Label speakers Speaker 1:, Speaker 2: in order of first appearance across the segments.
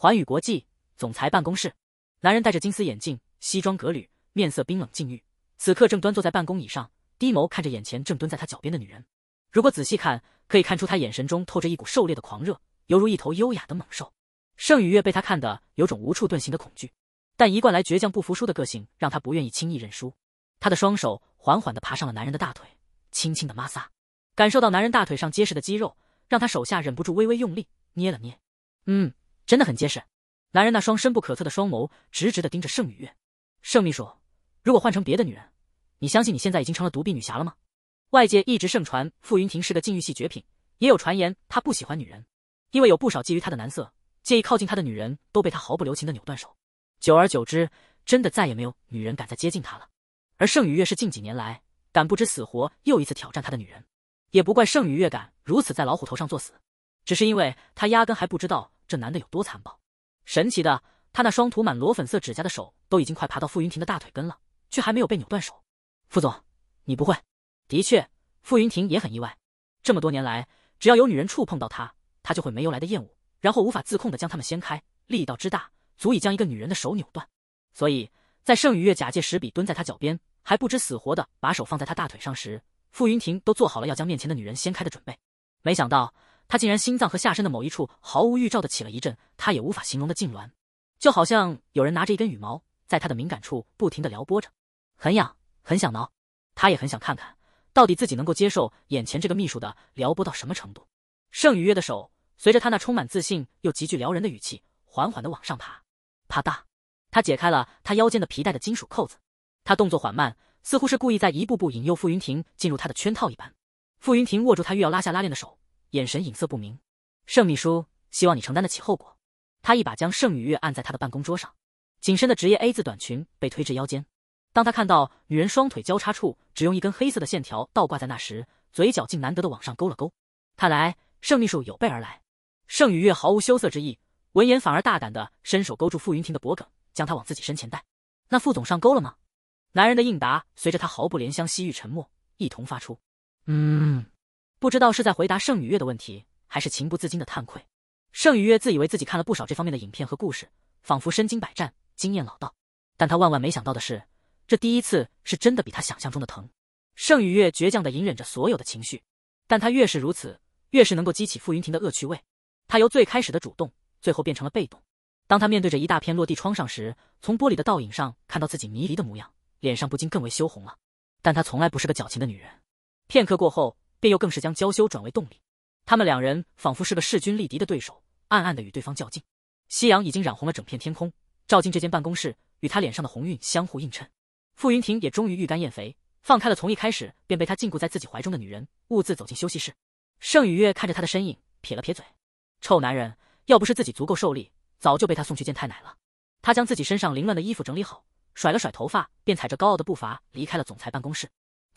Speaker 1: 环宇国际总裁办公室，男人戴着金丝眼镜，西装革履，面色冰冷，禁欲。此刻正端坐在办公椅上，低眸看着眼前正蹲在他脚边的女人。如果仔细看，可以看出他眼神中透着一股狩猎的狂热，犹如一头优雅的猛兽。盛雨月被他看得有种无处遁形的恐惧，但一贯来倔强不服输的个性，让他不愿意轻易认输。他的双手缓缓地爬上了男人的大腿，轻轻的摩挲，感受到男人大腿上结实的肌肉，让他手下忍不住微微用力捏了捏。嗯。真的很结实，男人那双深不可测的双眸直直的盯着盛宇月。盛秘书，如果换成别的女人，你相信你现在已经成了独臂女侠了吗？外界一直盛传傅云霆是个禁欲系绝品，也有传言他不喜欢女人，因为有不少觊觎他的男色，介意靠近他的女人都被他毫不留情的扭断手。久而久之，真的再也没有女人敢再接近他了。而盛宇月是近几年来敢不知死活又一次挑战他的女人，也不怪盛宇月敢如此在老虎头上作死，只是因为他压根还不知道。这男的有多残暴？神奇的，他那双涂满裸粉色指甲的手都已经快爬到傅云霆的大腿根了，却还没有被扭断手。傅总，你不会？的确，傅云霆也很意外。这么多年来，只要有女人触碰到他，他就会没由来的厌恶，然后无法自控的将他们掀开，力道之大，足以将一个女人的手扭断。所以在盛雨月假借石笔蹲在他脚边，还不知死活的把手放在他大腿上时，傅云霆都做好了要将面前的女人掀开的准备，没想到。他竟然心脏和下身的某一处毫无预兆的起了一阵，他也无法形容的痉挛，就好像有人拿着一根羽毛在他的敏感处不停的撩拨着，很痒，很想挠。他也很想看看，到底自己能够接受眼前这个秘书的撩拨到什么程度。盛雨月的手随着他那充满自信又极具撩人的语气，缓缓的往上爬，啪嗒，他解开了他腰间的皮带的金属扣子。他动作缓慢，似乎是故意在一步步引诱傅云霆进入他的圈套一般。傅云霆握住他欲要拉下拉链的手。眼神隐色不明，盛秘书希望你承担得起后果。他一把将盛雨月按在他的办公桌上，紧身的职业 A 字短裙被推至腰间。当他看到女人双腿交叉处只用一根黑色的线条倒挂在那时，嘴角竟难得的往上勾了勾。看来盛秘书有备而来。盛雨月毫无羞涩之意，闻言反而大胆的伸手勾住傅云霆的脖颈，将他往自己身前带。那傅总上钩了吗？男人的应答随着他毫不怜香惜玉沉默一同发出，嗯。不知道是在回答盛雨月的问题，还是情不自禁的叹愧。盛雨月自以为自己看了不少这方面的影片和故事，仿佛身经百战，经验老道。但他万万没想到的是，这第一次是真的比他想象中的疼。盛雨月倔强的隐忍着所有的情绪，但他越是如此，越是能够激起傅云霆的恶趣味。他由最开始的主动，最后变成了被动。当他面对着一大片落地窗上时，从玻璃的倒影上看到自己迷离的模样，脸上不禁更为羞红了。但他从来不是个矫情的女人。片刻过后。便又更是将娇羞转为动力，他们两人仿佛是个势均力敌的对手，暗暗的与对方较劲。夕阳已经染红了整片天空，照进这间办公室，与他脸上的红晕相互映衬。傅云霆也终于欲干厌肥，放开了从一开始便被他禁锢在自己怀中的女人，兀自走进休息室。盛雨月看着他的身影，撇了撇嘴，臭男人，要不是自己足够受力，早就被他送去见太奶了。他将自己身上凌乱的衣服整理好，甩了甩头发，便踩着高傲的步伐离开了总裁办公室。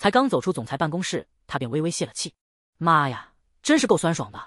Speaker 1: 才刚走出总裁办公室，他便微微泄了气。妈呀，真是够酸爽的！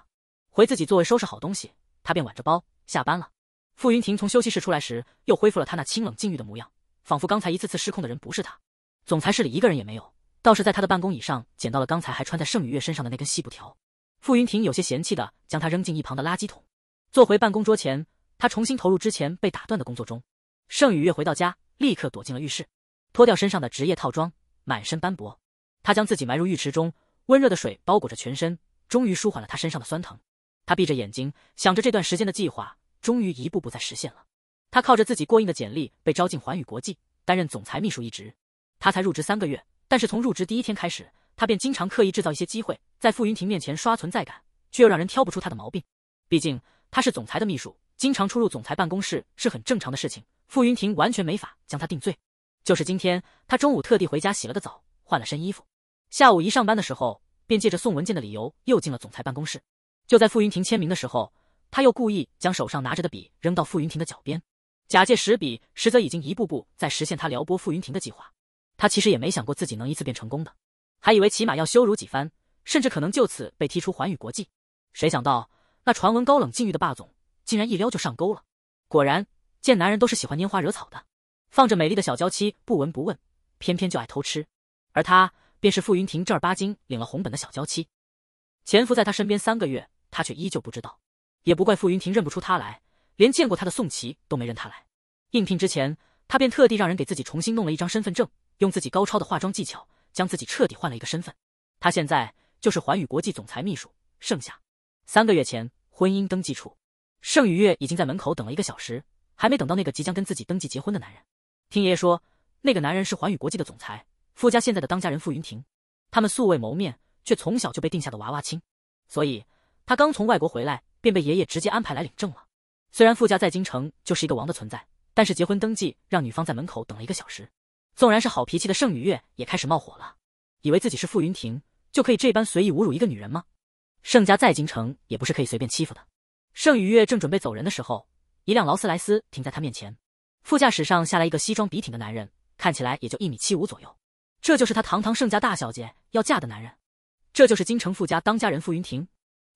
Speaker 1: 回自己座位收拾好东西，他便挽着包下班了。傅云霆从休息室出来时，又恢复了他那清冷禁欲的模样，仿佛刚才一次次失控的人不是他。总裁室里一个人也没有，倒是在他的办公椅上捡到了刚才还穿在盛雨月身上的那根细布条。傅云霆有些嫌弃的将它扔进一旁的垃圾桶，坐回办公桌前，他重新投入之前被打断的工作中。盛雨月回到家，立刻躲进了浴室，脱掉身上的职业套装，满身斑驳。他将自己埋入浴池中，温热的水包裹着全身，终于舒缓了他身上的酸疼。他闭着眼睛，想着这段时间的计划，终于一步步在实现了。他靠着自己过硬的简历被招进环宇国际，担任总裁秘书一职。他才入职三个月，但是从入职第一天开始，他便经常刻意制造一些机会，在傅云霆面前刷存在感，却又让人挑不出他的毛病。毕竟他是总裁的秘书，经常出入总裁办公室是很正常的事情。傅云霆完全没法将他定罪。就是今天，他中午特地回家洗了个澡，换了身衣服。下午一上班的时候，便借着送文件的理由又进了总裁办公室。就在傅云霆签名的时候，他又故意将手上拿着的笔扔到傅云霆的脚边，假借识笔，实则已经一步步在实现他撩拨傅云霆的计划。他其实也没想过自己能一次变成功，的还以为起码要羞辱几番，甚至可能就此被踢出寰宇国际。谁想到那传闻高冷禁欲的霸总，竟然一撩就上钩了。果然，见男人都是喜欢拈花惹草的，放着美丽的小娇妻不闻不问，偏偏就爱偷吃，而他。便是傅云霆正儿八经领了红本的小娇妻，潜伏在他身边三个月，他却依旧不知道。也不怪傅云霆认不出他来，连见过他的宋琦都没认他来。应聘之前，他便特地让人给自己重新弄了一张身份证，用自己高超的化妆技巧，将自己彻底换了一个身份。他现在就是环宇国际总裁秘书盛夏。三个月前，婚姻登记处，盛雨月已经在门口等了一个小时，还没等到那个即将跟自己登记结婚的男人。听爷爷说，那个男人是环宇国际的总裁。傅家现在的当家人傅云霆，他们素未谋面，却从小就被定下的娃娃亲，所以他刚从外国回来，便被爷爷直接安排来领证了。虽然傅家在京城就是一个王的存在，但是结婚登记让女方在门口等了一个小时，纵然是好脾气的盛雨月也开始冒火了，以为自己是傅云霆就可以这般随意侮辱一个女人吗？盛家在京城也不是可以随便欺负的。盛雨月正准备走人的时候，一辆劳斯莱斯停在她面前，副驾驶上下来一个西装笔挺的男人，看起来也就一米七五左右。这就是他堂堂盛家大小姐要嫁的男人，这就是京城富家当家人傅云霆，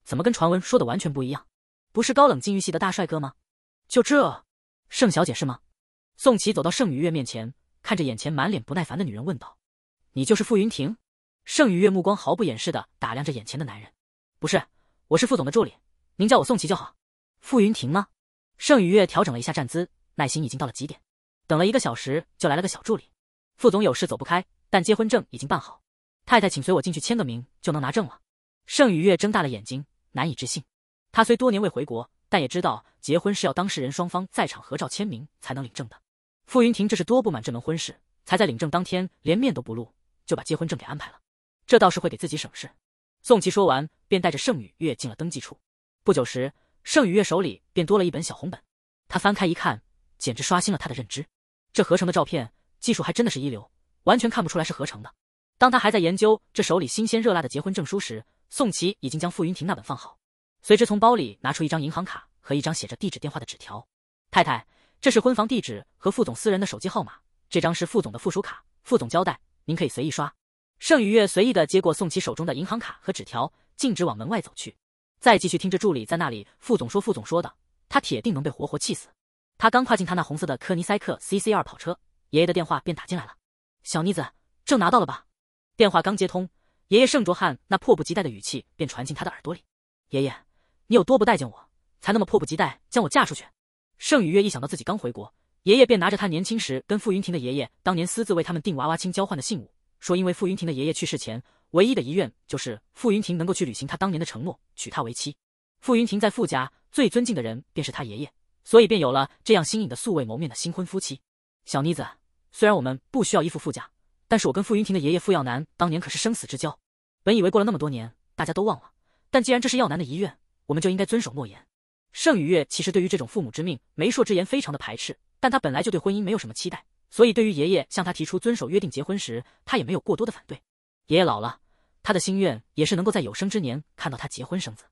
Speaker 1: 怎么跟传闻说的完全不一样？不是高冷禁欲系的大帅哥吗？就这，盛小姐是吗？宋琦走到盛雨月面前，看着眼前满脸不耐烦的女人问道：“你就是傅云霆？”盛雨月目光毫不掩饰的打量着眼前的男人：“不是，我是傅总的助理，您叫我宋琦就好。”傅云霆吗？盛雨月调整了一下站姿，耐心已经到了极点，等了一个小时就来了个小助理，傅总有事走不开。但结婚证已经办好，太太，请随我进去签个名，就能拿证了。盛雨月睁大了眼睛，难以置信。他虽多年未回国，但也知道结婚是要当事人双方在场合照签名才能领证的。傅云霆这是多不满这门婚事，才在领证当天连面都不露就把结婚证给安排了，这倒是会给自己省事。宋琦说完，便带着盛雨月进了登记处。不久时，盛雨月手里便多了一本小红本，他翻开一看，简直刷新了他的认知。这合成的照片技术还真的是一流。完全看不出来是合成的。当他还在研究这手里新鲜热辣的结婚证书时，宋琦已经将傅云霆那本放好，随之从包里拿出一张银行卡和一张写着地址电话的纸条。太太，这是婚房地址和副总私人的手机号码，这张是副总的附属卡，副总交代您可以随意刷。盛雨月随意的接过宋琦手中的银行卡和纸条，径直往门外走去。再继续听着助理在那里副总说副总说的，他铁定能被活活气死。他刚跨进他那红色的科尼塞克 CCR 跑车，爷爷的电话便打进来了。小妮子，证拿到了吧？电话刚接通，爷爷盛卓汉那迫不及待的语气便传进他的耳朵里。爷爷，你有多不待见我，才那么迫不及待将我嫁出去？盛雨月一想到自己刚回国，爷爷便拿着他年轻时跟傅云霆的爷爷当年私自为他们订娃娃亲交换的信物，说因为傅云霆的爷爷去世前唯一的遗愿就是傅云霆能够去履行他当年的承诺，娶她为妻。傅云霆在傅家最尊敬的人便是他爷爷，所以便有了这样新颖的素未谋面的新婚夫妻。小妮子。虽然我们不需要依附傅家，但是我跟傅云霆的爷爷傅耀南当年可是生死之交。本以为过了那么多年，大家都忘了，但既然这是耀南的遗愿，我们就应该遵守诺言。盛雨月其实对于这种父母之命、媒妁之言非常的排斥，但他本来就对婚姻没有什么期待，所以对于爷爷向他提出遵守约定结婚时，他也没有过多的反对。爷爷老了，他的心愿也是能够在有生之年看到他结婚生子，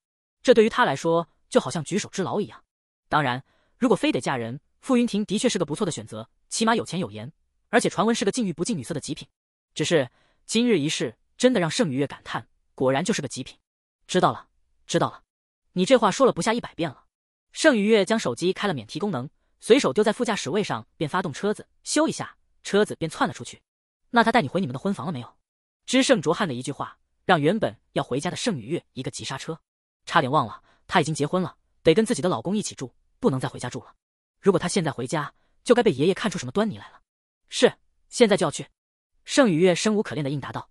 Speaker 1: 这对于他来说就好像举手之劳一样。当然，如果非得嫁人，傅云霆的确是个不错的选择，起码有钱有颜。而且传闻是个禁欲不近女色的极品，只是今日一事真的让盛雨月感叹，果然就是个极品。知道了，知道了，你这话说了不下一百遍了。盛雨月将手机开了免提功能，随手丢在副驾驶位上，便发动车子，咻一下，车子便窜了出去。那他带你回你们的婚房了没有？知盛卓汉的一句话，让原本要回家的盛雨月一个急刹车，差点忘了他已经结婚了，得跟自己的老公一起住，不能再回家住了。如果他现在回家，就该被爷爷看出什么端倪来了。是，现在就要去。盛雨月生无可恋的应答道：“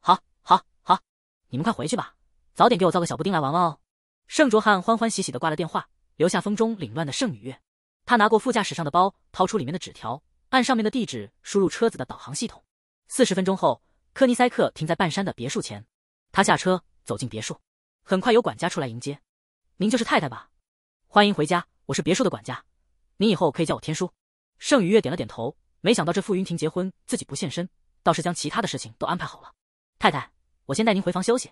Speaker 1: 好，好，好，你们快回去吧，早点给我造个小布丁来玩玩哦。”盛卓汉欢欢喜喜的挂了电话，留下风中凌乱的盛雨月。他拿过副驾驶上的包，掏出里面的纸条，按上面的地址输入车子的导航系统。四十分钟后，科尼塞克停在半山的别墅前。他下车走进别墅，很快有管家出来迎接：“您就是太太吧？欢迎回家，我是别墅的管家，您以后可以叫我天叔。”盛雨月点了点头。没想到这傅云霆结婚，自己不现身，倒是将其他的事情都安排好了。太太，我先带您回房休息。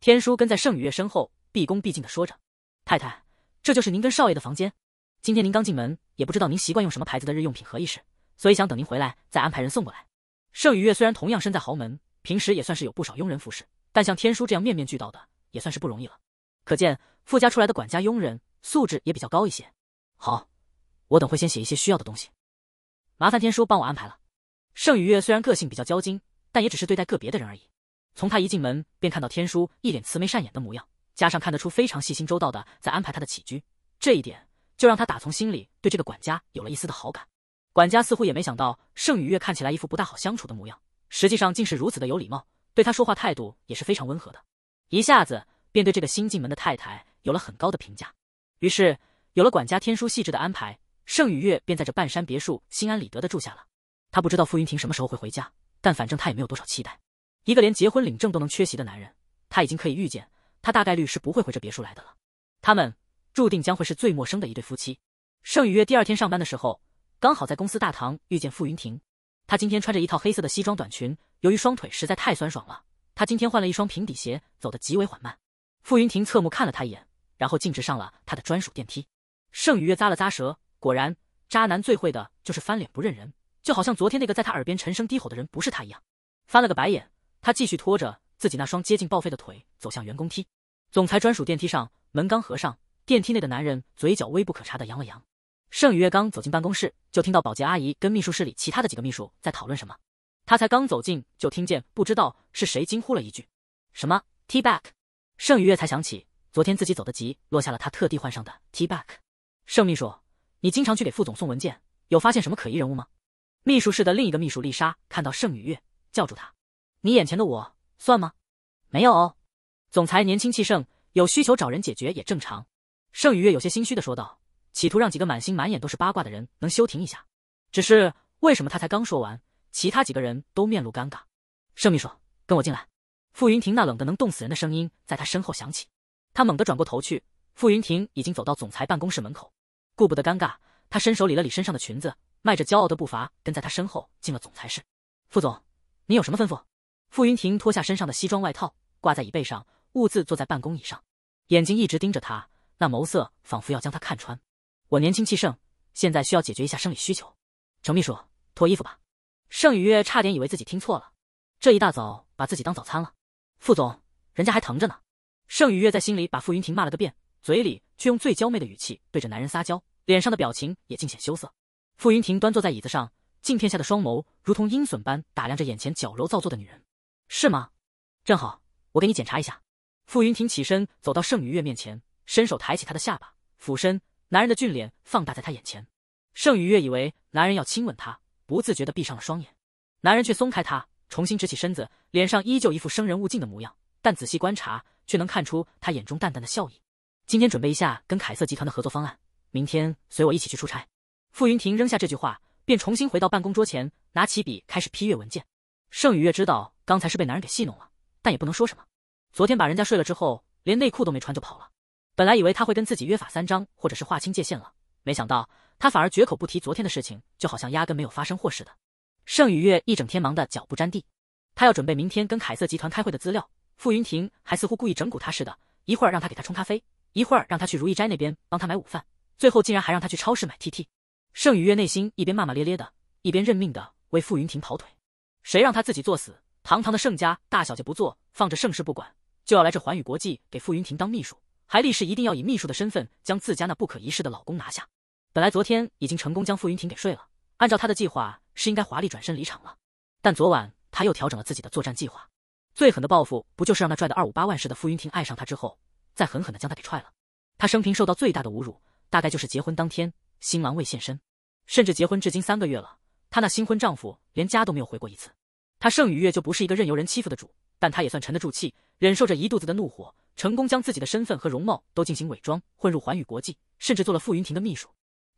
Speaker 1: 天叔跟在盛雨月身后，毕恭毕敬的说着：“太太，这就是您跟少爷的房间。今天您刚进门，也不知道您习惯用什么牌子的日用品和衣饰，所以想等您回来再安排人送过来。”盛雨月虽然同样身在豪门，平时也算是有不少佣人服侍，但像天叔这样面面俱到的，也算是不容易了。可见傅家出来的管家佣人素质也比较高一些。好，我等会先写一些需要的东西。麻烦天叔帮我安排了。盛雨月虽然个性比较骄矜，但也只是对待个别的人而已。从他一进门便看到天叔一脸慈眉善眼的模样，加上看得出非常细心周到的在安排他的起居，这一点就让他打从心里对这个管家有了一丝的好感。管家似乎也没想到盛雨月看起来一副不大好相处的模样，实际上竟是如此的有礼貌，对他说话态度也是非常温和的，一下子便对这个新进门的太太有了很高的评价。于是有了管家天叔细致的安排。盛雨月便在这半山别墅心安理得的住下了。他不知道傅云霆什么时候会回家，但反正他也没有多少期待。一个连结婚领证都能缺席的男人，他已经可以预见，他大概率是不会回这别墅来的了。他们注定将会是最陌生的一对夫妻。盛雨月第二天上班的时候，刚好在公司大堂遇见傅云霆。他今天穿着一套黑色的西装短裙，由于双腿实在太酸爽了，他今天换了一双平底鞋，走得极为缓慢。傅云霆侧目看了他一眼，然后径直上了他的专属电梯。盛雨月咂了咂舌。果然，渣男最会的就是翻脸不认人，就好像昨天那个在他耳边沉声低吼的人不是他一样。翻了个白眼，他继续拖着自己那双接近报废的腿走向员工梯。总裁专属电梯上，门刚合上，电梯内的男人嘴角微不可察的扬了扬。盛宇月刚走进办公室，就听到保洁阿姨跟秘书室里其他的几个秘书在讨论什么。他才刚走进，就听见不知道是谁惊呼了一句：“什么 T back？” 盛宇月才想起昨天自己走得急，落下了他特地换上的 T back。盛秘书。你经常去给副总送文件，有发现什么可疑人物吗？秘书室的另一个秘书丽莎看到盛雨月，叫住他：“你眼前的我算吗？”“没有哦。”总裁年轻气盛，有需求找人解决也正常。”盛雨月有些心虚的说道，企图让几个满心满眼都是八卦的人能休停一下。只是为什么他才刚说完，其他几个人都面露尴尬？盛秘书，跟我进来。”傅云霆那冷得能冻死人的声音在他身后响起。他猛地转过头去，傅云霆已经走到总裁办公室门口。顾不得尴尬，他伸手理了理身上的裙子，迈着骄傲的步伐跟在他身后进了总裁室。副总，你有什么吩咐？傅云霆脱下身上的西装外套，挂在椅背上，兀自坐在办公椅上，眼睛一直盯着他，那眸色仿佛要将他看穿。我年轻气盛，现在需要解决一下生理需求。程秘书，脱衣服吧。盛雨月差点以为自己听错了，这一大早把自己当早餐了。副总，人家还疼着呢。盛雨月在心里把傅云霆骂了个遍，嘴里却用最娇媚的语气对着男人撒娇。脸上的表情也尽显羞涩。傅云霆端坐在椅子上，镜片下的双眸如同鹰隼般打量着眼前矫揉造作的女人，是吗？正好，我给你检查一下。傅云霆起身走到盛雨月面前，伸手抬起她的下巴，俯身，男人的俊脸放大在她眼前。盛雨月以为男人要亲吻她，不自觉的闭上了双眼。男人却松开她，重新直起身子，脸上依旧一副生人勿近的模样，但仔细观察却能看出他眼中淡淡的笑意。今天准备一下跟凯瑟集团的合作方案。明天随我一起去出差。傅云霆扔下这句话，便重新回到办公桌前，拿起笔开始批阅文件。盛雨月知道刚才是被男人给戏弄了，但也不能说什么。昨天把人家睡了之后，连内裤都没穿就跑了。本来以为他会跟自己约法三章，或者是划清界限了，没想到他反而绝口不提昨天的事情，就好像压根没有发生过似的。盛雨月一整天忙得脚不沾地，他要准备明天跟凯瑟集团开会的资料。傅云霆还似乎故意整蛊他似的，一会儿让他给他冲咖啡，一会儿让他去如意斋那边帮他买午饭。最后竟然还让他去超市买 T T，盛雨月内心一边骂骂咧咧的，一边认命的为傅云霆跑腿。谁让他自己作死？堂堂的盛家大小姐不做，放着盛世不管，就要来这环宇国际给傅云霆当秘书，还立誓一定要以秘书的身份将自家那不可一世的老公拿下。本来昨天已经成功将傅云霆给睡了，按照他的计划是应该华丽转身离场了。但昨晚他又调整了自己的作战计划，最狠的报复不就是让那拽的二五八万似的傅云霆爱上他之后，再狠狠的将他给踹了？他生平受到最大的侮辱。大概就是结婚当天，新郎未现身，甚至结婚至今三个月了，她那新婚丈夫连家都没有回过一次。她盛雨月就不是一个任由人欺负的主，但她也算沉得住气，忍受着一肚子的怒火，成功将自己的身份和容貌都进行伪装，混入环宇国际，甚至做了傅云霆的秘书。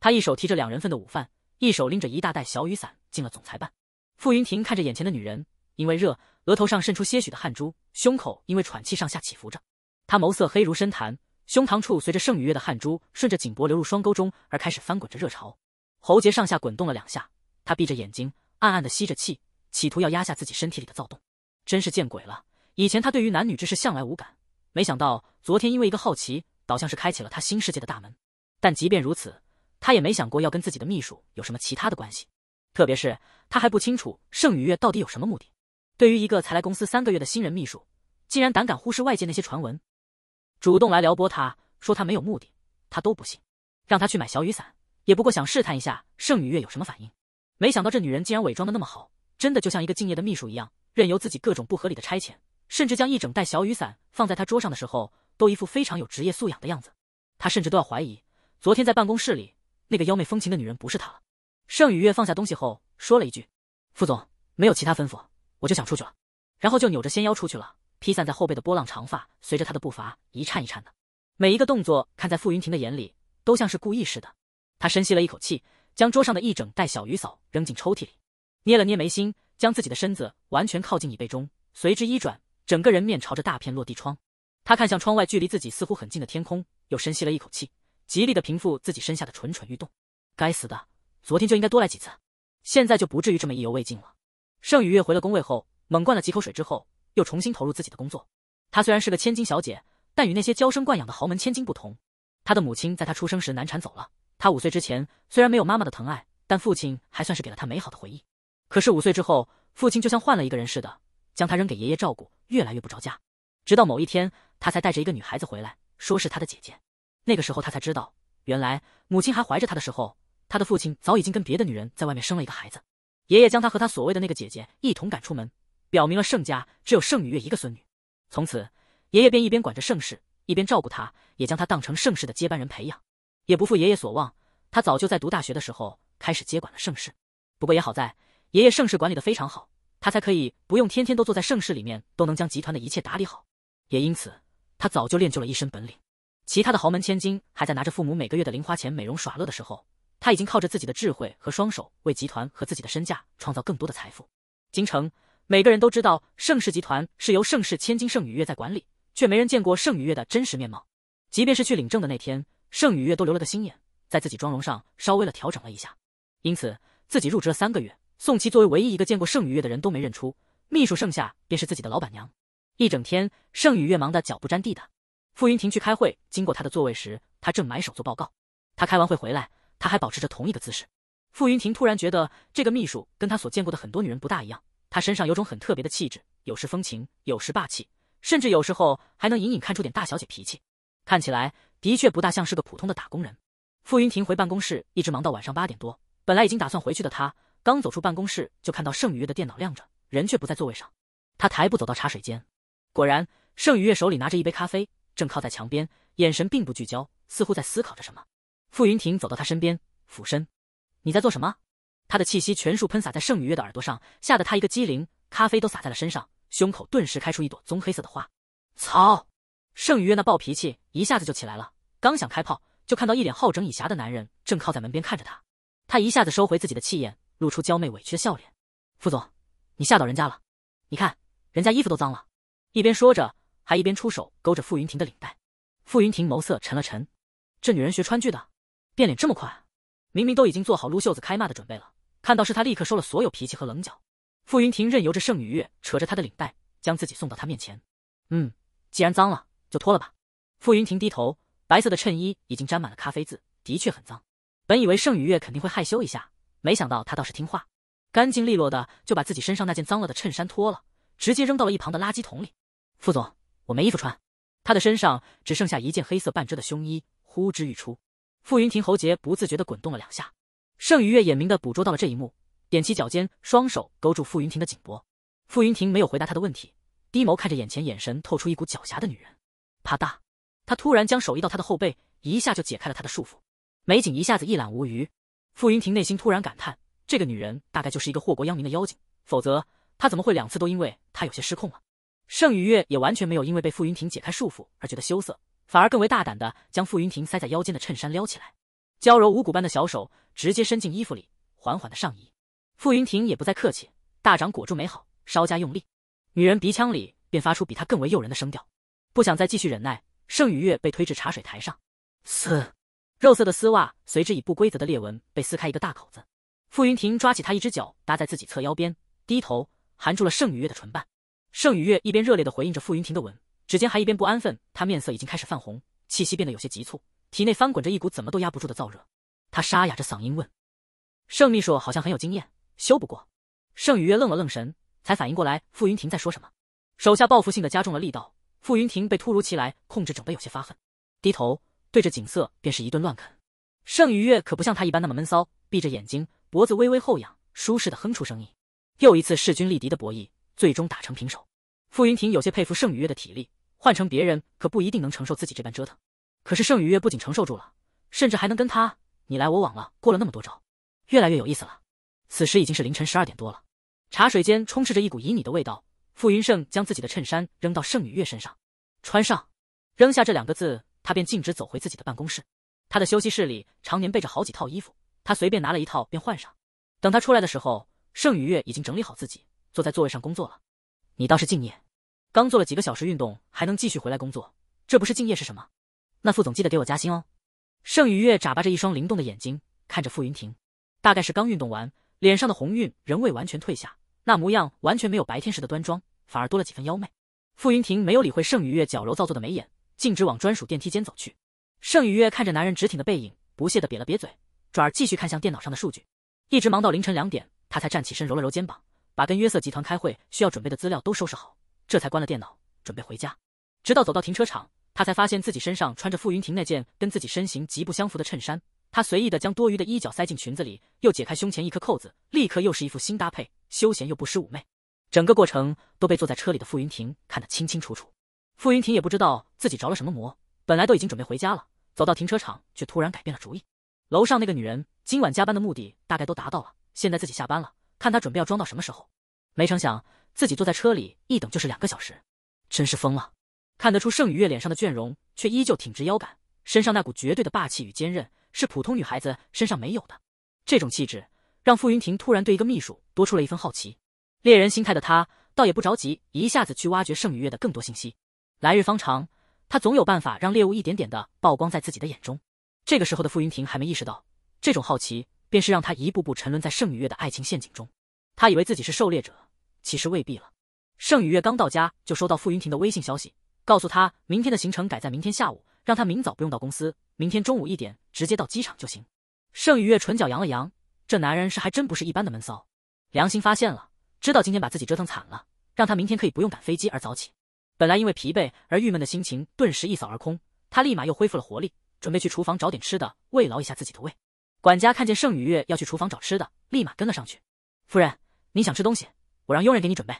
Speaker 1: 她一手提着两人份的午饭，一手拎着一大袋小雨伞，进了总裁办。傅云霆看着眼前的女人，因为热，额头上渗出些许的汗珠，胸口因为喘气上下起伏着，她眸色黑如深潭。胸膛处随着盛雨月的汗珠顺着颈脖流入双沟中，而开始翻滚着热潮。喉结上下滚动了两下，他闭着眼睛，暗暗地吸着气，企图要压下自己身体里的躁动。真是见鬼了！以前他对于男女之事向来无感，没想到昨天因为一个好奇，倒像是开启了他新世界的大门。但即便如此，他也没想过要跟自己的秘书有什么其他的关系。特别是他还不清楚盛雨月到底有什么目的。对于一个才来公司三个月的新人秘书，竟然胆敢忽视外界那些传闻。主动来撩拨他，说他没有目的，他都不信。让他去买小雨伞，也不过想试探一下盛雨月有什么反应。没想到这女人竟然伪装的那么好，真的就像一个敬业的秘书一样，任由自己各种不合理的差遣，甚至将一整袋小雨伞放在他桌上的时候，都一副非常有职业素养的样子。他甚至都要怀疑，昨天在办公室里那个妖媚风情的女人不是她了。盛雨月放下东西后，说了一句：“副总没有其他吩咐，我就想出去了。”然后就扭着纤腰出去了。披散在后背的波浪长发随着他的步伐一颤一颤的，每一个动作看在傅云霆的眼里都像是故意似的。他深吸了一口气，将桌上的一整袋小雨扫扔进抽屉里，捏了捏眉心，将自己的身子完全靠近椅背中，随之一转，整个人面朝着大片落地窗。他看向窗外距离自己似乎很近的天空，又深吸了一口气，极力的平复自己身下的蠢蠢欲动。该死的，昨天就应该多来几次，现在就不至于这么意犹未尽了。盛雨月回了工位后，猛灌了几口水之后。又重新投入自己的工作。她虽然是个千金小姐，但与那些娇生惯养的豪门千金不同。她的母亲在她出生时难产走了。她五岁之前虽然没有妈妈的疼爱，但父亲还算是给了她美好的回忆。可是五岁之后，父亲就像换了一个人似的，将她扔给爷爷照顾，越来越不着家。直到某一天，他才带着一个女孩子回来，说是他的姐姐。那个时候，他才知道，原来母亲还怀着他的时候，他的父亲早已经跟别的女人在外面生了一个孩子。爷爷将他和他所谓的那个姐姐一同赶出门。表明了盛家只有盛女月一个孙女，从此爷爷便一边管着盛氏，一边照顾她，也将她当成盛氏的接班人培养，也不负爷爷所望。他早就在读大学的时候开始接管了盛氏，不过也好在爷爷盛氏管理得非常好，他才可以不用天天都坐在盛氏里面，都能将集团的一切打理好。也因此，他早就练就了一身本领。其他的豪门千金还在拿着父母每个月的零花钱美容耍乐的时候，他已经靠着自己的智慧和双手为集团和自己的身价创造更多的财富。京城。每个人都知道盛世集团是由盛世千金盛雨月在管理，却没人见过盛雨月的真实面貌。即便是去领证的那天，盛雨月都留了个心眼，在自己妆容上稍微的调整了一下，因此自己入职了三个月，宋琦作为唯一一个见过盛雨月的人都没认出。秘书盛夏便是自己的老板娘。一整天，盛雨月忙得脚不沾地的。傅云霆去开会，经过她的座位时，她正埋手做报告。她开完会回来，她还保持着同一个姿势。傅云霆突然觉得这个秘书跟他所见过的很多女人不大一样。她身上有种很特别的气质，有时风情，有时霸气，甚至有时候还能隐隐看出点大小姐脾气，看起来的确不大像是个普通的打工人。傅云霆回办公室，一直忙到晚上八点多。本来已经打算回去的他，刚走出办公室就看到盛雨月的电脑亮着，人却不在座位上。他抬步走到茶水间，果然，盛雨月手里拿着一杯咖啡，正靠在墙边，眼神并不聚焦，似乎在思考着什么。傅云霆走到他身边，俯身：“你在做什么？”他的气息全数喷洒在盛雨月的耳朵上，吓得他一个机灵，咖啡都洒在了身上，胸口顿时开出一朵棕黑色的花。操！盛雨月那暴脾气一下子就起来了，刚想开炮，就看到一脸好整以暇的男人正靠在门边看着他。他一下子收回自己的气焰，露出娇媚委屈的笑脸：“副总，你吓到人家了，你看，人家衣服都脏了。”一边说着，还一边出手勾着傅云霆的领带。傅云霆眸色沉了沉，这女人学川剧的，变脸这么快，明明都已经做好撸袖子开骂的准备了。看到是他，立刻收了所有脾气和棱角。傅云霆任由着盛雨月扯着他的领带，将自己送到他面前。嗯，既然脏了，就脱了吧。傅云霆低头，白色的衬衣已经沾满了咖啡渍，的确很脏。本以为盛雨月肯定会害羞一下，没想到他倒是听话，干净利落的就把自己身上那件脏了的衬衫脱了，直接扔到了一旁的垃圾桶里。傅总，我没衣服穿。他的身上只剩下一件黑色半遮的胸衣，呼之欲出。傅云霆喉结不自觉的滚动了两下。盛雨月眼明的捕捉到了这一幕，踮起脚尖，双手勾住傅云庭的颈脖。傅云庭没有回答他的问题，低眸看着眼前眼神透出一股狡黠的女人。啪嗒，他突然将手移到她的后背，一下就解开了她的束缚，美景一下子一览无余。傅云庭内心突然感叹：这个女人大概就是一个祸国殃民的妖精，否则她怎么会两次都因为她有些失控了？盛雨月也完全没有因为被傅云庭解开束缚而觉得羞涩，反而更为大胆的将傅云庭塞在腰间的衬衫撩起来，娇柔无骨般的小手。直接伸进衣服里，缓缓的上移。傅云霆也不再客气，大掌裹住美好，稍加用力，女人鼻腔里便发出比他更为诱人的声调。不想再继续忍耐，盛雨月被推至茶水台上，撕，肉色的丝袜随之以不规则的裂纹被撕开一个大口子。傅云霆抓起她一只脚搭在自己侧腰边，低头含住了盛雨月的唇瓣。盛雨月一边热烈的回应着傅云霆的吻，指尖还一边不安分，她面色已经开始泛红，气息变得有些急促，体内翻滚着一股怎么都压不住的燥热。他沙哑着嗓音问：“盛秘书好像很有经验，修不过。”盛雨月愣了愣神，才反应过来傅云霆在说什么。手下报复性的加重了力道，傅云霆被突如其来控制，整得有些发狠，低头对着景色便是一顿乱啃。盛雨月可不像他一般那么闷骚，闭着眼睛，脖子微微后仰，舒适的哼出声音。又一次势均力敌的博弈，最终打成平手。傅云霆有些佩服盛雨月的体力，换成别人可不一定能承受自己这般折腾。可是盛雨月不仅承受住了，甚至还能跟他。你来我往了，过了那么多招，越来越有意思了。此时已经是凌晨十二点多了，茶水间充斥着一股旖旎的味道。傅云胜将自己的衬衫扔到盛雨月身上，穿上，扔下这两个字，他便径直走回自己的办公室。他的休息室里常年备着好几套衣服，他随便拿了一套便换上。等他出来的时候，盛雨月已经整理好自己，坐在座位上工作了。你倒是敬业，刚做了几个小时运动，还能继续回来工作，这不是敬业是什么？那副总记得给我加薪哦。盛雨月眨巴着一双灵动的眼睛，看着傅云霆，大概是刚运动完，脸上的红晕仍未完全退下，那模样完全没有白天时的端庄，反而多了几分妖媚。傅云霆没有理会盛雨月矫揉造作的眉眼，径直往专属电梯间走去。盛雨月看着男人直挺的背影，不屑的瘪了瘪嘴，转而继续看向电脑上的数据，一直忙到凌晨两点，他才站起身揉了揉肩膀，把跟约瑟集团开会需要准备的资料都收拾好，这才关了电脑，准备回家，直到走到停车场。他才发现自己身上穿着傅云霆那件跟自己身形极不相符的衬衫，他随意的将多余的衣角塞进裙子里，又解开胸前一颗扣子，立刻又是一副新搭配，休闲又不失妩媚。整个过程都被坐在车里的傅云霆看得清清楚楚。傅云霆也不知道自己着了什么魔，本来都已经准备回家了，走到停车场却突然改变了主意。楼上那个女人今晚加班的目的大概都达到了，现在自己下班了，看她准备要装到什么时候。没成想自己坐在车里一等就是两个小时，真是疯了。看得出盛雨月脸上的倦容，却依旧挺直腰杆，身上那股绝对的霸气与坚韧是普通女孩子身上没有的。这种气质让傅云霆突然对一个秘书多出了一份好奇。猎人心态的他倒也不着急，一下子去挖掘盛雨月的更多信息。来日方长，他总有办法让猎物一点点的曝光在自己的眼中。这个时候的傅云霆还没意识到，这种好奇便是让他一步步沉沦在盛雨月的爱情陷阱中。他以为自己是狩猎者，其实未必了。盛雨月刚到家就收到傅云霆的微信消息。告诉他明天的行程改在明天下午，让他明早不用到公司，明天中午一点直接到机场就行。盛雨月唇角扬了扬，这男人是还真不是一般的闷骚，良心发现了，知道今天把自己折腾惨了，让他明天可以不用赶飞机而早起。本来因为疲惫而郁闷的心情顿时一扫而空，他立马又恢复了活力，准备去厨房找点吃的慰劳一下自己的胃。管家看见盛雨月要去厨房找吃的，立马跟了上去。夫人，你想吃东西，我让佣人给你准备。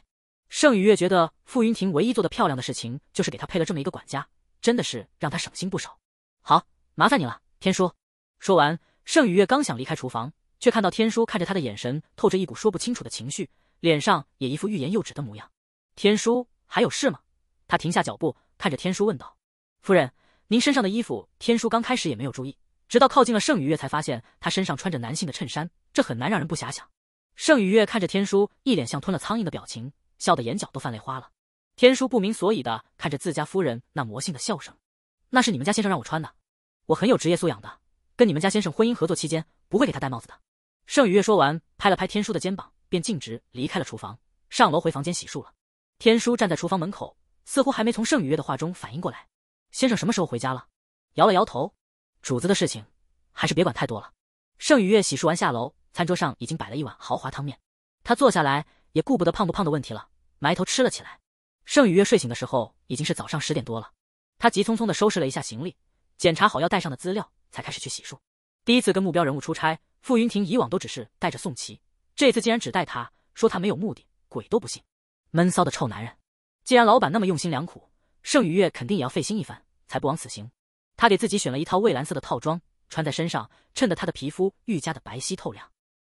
Speaker 1: 盛雨月觉得傅云霆唯一做的漂亮的事情，就是给他配了这么一个管家，真的是让他省心不少。好，麻烦你了，天叔。说完，盛雨月刚想离开厨房，却看到天叔看着他的眼神透着一股说不清楚的情绪，脸上也一副欲言又止的模样。天叔还有事吗？他停下脚步，看着天叔问道：“夫人，您身上的衣服……”天叔刚开始也没有注意，直到靠近了盛雨月，才发现他身上穿着男性的衬衫，这很难让人不遐想。盛雨月看着天叔，一脸像吞了苍蝇的表情。笑的眼角都泛泪花了，天叔不明所以的看着自家夫人那魔性的笑声，那是你们家先生让我穿的，我很有职业素养的，跟你们家先生婚姻合作期间不会给他戴帽子的。盛雨月说完，拍了拍天叔的肩膀，便径直离开了厨房，上楼回房间洗漱了。天叔站在厨房门口，似乎还没从盛雨月的话中反应过来，先生什么时候回家了？摇了摇头，主子的事情，还是别管太多了。盛雨月洗漱完下楼，餐桌上已经摆了一碗豪华汤面，他坐下来也顾不得胖不胖的问题了。埋头吃了起来。盛雨月睡醒的时候已经是早上十点多了，他急匆匆地收拾了一下行李，检查好要带上的资料，才开始去洗漱。第一次跟目标人物出差，傅云霆以往都只是带着宋琦，这次竟然只带他，说他没有目的，鬼都不信。闷骚的臭男人！既然老板那么用心良苦，盛雨月肯定也要费心一番，才不枉此行。他给自己选了一套蔚蓝色的套装，穿在身上，衬得他的皮肤愈加的白皙透亮。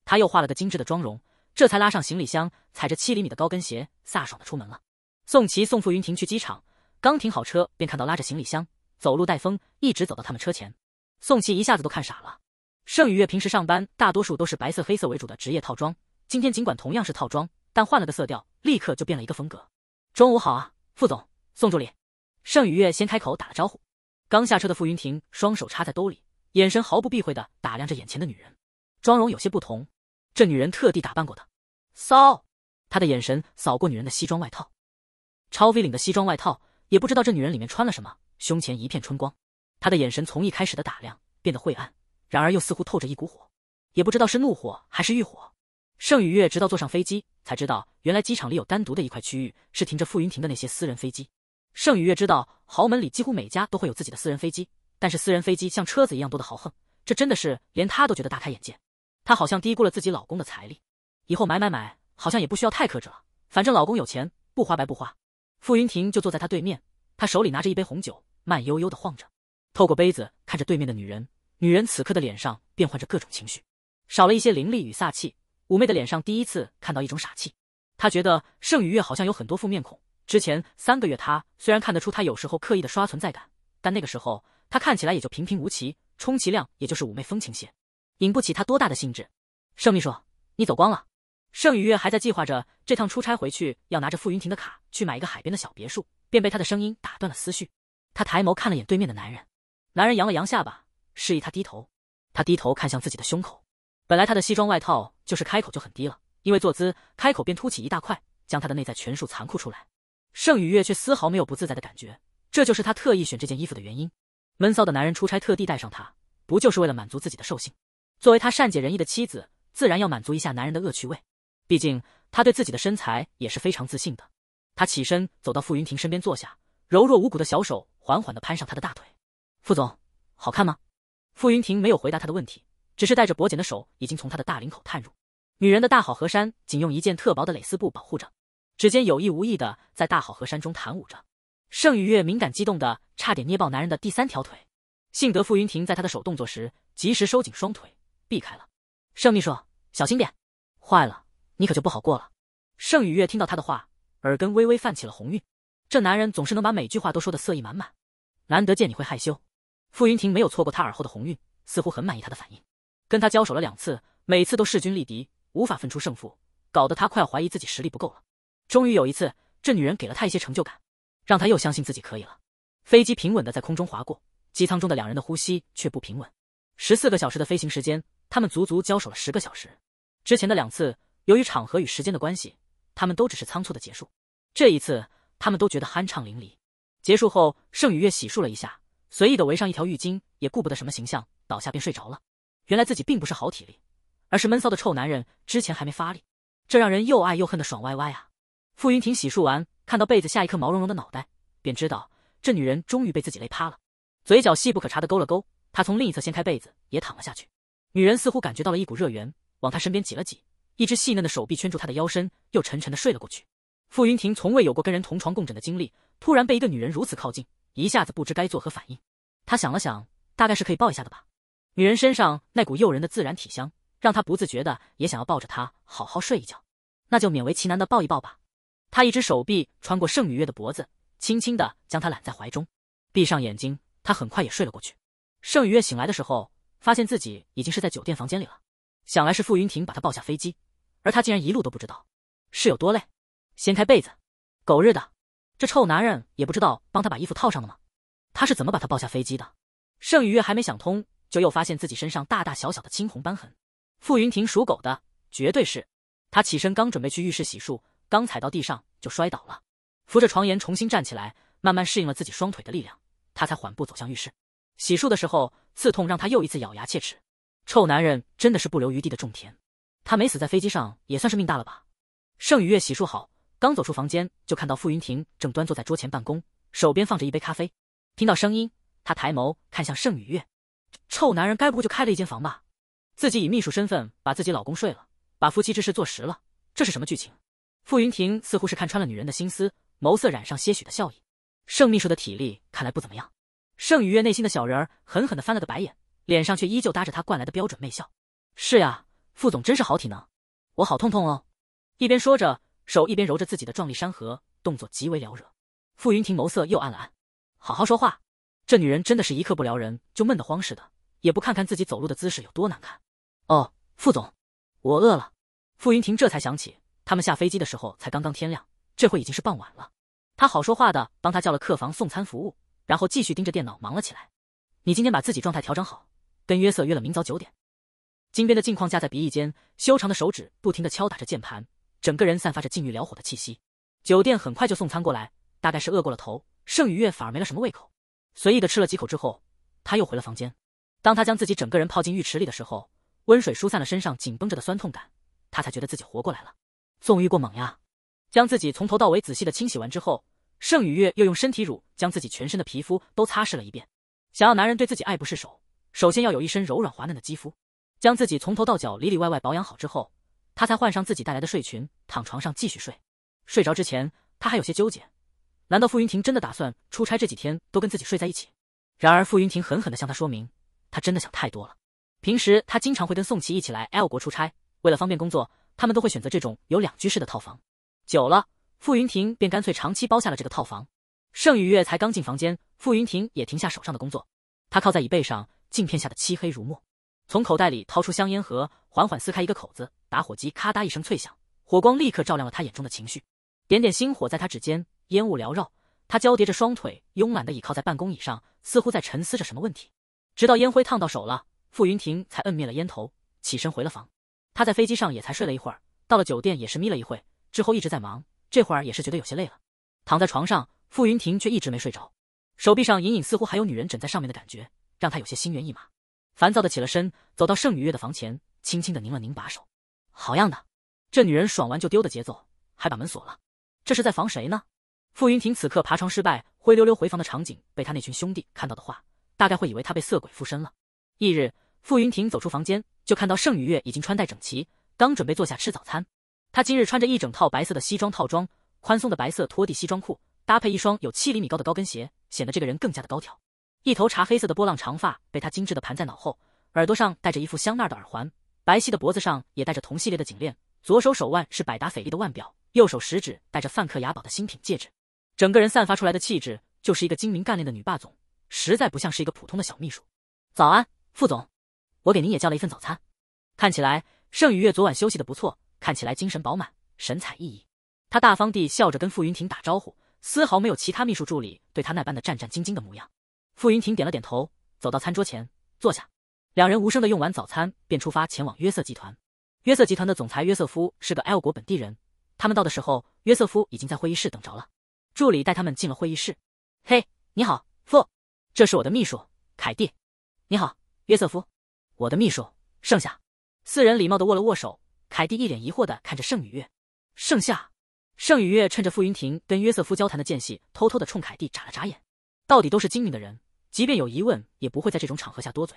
Speaker 1: 他又画了个精致的妆容。这才拉上行李箱，踩着七厘米的高跟鞋，飒爽的出门了。宋琦送傅云霆去机场，刚停好车，便看到拉着行李箱，走路带风，一直走到他们车前。宋琦一下子都看傻了。盛雨月平时上班大多数都是白色、黑色为主的职业套装，今天尽管同样是套装，但换了个色调，立刻就变了一个风格。中午好啊，副总，宋助理。盛雨月先开口打了招呼。刚下车的傅云霆双手插在兜里，眼神毫不避讳的打量着眼前的女人，妆容有些不同。这女人特地打扮过的，骚。他的眼神扫过女人的西装外套，超 V 领的西装外套，也不知道这女人里面穿了什么，胸前一片春光。他的眼神从一开始的打量变得晦暗，然而又似乎透着一股火，也不知道是怒火还是欲火。盛雨月直到坐上飞机才知道，原来机场里有单独的一块区域是停着傅云霆的那些私人飞机。盛雨月知道豪门里几乎每家都会有自己的私人飞机，但是私人飞机像车子一样多的豪横，这真的是连他都觉得大开眼界。她好像低估了自己老公的财力，以后买买买好像也不需要太克制了，反正老公有钱，不花白不花。傅云霆就坐在她对面，他手里拿着一杯红酒，慢悠悠的晃着，透过杯子看着对面的女人。女人此刻的脸上变换着各种情绪，少了一些凌厉与飒气，妩媚的脸上第一次看到一种傻气。她觉得盛雨月好像有很多副面孔。之前三个月，她虽然看得出她有时候刻意的刷存在感，但那个时候她看起来也就平平无奇，充其量也就是妩媚风情些。引不起他多大的兴致，盛秘书，你走光了。盛雨月还在计划着这趟出差回去要拿着傅云霆的卡去买一个海边的小别墅，便被他的声音打断了思绪。他抬眸看了眼对面的男人，男人扬了扬下巴，示意他低头。他低头看向自己的胸口，本来他的西装外套就是开口就很低了，因为坐姿开口便凸起一大块，将他的内在全数残酷出来。盛雨月却丝毫没有不自在的感觉，这就是他特意选这件衣服的原因。闷骚的男人出差特地带上他，不就是为了满足自己的兽性？作为他善解人意的妻子，自然要满足一下男人的恶趣味。毕竟他对自己的身材也是非常自信的。他起身走到傅云霆身边坐下，柔弱无骨的小手缓缓地攀上他的大腿。傅总，好看吗？傅云霆没有回答他的问题，只是带着薄茧的手已经从他的大领口探入，女人的大好河山仅用一件特薄的蕾丝布保护着，指尖有意无意的在大好河山中弹舞着。盛雨月敏感激动的差点捏爆男人的第三条腿，幸得傅云霆在他的手动作时及时收紧双腿。避开了，盛秘书，小心点，坏了，你可就不好过了。盛雨月听到他的话，耳根微微泛起了红晕，这男人总是能把每句话都说的色意满满，难得见你会害羞。傅云霆没有错过他耳后的红晕，似乎很满意他的反应。跟他交手了两次，每次都势均力敌，无法分出胜负，搞得他快要怀疑自己实力不够了。终于有一次，这女人给了他一些成就感，让他又相信自己可以了。飞机平稳的在空中划过，机舱中的两人的呼吸却不平稳。十四个小时的飞行时间。他们足足交手了十个小时，之前的两次由于场合与时间的关系，他们都只是仓促的结束。这一次，他们都觉得酣畅淋漓。结束后，盛雨月洗漱了一下，随意的围上一条浴巾，也顾不得什么形象，倒下便睡着了。原来自己并不是好体力，而是闷骚的臭男人之前还没发力，这让人又爱又恨的爽歪歪啊！傅云霆洗漱完，看到被子下一颗毛茸茸的脑袋，便知道这女人终于被自己累趴了，嘴角细不可察的勾了勾，他从另一侧掀开被子，也躺了下去。女人似乎感觉到了一股热源，往他身边挤了挤，一只细嫩的手臂圈住他的腰身，又沉沉的睡了过去。傅云霆从未有过跟人同床共枕的经历，突然被一个女人如此靠近，一下子不知该作何反应。他想了想，大概是可以抱一下的吧。女人身上那股诱人的自然体香，让他不自觉的也想要抱着她好好睡一觉。那就勉为其难的抱一抱吧。他一只手臂穿过盛雨月的脖子，轻轻的将她揽在怀中，闭上眼睛，他很快也睡了过去。盛雨月醒来的时候。发现自己已经是在酒店房间里了，想来是傅云霆把他抱下飞机，而他竟然一路都不知道，是有多累。掀开被子，狗日的，这臭男人也不知道帮他把衣服套上的吗？他是怎么把他抱下飞机的？盛雨月还没想通，就又发现自己身上大大小小的青红斑痕。傅云霆属狗的，绝对是。他起身，刚准备去浴室洗漱，刚踩到地上就摔倒了，扶着床沿重新站起来，慢慢适应了自己双腿的力量，他才缓步走向浴室。洗漱的时候，刺痛让他又一次咬牙切齿。臭男人真的是不留余地的种田，他没死在飞机上也算是命大了吧。盛雨月洗漱好，刚走出房间就看到傅云霆正端坐在桌前办公，手边放着一杯咖啡。听到声音，他抬眸看向盛雨月，臭男人该不会就开了一间房吧？自己以秘书身份把自己老公睡了，把夫妻之事做实了，这是什么剧情？傅云霆似乎是看穿了女人的心思，眸色染上些许的笑意。盛秘书的体力看来不怎么样。盛雨月内心的小人儿狠狠地翻了个白眼，脸上却依旧搭着他惯来的标准媚笑。是呀，傅总真是好体能，我好痛痛哦。一边说着，手一边揉着自己的壮丽山河，动作极为撩惹。傅云霆眸色又暗了暗，好好说话。这女人真的是一刻不撩人就闷得慌似的，也不看看自己走路的姿势有多难看。哦，傅总，我饿了。傅云霆这才想起，他们下飞机的时候才刚刚天亮，这会已经是傍晚了。他好说话的帮他叫了客房送餐服务。然后继续盯着电脑忙了起来。你今天把自己状态调整好，跟约瑟约了明早九点。金边的镜框架在鼻翼间，修长的手指不停的敲打着键盘，整个人散发着禁欲撩火的气息。酒店很快就送餐过来，大概是饿过了头，盛雨月反而没了什么胃口。随意的吃了几口之后，他又回了房间。当他将自己整个人泡进浴池里的时候，温水疏散了身上紧绷着的酸痛感，他才觉得自己活过来了。纵欲过猛呀，将自己从头到尾仔细的清洗完之后。盛雨月又用身体乳将自己全身的皮肤都擦拭了一遍，想要男人对自己爱不释手，首先要有一身柔软滑嫩的肌肤。将自己从头到脚里里外外保养好之后，她才换上自己带来的睡裙，躺床上继续睡。睡着之前，她还有些纠结：难道傅云霆真的打算出差这几天都跟自己睡在一起？然而傅云霆狠狠的向他说明，他真的想太多了。平时他经常会跟宋琦一起来 L 国出差，为了方便工作，他们都会选择这种有两居室的套房。久了。傅云霆便干脆长期包下了这个套房。盛雨月才刚进房间，傅云霆也停下手上的工作。他靠在椅背上，镜片下的漆黑如墨。从口袋里掏出香烟盒，缓缓撕开一个口子，打火机咔嗒一声脆响，火光立刻照亮了他眼中的情绪。点点星火在他指尖，烟雾缭绕。他交叠着双腿，慵懒的倚靠在办公椅上，似乎在沉思着什么问题。直到烟灰烫到手了，傅云霆才摁灭了烟头，起身回了房。他在飞机上也才睡了一会儿，到了酒店也是眯了一会之后一直在忙。这会儿也是觉得有些累了，躺在床上，傅云霆却一直没睡着，手臂上隐隐似乎还有女人枕在上面的感觉，让他有些心猿意马，烦躁的起了身，走到盛雨月的房前，轻轻的拧了拧把手。好样的，这女人爽完就丢的节奏，还把门锁了，这是在防谁呢？傅云霆此刻爬床失败，灰溜溜回房的场景，被他那群兄弟看到的话，大概会以为他被色鬼附身了。翌日，傅云霆走出房间，就看到盛雨月已经穿戴整齐，刚准备坐下吃早餐。她今日穿着一整套白色的西装套装，宽松的白色拖地西装裤，搭配一双有七厘米高的高跟鞋，显得这个人更加的高挑。一头茶黑色的波浪长发被她精致的盘在脑后，耳朵上戴着一副香奈儿的耳环，白皙的脖子上也戴着同系列的颈链，左手手腕是百达翡丽的腕表，右手食指戴着范克雅宝的新品戒指，整个人散发出来的气质就是一个精明干练的女霸总，实在不像是一个普通的小秘书。早安，副总，我给您也叫了一份早餐，看起来盛雨月昨晚休息的不错。看起来精神饱满，神采奕奕。他大方地笑着跟傅云霆打招呼，丝毫没有其他秘书助理对他那般的战战兢兢的模样。傅云霆点了点头，走到餐桌前坐下。两人无声的用完早餐，便出发前往约瑟集团。约瑟集团的总裁约瑟夫是个 L 国本地人。他们到的时候，约瑟夫已经在会议室等着了。助理带他们进了会议室。嘿，你好，傅，这是我的秘书凯蒂。你好，约瑟夫，我的秘书盛夏。四人礼貌的握了握手。凯蒂一脸疑惑地看着盛雨月，盛夏，盛雨月趁着傅云霆跟约瑟夫交谈的间隙，偷偷地冲凯蒂眨了眨眼。到底都是精明的人，即便有疑问，也不会在这种场合下多嘴。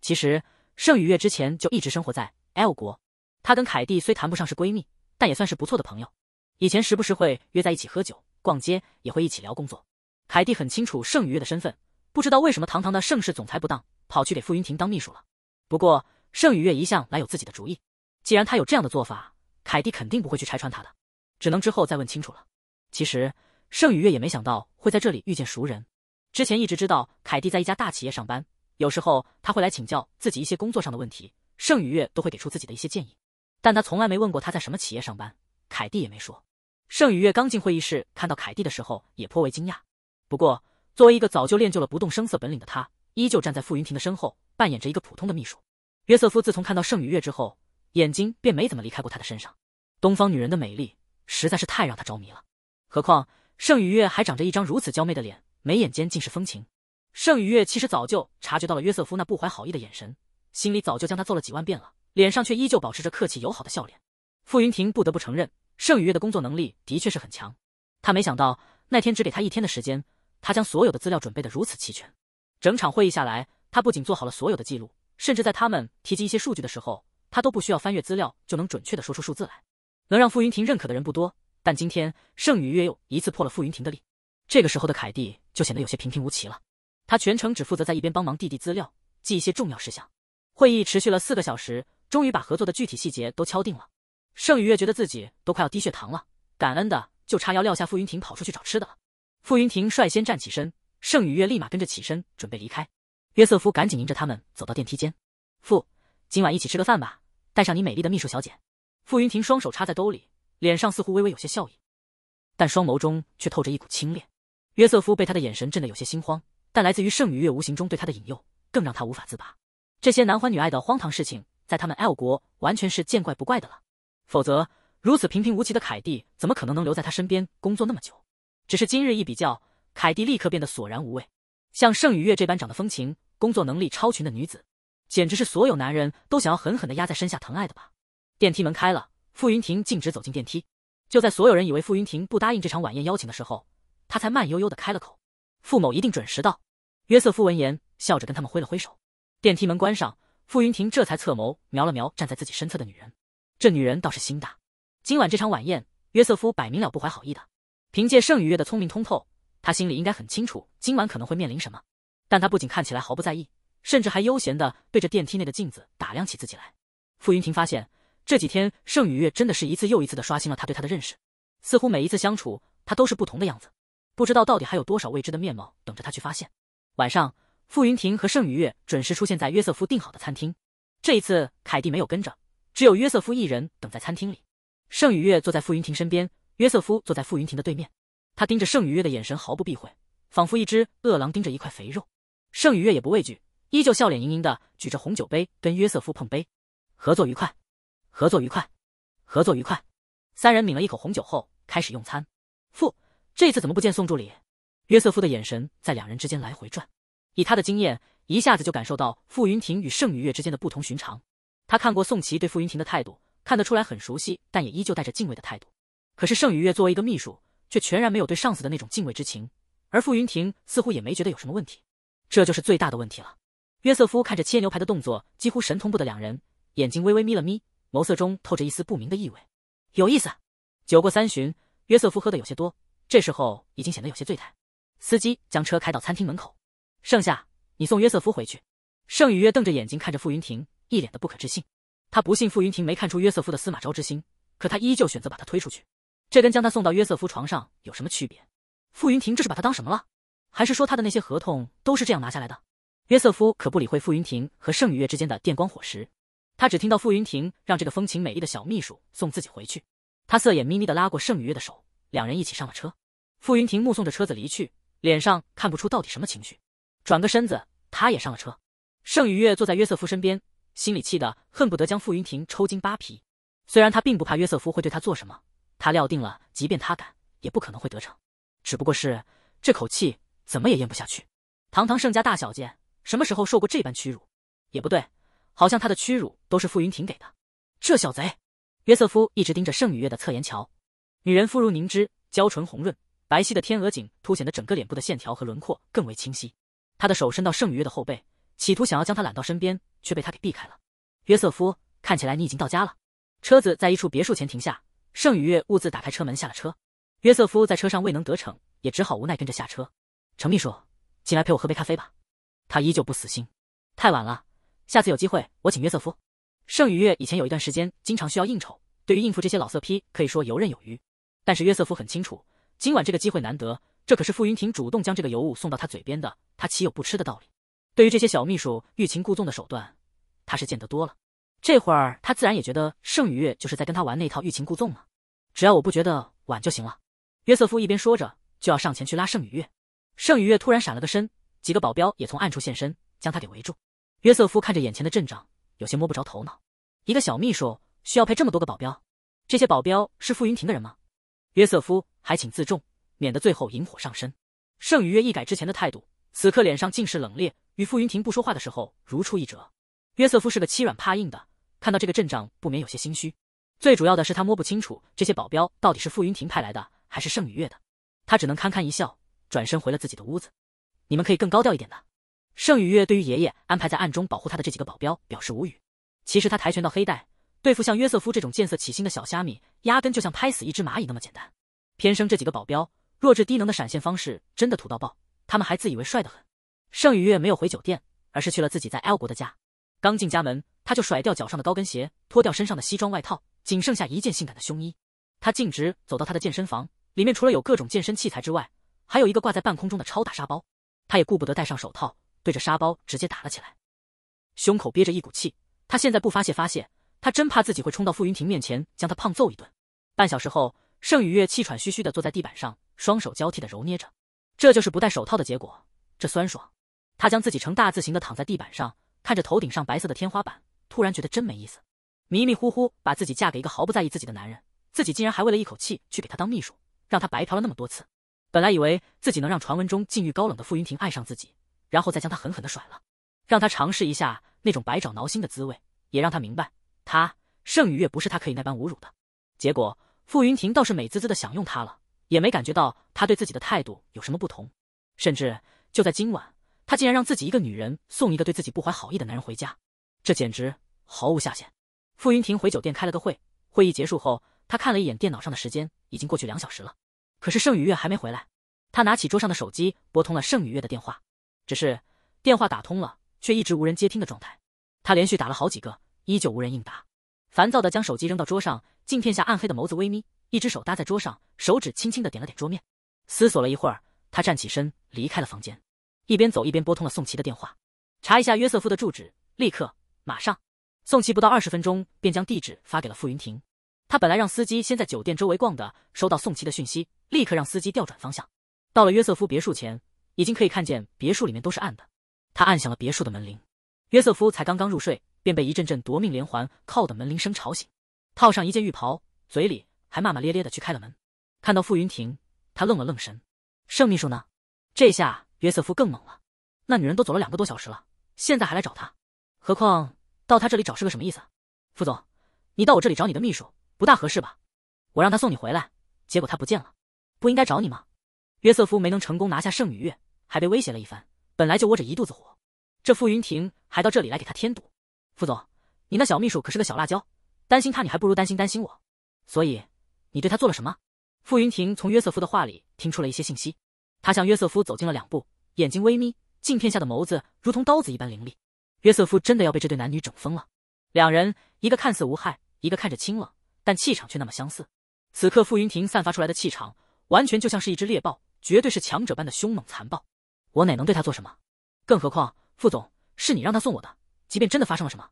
Speaker 1: 其实，盛雨月之前就一直生活在 L 国，他跟凯蒂虽谈不上是闺蜜，但也算是不错的朋友。以前时不时会约在一起喝酒、逛街，也会一起聊工作。凯蒂很清楚盛雨月的身份，不知道为什么堂堂的盛世总裁不当，跑去给傅云霆当秘书了。不过，盛雨月一向来有自己的主意。既然他有这样的做法，凯蒂肯定不会去拆穿他的，只能之后再问清楚了。其实盛雨月也没想到会在这里遇见熟人，之前一直知道凯蒂在一家大企业上班，有时候他会来请教自己一些工作上的问题，盛雨月都会给出自己的一些建议，但他从来没问过他在什么企业上班，凯蒂也没说。盛雨月刚进会议室看到凯蒂的时候也颇为惊讶，不过作为一个早就练就了不动声色本领的他，依旧站在傅云霆的身后扮演着一个普通的秘书。约瑟夫自从看到盛雨月之后。眼睛便没怎么离开过她的身上。东方女人的美丽实在是太让他着迷了，何况盛雨月还长着一张如此娇媚的脸，眉眼间尽是风情。盛雨月其实早就察觉到了约瑟夫那不怀好意的眼神，心里早就将他揍了几万遍了，脸上却依旧保持着客气友好的笑脸。傅云霆不得不承认，盛雨月的工作能力的确是很强。他没想到那天只给他一天的时间，他将所有的资料准备得如此齐全。整场会议下来，他不仅做好了所有的记录，甚至在他们提及一些数据的时候。他都不需要翻阅资料就能准确地说出数字来，能让傅云霆认可的人不多，但今天盛宇月又一次破了傅云霆的例。这个时候的凯蒂就显得有些平平无奇了，他全程只负责在一边帮忙递递资料，记一些重要事项。会议持续了四个小时，终于把合作的具体细节都敲定了。盛宇月觉得自己都快要低血糖了，感恩的就差要撂下傅云霆跑出去找吃的了。傅云霆率先站起身，盛宇月立马跟着起身准备离开，约瑟夫赶紧迎着他们走到电梯间，傅。今晚一起吃个饭吧，带上你美丽的秘书小姐。傅云霆双手插在兜里，脸上似乎微微有些笑意，但双眸中却透着一股清冽。约瑟夫被他的眼神震得有些心慌，但来自于盛雨月无形中对他的引诱，更让他无法自拔。这些男欢女爱的荒唐事情，在他们 L 国完全是见怪不怪的了。否则，如此平平无奇的凯蒂，怎么可能能留在他身边工作那么久？只是今日一比较，凯蒂立刻变得索然无味。像盛雨月这般长得风情、工作能力超群的女子。简直是所有男人都想要狠狠的压在身下疼爱的吧？电梯门开了，傅云霆径直走进电梯。就在所有人以为傅云霆不答应这场晚宴邀请的时候，他才慢悠悠的开了口：“傅某一定准时到。”约瑟夫闻言，笑着跟他们挥了挥手。电梯门关上，傅云霆这才侧眸瞄了瞄站在自己身侧的女人。这女人倒是心大。今晚这场晚宴，约瑟夫摆明了不怀好意的。凭借盛雨月的聪明通透，他心里应该很清楚今晚可能会面临什么。但他不仅看起来毫不在意。甚至还悠闲的对着电梯内的镜子打量起自己来。傅云霆发现，这几天盛雨月真的是一次又一次的刷新了他对他的认识，似乎每一次相处，他都是不同的样子。不知道到底还有多少未知的面貌等着他去发现。晚上，傅云霆和盛雨月准时出现在约瑟夫订好的餐厅。这一次，凯蒂没有跟着，只有约瑟夫一人等在餐厅里。盛雨月坐在傅云霆身边，约瑟夫坐在傅云霆的对面。他盯着盛雨月的眼神毫不避讳，仿佛一只饿狼盯着一块肥肉。盛雨月也不畏惧。依旧笑脸盈盈的举着红酒杯跟约瑟夫碰杯，合作愉快，合作愉快，合作愉快。三人抿了一口红酒后开始用餐。傅这次怎么不见宋助理？约瑟夫的眼神在两人之间来回转，以他的经验，一下子就感受到傅云霆与盛雨月之间的不同寻常。他看过宋琦对傅云霆的态度，看得出来很熟悉，但也依旧带着敬畏的态度。可是盛雨月作为一个秘书，却全然没有对上司的那种敬畏之情，而傅云霆似乎也没觉得有什么问题，这就是最大的问题了。约瑟夫看着切牛排的动作几乎神同步的两人，眼睛微微眯了眯，眸色中透着一丝不明的意味。有意思。酒过三巡，约瑟夫喝的有些多，这时候已经显得有些醉态。司机将车开到餐厅门口，盛夏，你送约瑟夫回去。盛雨月瞪着眼睛看着傅云霆，一脸的不可置信。他不信傅云霆没看出约瑟夫的司马昭之心，可他依旧选择把他推出去，这跟将他送到约瑟夫床上有什么区别？傅云霆这是把他当什么了？还是说他的那些合同都是这样拿下来的？约瑟夫可不理会傅云霆和盛雨月之间的电光火石，他只听到傅云霆让这个风情美丽的小秘书送自己回去。他色眼眯眯的拉过盛雨月的手，两人一起上了车。傅云霆目送着车子离去，脸上看不出到底什么情绪。转个身子，他也上了车。盛雨月坐在约瑟夫身边，心里气得恨不得将傅云霆抽筋扒皮。虽然他并不怕约瑟夫会对他做什么，他料定了，即便他敢，也不可能会得逞。只不过是这口气怎么也咽不下去，堂堂盛家大小姐。什么时候受过这般屈辱？也不对，好像他的屈辱都是傅云霆给的。这小贼！约瑟夫一直盯着盛雨月的侧颜瞧，女人肤如凝脂，娇唇红润，白皙的天鹅颈凸显得整个脸部的线条和轮廓更为清晰。他的手伸到盛雨月的后背，企图想要将她揽到身边，却被她给避开了。约瑟夫，看起来你已经到家了。车子在一处别墅前停下，盛雨月兀自打开车门下了车。约瑟夫在车上未能得逞，也只好无奈跟着下车。程秘书，进来陪我喝杯咖啡吧。他依旧不死心。太晚了，下次有机会我请约瑟夫。盛雨月以前有一段时间经常需要应酬，对于应付这些老色批可以说游刃有余。但是约瑟夫很清楚，今晚这个机会难得，这可是傅云霆主动将这个尤物送到他嘴边的，他岂有不吃的道理？对于这些小秘书欲擒故纵的手段，他是见得多了。这会儿他自然也觉得盛雨月就是在跟他玩那套欲擒故纵呢。只要我不觉得晚就行了。约瑟夫一边说着，就要上前去拉盛雨月，盛雨月突然闪了个身。几个保镖也从暗处现身，将他给围住。约瑟夫看着眼前的阵仗，有些摸不着头脑。一个小秘书需要配这么多个保镖？这些保镖是傅云霆的人吗？约瑟夫，还请自重，免得最后引火上身。盛雨月一改之前的态度，此刻脸上尽是冷冽，与傅云霆不说话的时候如出一辙。约瑟夫是个欺软怕硬的，看到这个阵仗，不免有些心虚。最主要的是，他摸不清楚这些保镖到底是傅云霆派来的，还是盛雨月的。他只能堪堪一笑，转身回了自己的屋子。你们可以更高调一点的。盛雨月对于爷爷安排在暗中保护他的这几个保镖表示无语。其实他跆拳道黑带，对付像约瑟夫这种见色起心的小虾米，压根就像拍死一只蚂蚁那么简单。偏生这几个保镖弱智低能的闪现方式真的土到爆，他们还自以为帅得很。盛雨月没有回酒店，而是去了自己在 L 国的家。刚进家门，他就甩掉脚上的高跟鞋，脱掉身上的西装外套，仅剩下一件性感的胸衣。他径直走到他的健身房，里面除了有各种健身器材之外，还有一个挂在半空中的超大沙包。他也顾不得戴上手套，对着沙包直接打了起来。胸口憋着一股气，他现在不发泄发泄，他真怕自己会冲到傅云霆面前将他胖揍一顿。半小时后，盛雨月气喘吁吁的坐在地板上，双手交替的揉捏着，这就是不戴手套的结果，这酸爽。他将自己呈大字形的躺在地板上，看着头顶上白色的天花板，突然觉得真没意思。迷迷糊糊把自己嫁给一个毫不在意自己的男人，自己竟然还为了一口气去给他当秘书，让他白嫖了那么多次。本来以为自己能让传闻中禁欲高冷的傅云霆爱上自己，然后再将他狠狠的甩了，让他尝试一下那种百爪挠心的滋味，也让他明白他盛雨月不是他可以那般侮辱的。结果傅云霆倒是美滋滋的享用他了，也没感觉到他对自己的态度有什么不同。甚至就在今晚，他竟然让自己一个女人送一个对自己不怀好意的男人回家，这简直毫无下限。傅云霆回酒店开了个会，会议结束后，他看了一眼电脑上的时间，已经过去两小时了。可是盛雨月还没回来，他拿起桌上的手机，拨通了盛雨月的电话，只是电话打通了，却一直无人接听的状态。他连续打了好几个，依旧无人应答，烦躁的将手机扔到桌上，镜片下暗黑的眸子微眯，一只手搭在桌上，手指轻轻的点了点桌面，思索了一会儿，他站起身离开了房间，一边走一边拨通了宋琦的电话，查一下约瑟夫的住址，立刻马上。宋琦不到二十分钟便将地址发给了傅云霆。他本来让司机先在酒店周围逛的，收到宋琦的讯息，立刻让司机调转方向。到了约瑟夫别墅前，已经可以看见别墅里面都是暗的。他按响了别墅的门铃，约瑟夫才刚刚入睡，便被一阵阵夺命连环靠的门铃声吵醒。套上一件浴袍，嘴里还骂骂咧咧的去开了门。看到傅云霆，他愣了愣神：“盛秘书呢？”这下约瑟夫更懵了。那女人都走了两个多小时了，现在还来找他？何况到他这里找是个什么意思？傅总，你到我这里找你的秘书？不大合适吧？我让他送你回来，结果他不见了，不应该找你吗？约瑟夫没能成功拿下圣女月，还被威胁了一番，本来就窝着一肚子火，这傅云霆还到这里来给他添堵。傅总，你那小秘书可是个小辣椒，担心他，你还不如担心担心我。所以你对他做了什么？傅云霆从约瑟夫的话里听出了一些信息，他向约瑟夫走近了两步，眼睛微眯，镜片下的眸子如同刀子一般凌厉。约瑟夫真的要被这对男女整疯了，两人一个看似无害，一个看着清冷。但气场却那么相似。此刻傅云霆散发出来的气场，完全就像是一只猎豹，绝对是强者般的凶猛残暴。我哪能对他做什么？更何况傅总是你让他送我的，即便真的发生了什么，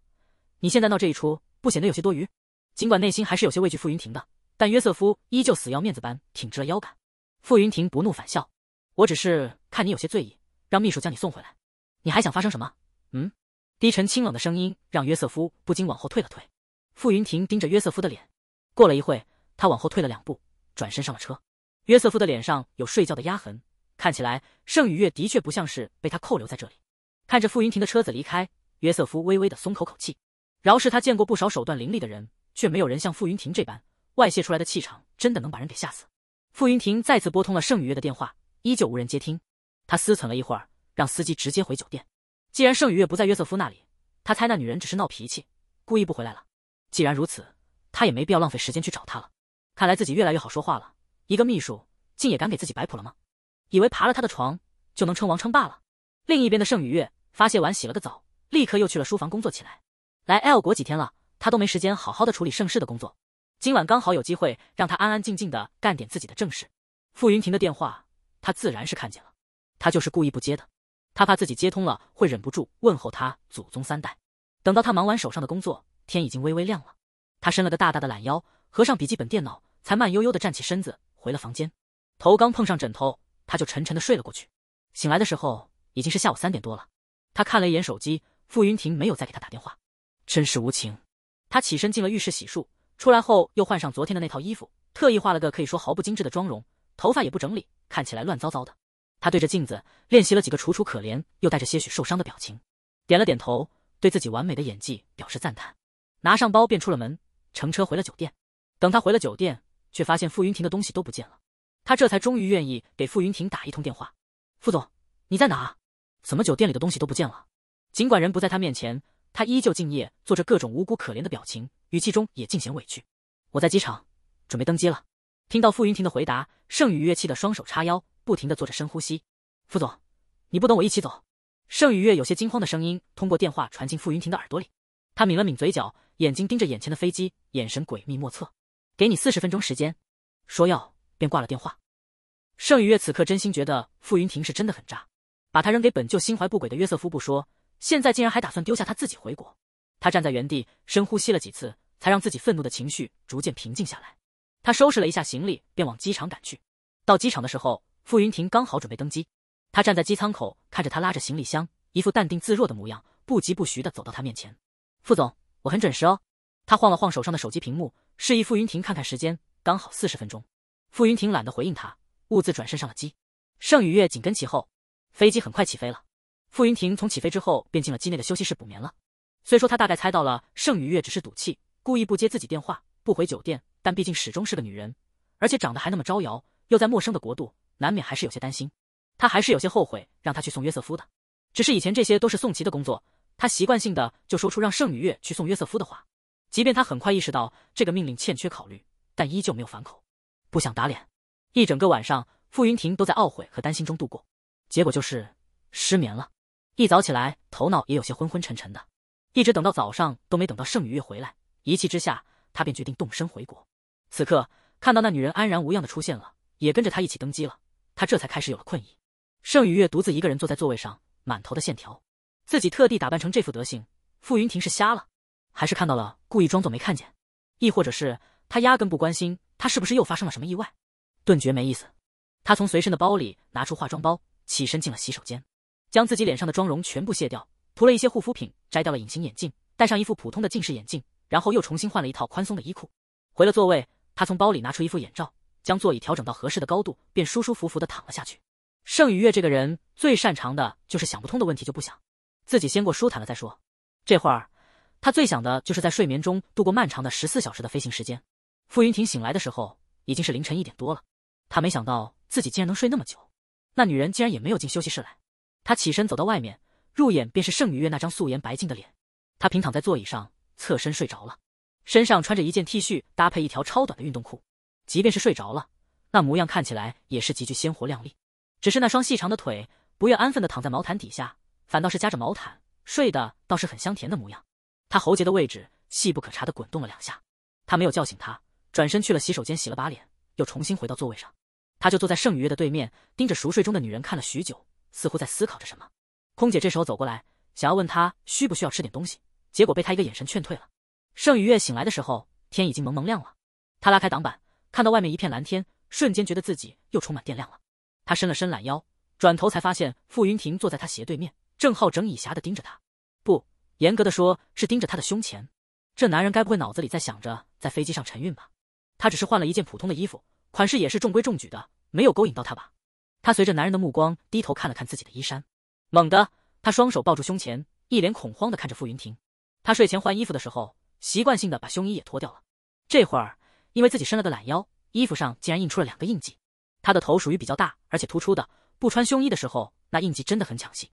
Speaker 1: 你现在闹这一出，不显得有些多余？尽管内心还是有些畏惧傅云霆的，但约瑟夫依旧死要面子般挺直了腰杆。傅云霆不怒反笑：“我只是看你有些醉意，让秘书将你送回来。你还想发生什么？”嗯，低沉清冷的声音让约瑟夫不禁往后退了退。傅云霆盯着约瑟夫的脸。过了一会他往后退了两步，转身上了车。约瑟夫的脸上有睡觉的压痕，看起来盛雨月的确不像是被他扣留在这里。看着傅云霆的车子离开，约瑟夫微微的松口口气。饶是他见过不少手段凌厉的人，却没有人像傅云霆这般，外泄出来的气场真的能把人给吓死。傅云霆再次拨通了盛雨月的电话，依旧无人接听。他思忖了一会儿，让司机直接回酒店。既然盛雨月不在约瑟夫那里，他猜那女人只是闹脾气，故意不回来了。既然如此。他也没必要浪费时间去找他了，看来自己越来越好说话了。一个秘书竟也敢给自己摆谱了吗？以为爬了他的床就能称王称霸了？另一边的盛雨月发泄完洗了个澡，立刻又去了书房工作起来。来 L 国几天了，他都没时间好好的处理盛世的工作。今晚刚好有机会让他安安静静的干点自己的正事。傅云霆的电话他自然是看见了，他就是故意不接的。他怕自己接通了会忍不住问候他祖宗三代。等到他忙完手上的工作，天已经微微亮了。他伸了个大大的懒腰，合上笔记本电脑，才慢悠悠地站起身子，回了房间。头刚碰上枕头，他就沉沉地睡了过去。醒来的时候已经是下午三点多了。他看了一眼手机，傅云霆没有再给他打电话，真是无情。他起身进了浴室洗漱，出来后又换上昨天的那套衣服，特意画了个可以说毫不精致的妆容，头发也不整理，看起来乱糟糟的。他对着镜子练习了几个楚楚可怜又带着些许受伤的表情，点了点头，对自己完美的演技表示赞叹。拿上包便出了门。乘车回了酒店，等他回了酒店，却发现傅云霆的东西都不见了。他这才终于愿意给傅云霆打一通电话：“傅总，你在哪？怎么酒店里的东西都不见了？”尽管人不在他面前，他依旧敬业，做着各种无辜可怜的表情，语气中也尽显委屈。“我在机场，准备登机了。”听到傅云霆的回答，盛雨月气得双手叉腰，不停的做着深呼吸。“傅总，你不等我一起走？”盛雨月有些惊慌的声音通过电话传进傅云霆的耳朵里。他抿了抿嘴角，眼睛盯着眼前的飞机，眼神诡秘莫测。给你四十分钟时间，说要便挂了电话。盛雨月此刻真心觉得傅云霆是真的很渣，把他扔给本就心怀不轨的约瑟夫不说，现在竟然还打算丢下他自己回国。他站在原地深呼吸了几次，才让自己愤怒的情绪逐渐平静下来。他收拾了一下行李，便往机场赶去。到机场的时候，傅云霆刚好准备登机。他站在机舱口看着他拉着行李箱，一副淡定自若的模样，不疾不徐地走到他面前。副总，我很准时哦。他晃了晃手上的手机屏幕，示意傅云霆看看时间，刚好四十分钟。傅云霆懒得回应他，兀自转身上了机。盛雨月紧跟其后，飞机很快起飞了。傅云霆从起飞之后便进了机内的休息室补眠了。虽说他大概猜到了盛雨月只是赌气，故意不接自己电话，不回酒店，但毕竟始终是个女人，而且长得还那么招摇，又在陌生的国度，难免还是有些担心。他还是有些后悔让他去送约瑟夫的，只是以前这些都是宋琦的工作。他习惯性的就说出让圣女月去送约瑟夫的话，即便他很快意识到这个命令欠缺考虑，但依旧没有反口，不想打脸。一整个晚上，傅云霆都在懊悔和担心中度过，结果就是失眠了。一早起来，头脑也有些昏昏沉沉的，一直等到早上都没等到圣女月回来，一气之下，他便决定动身回国。此刻看到那女人安然无恙的出现了，也跟着他一起登机了，他这才开始有了困意。圣女月独自一个人坐在座位上，满头的线条。自己特地打扮成这副德行，傅云霆是瞎了，还是看到了故意装作没看见，亦或者是他压根不关心他是不是又发生了什么意外？顿觉没意思，他从随身的包里拿出化妆包，起身进了洗手间，将自己脸上的妆容全部卸掉，涂了一些护肤品，摘掉了隐形眼镜，戴上一副普通的近视眼镜，然后又重新换了一套宽松的衣裤，回了座位。他从包里拿出一副眼罩，将座椅调整到合适的高度，便舒舒服服的躺了下去。盛雨月这个人最擅长的就是想不通的问题就不想。自己先过舒坦了再说。这会儿，他最想的就是在睡眠中度过漫长的十四小时的飞行时间。傅云霆醒来的时候已经是凌晨一点多了，他没想到自己竟然能睡那么久。那女人竟然也没有进休息室来。他起身走到外面，入眼便是圣女月那张素颜白净的脸。他平躺在座椅上，侧身睡着了，身上穿着一件 T 恤搭配一条超短的运动裤。即便是睡着了，那模样看起来也是极具鲜活靓丽。只是那双细长的腿不愿安分的躺在毛毯底下。反倒是夹着毛毯睡的，倒是很香甜的模样。他喉结的位置细不可察的滚动了两下，他没有叫醒他，转身去了洗手间洗了把脸，又重新回到座位上。他就坐在盛雨月的对面，盯着熟睡中的女人看了许久，似乎在思考着什么。空姐这时候走过来，想要问他需不需要吃点东西，结果被他一个眼神劝退了。盛雨月醒来的时候，天已经蒙蒙亮了。他拉开挡板，看到外面一片蓝天，瞬间觉得自己又充满电量了。他伸了伸懒腰，转头才发现傅云霆坐在他斜对面。郑浩整以暇的盯着他，不，严格的说是盯着他的胸前。这男人该不会脑子里在想着在飞机上晨运吧？他只是换了一件普通的衣服，款式也是中规中矩的，没有勾引到他吧？他随着男人的目光低头看了看自己的衣衫，猛地，他双手抱住胸前，一脸恐慌的看着傅云霆。他睡前换衣服的时候，习惯性的把胸衣也脱掉了。这会儿因为自己伸了个懒腰，衣服上竟然印出了两个印记。他的头属于比较大而且突出的，不穿胸衣的时候，那印记真的很抢戏。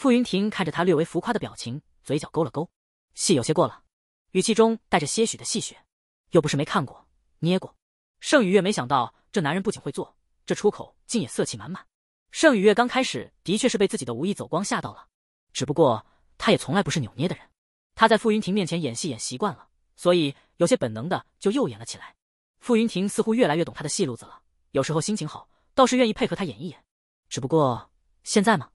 Speaker 1: 傅云霆看着他略微浮夸的表情，嘴角勾了勾，戏有些过了，语气中带着些许的戏谑，又不是没看过捏过。盛雨月没想到这男人不仅会做，这出口竟也色气满满。盛雨月刚开始的确是被自己的无意走光吓到了，只不过他也从来不是扭捏的人，他在傅云霆面前演戏演习惯了，所以有些本能的就又演了起来。傅云霆似乎越来越懂他的戏路子了，有时候心情好倒是愿意配合他演一演，只不过现在吗？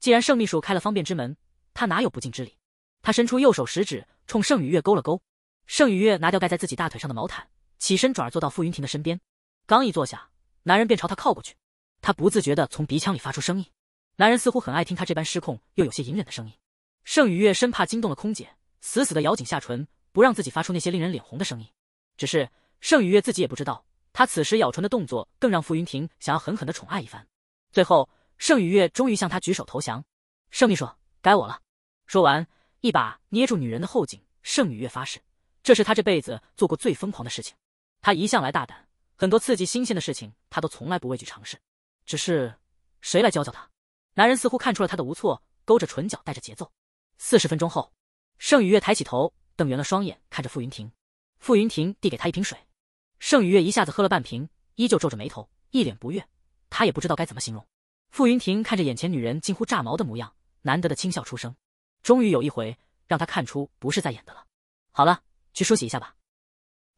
Speaker 1: 既然盛秘书开了方便之门，他哪有不敬之礼？他伸出右手食指，冲盛雨月勾了勾。盛雨月拿掉盖在自己大腿上的毛毯，起身转而坐到傅云霆的身边。刚一坐下，男人便朝他靠过去。他不自觉的从鼻腔里发出声音。男人似乎很爱听他这般失控又有些隐忍的声音。盛雨月生怕惊动了空姐，死死的咬紧下唇，不让自己发出那些令人脸红的声音。只是盛雨月自己也不知道，他此时咬唇的动作更让傅云霆想要狠狠的宠爱一番。最后。盛雨月终于向他举手投降，盛秘书，该我了。说完，一把捏住女人的后颈。盛雨月发誓，这是他这辈子做过最疯狂的事情。他一向来大胆，很多刺激新鲜的事情，他都从来不畏惧尝试。只是，谁来教教他？男人似乎看出了他的无措，勾着唇角，带着节奏。四十分钟后，盛雨月抬起头，瞪圆了双眼看着傅云霆。傅云霆递给他一瓶水，盛雨月一下子喝了半瓶，依旧皱着眉头，一脸不悦。他也不知道该怎么形容。傅云霆看着眼前女人近乎炸毛的模样，难得的轻笑出声，终于有一回让他看出不是在演的了。好了，去梳洗一下吧，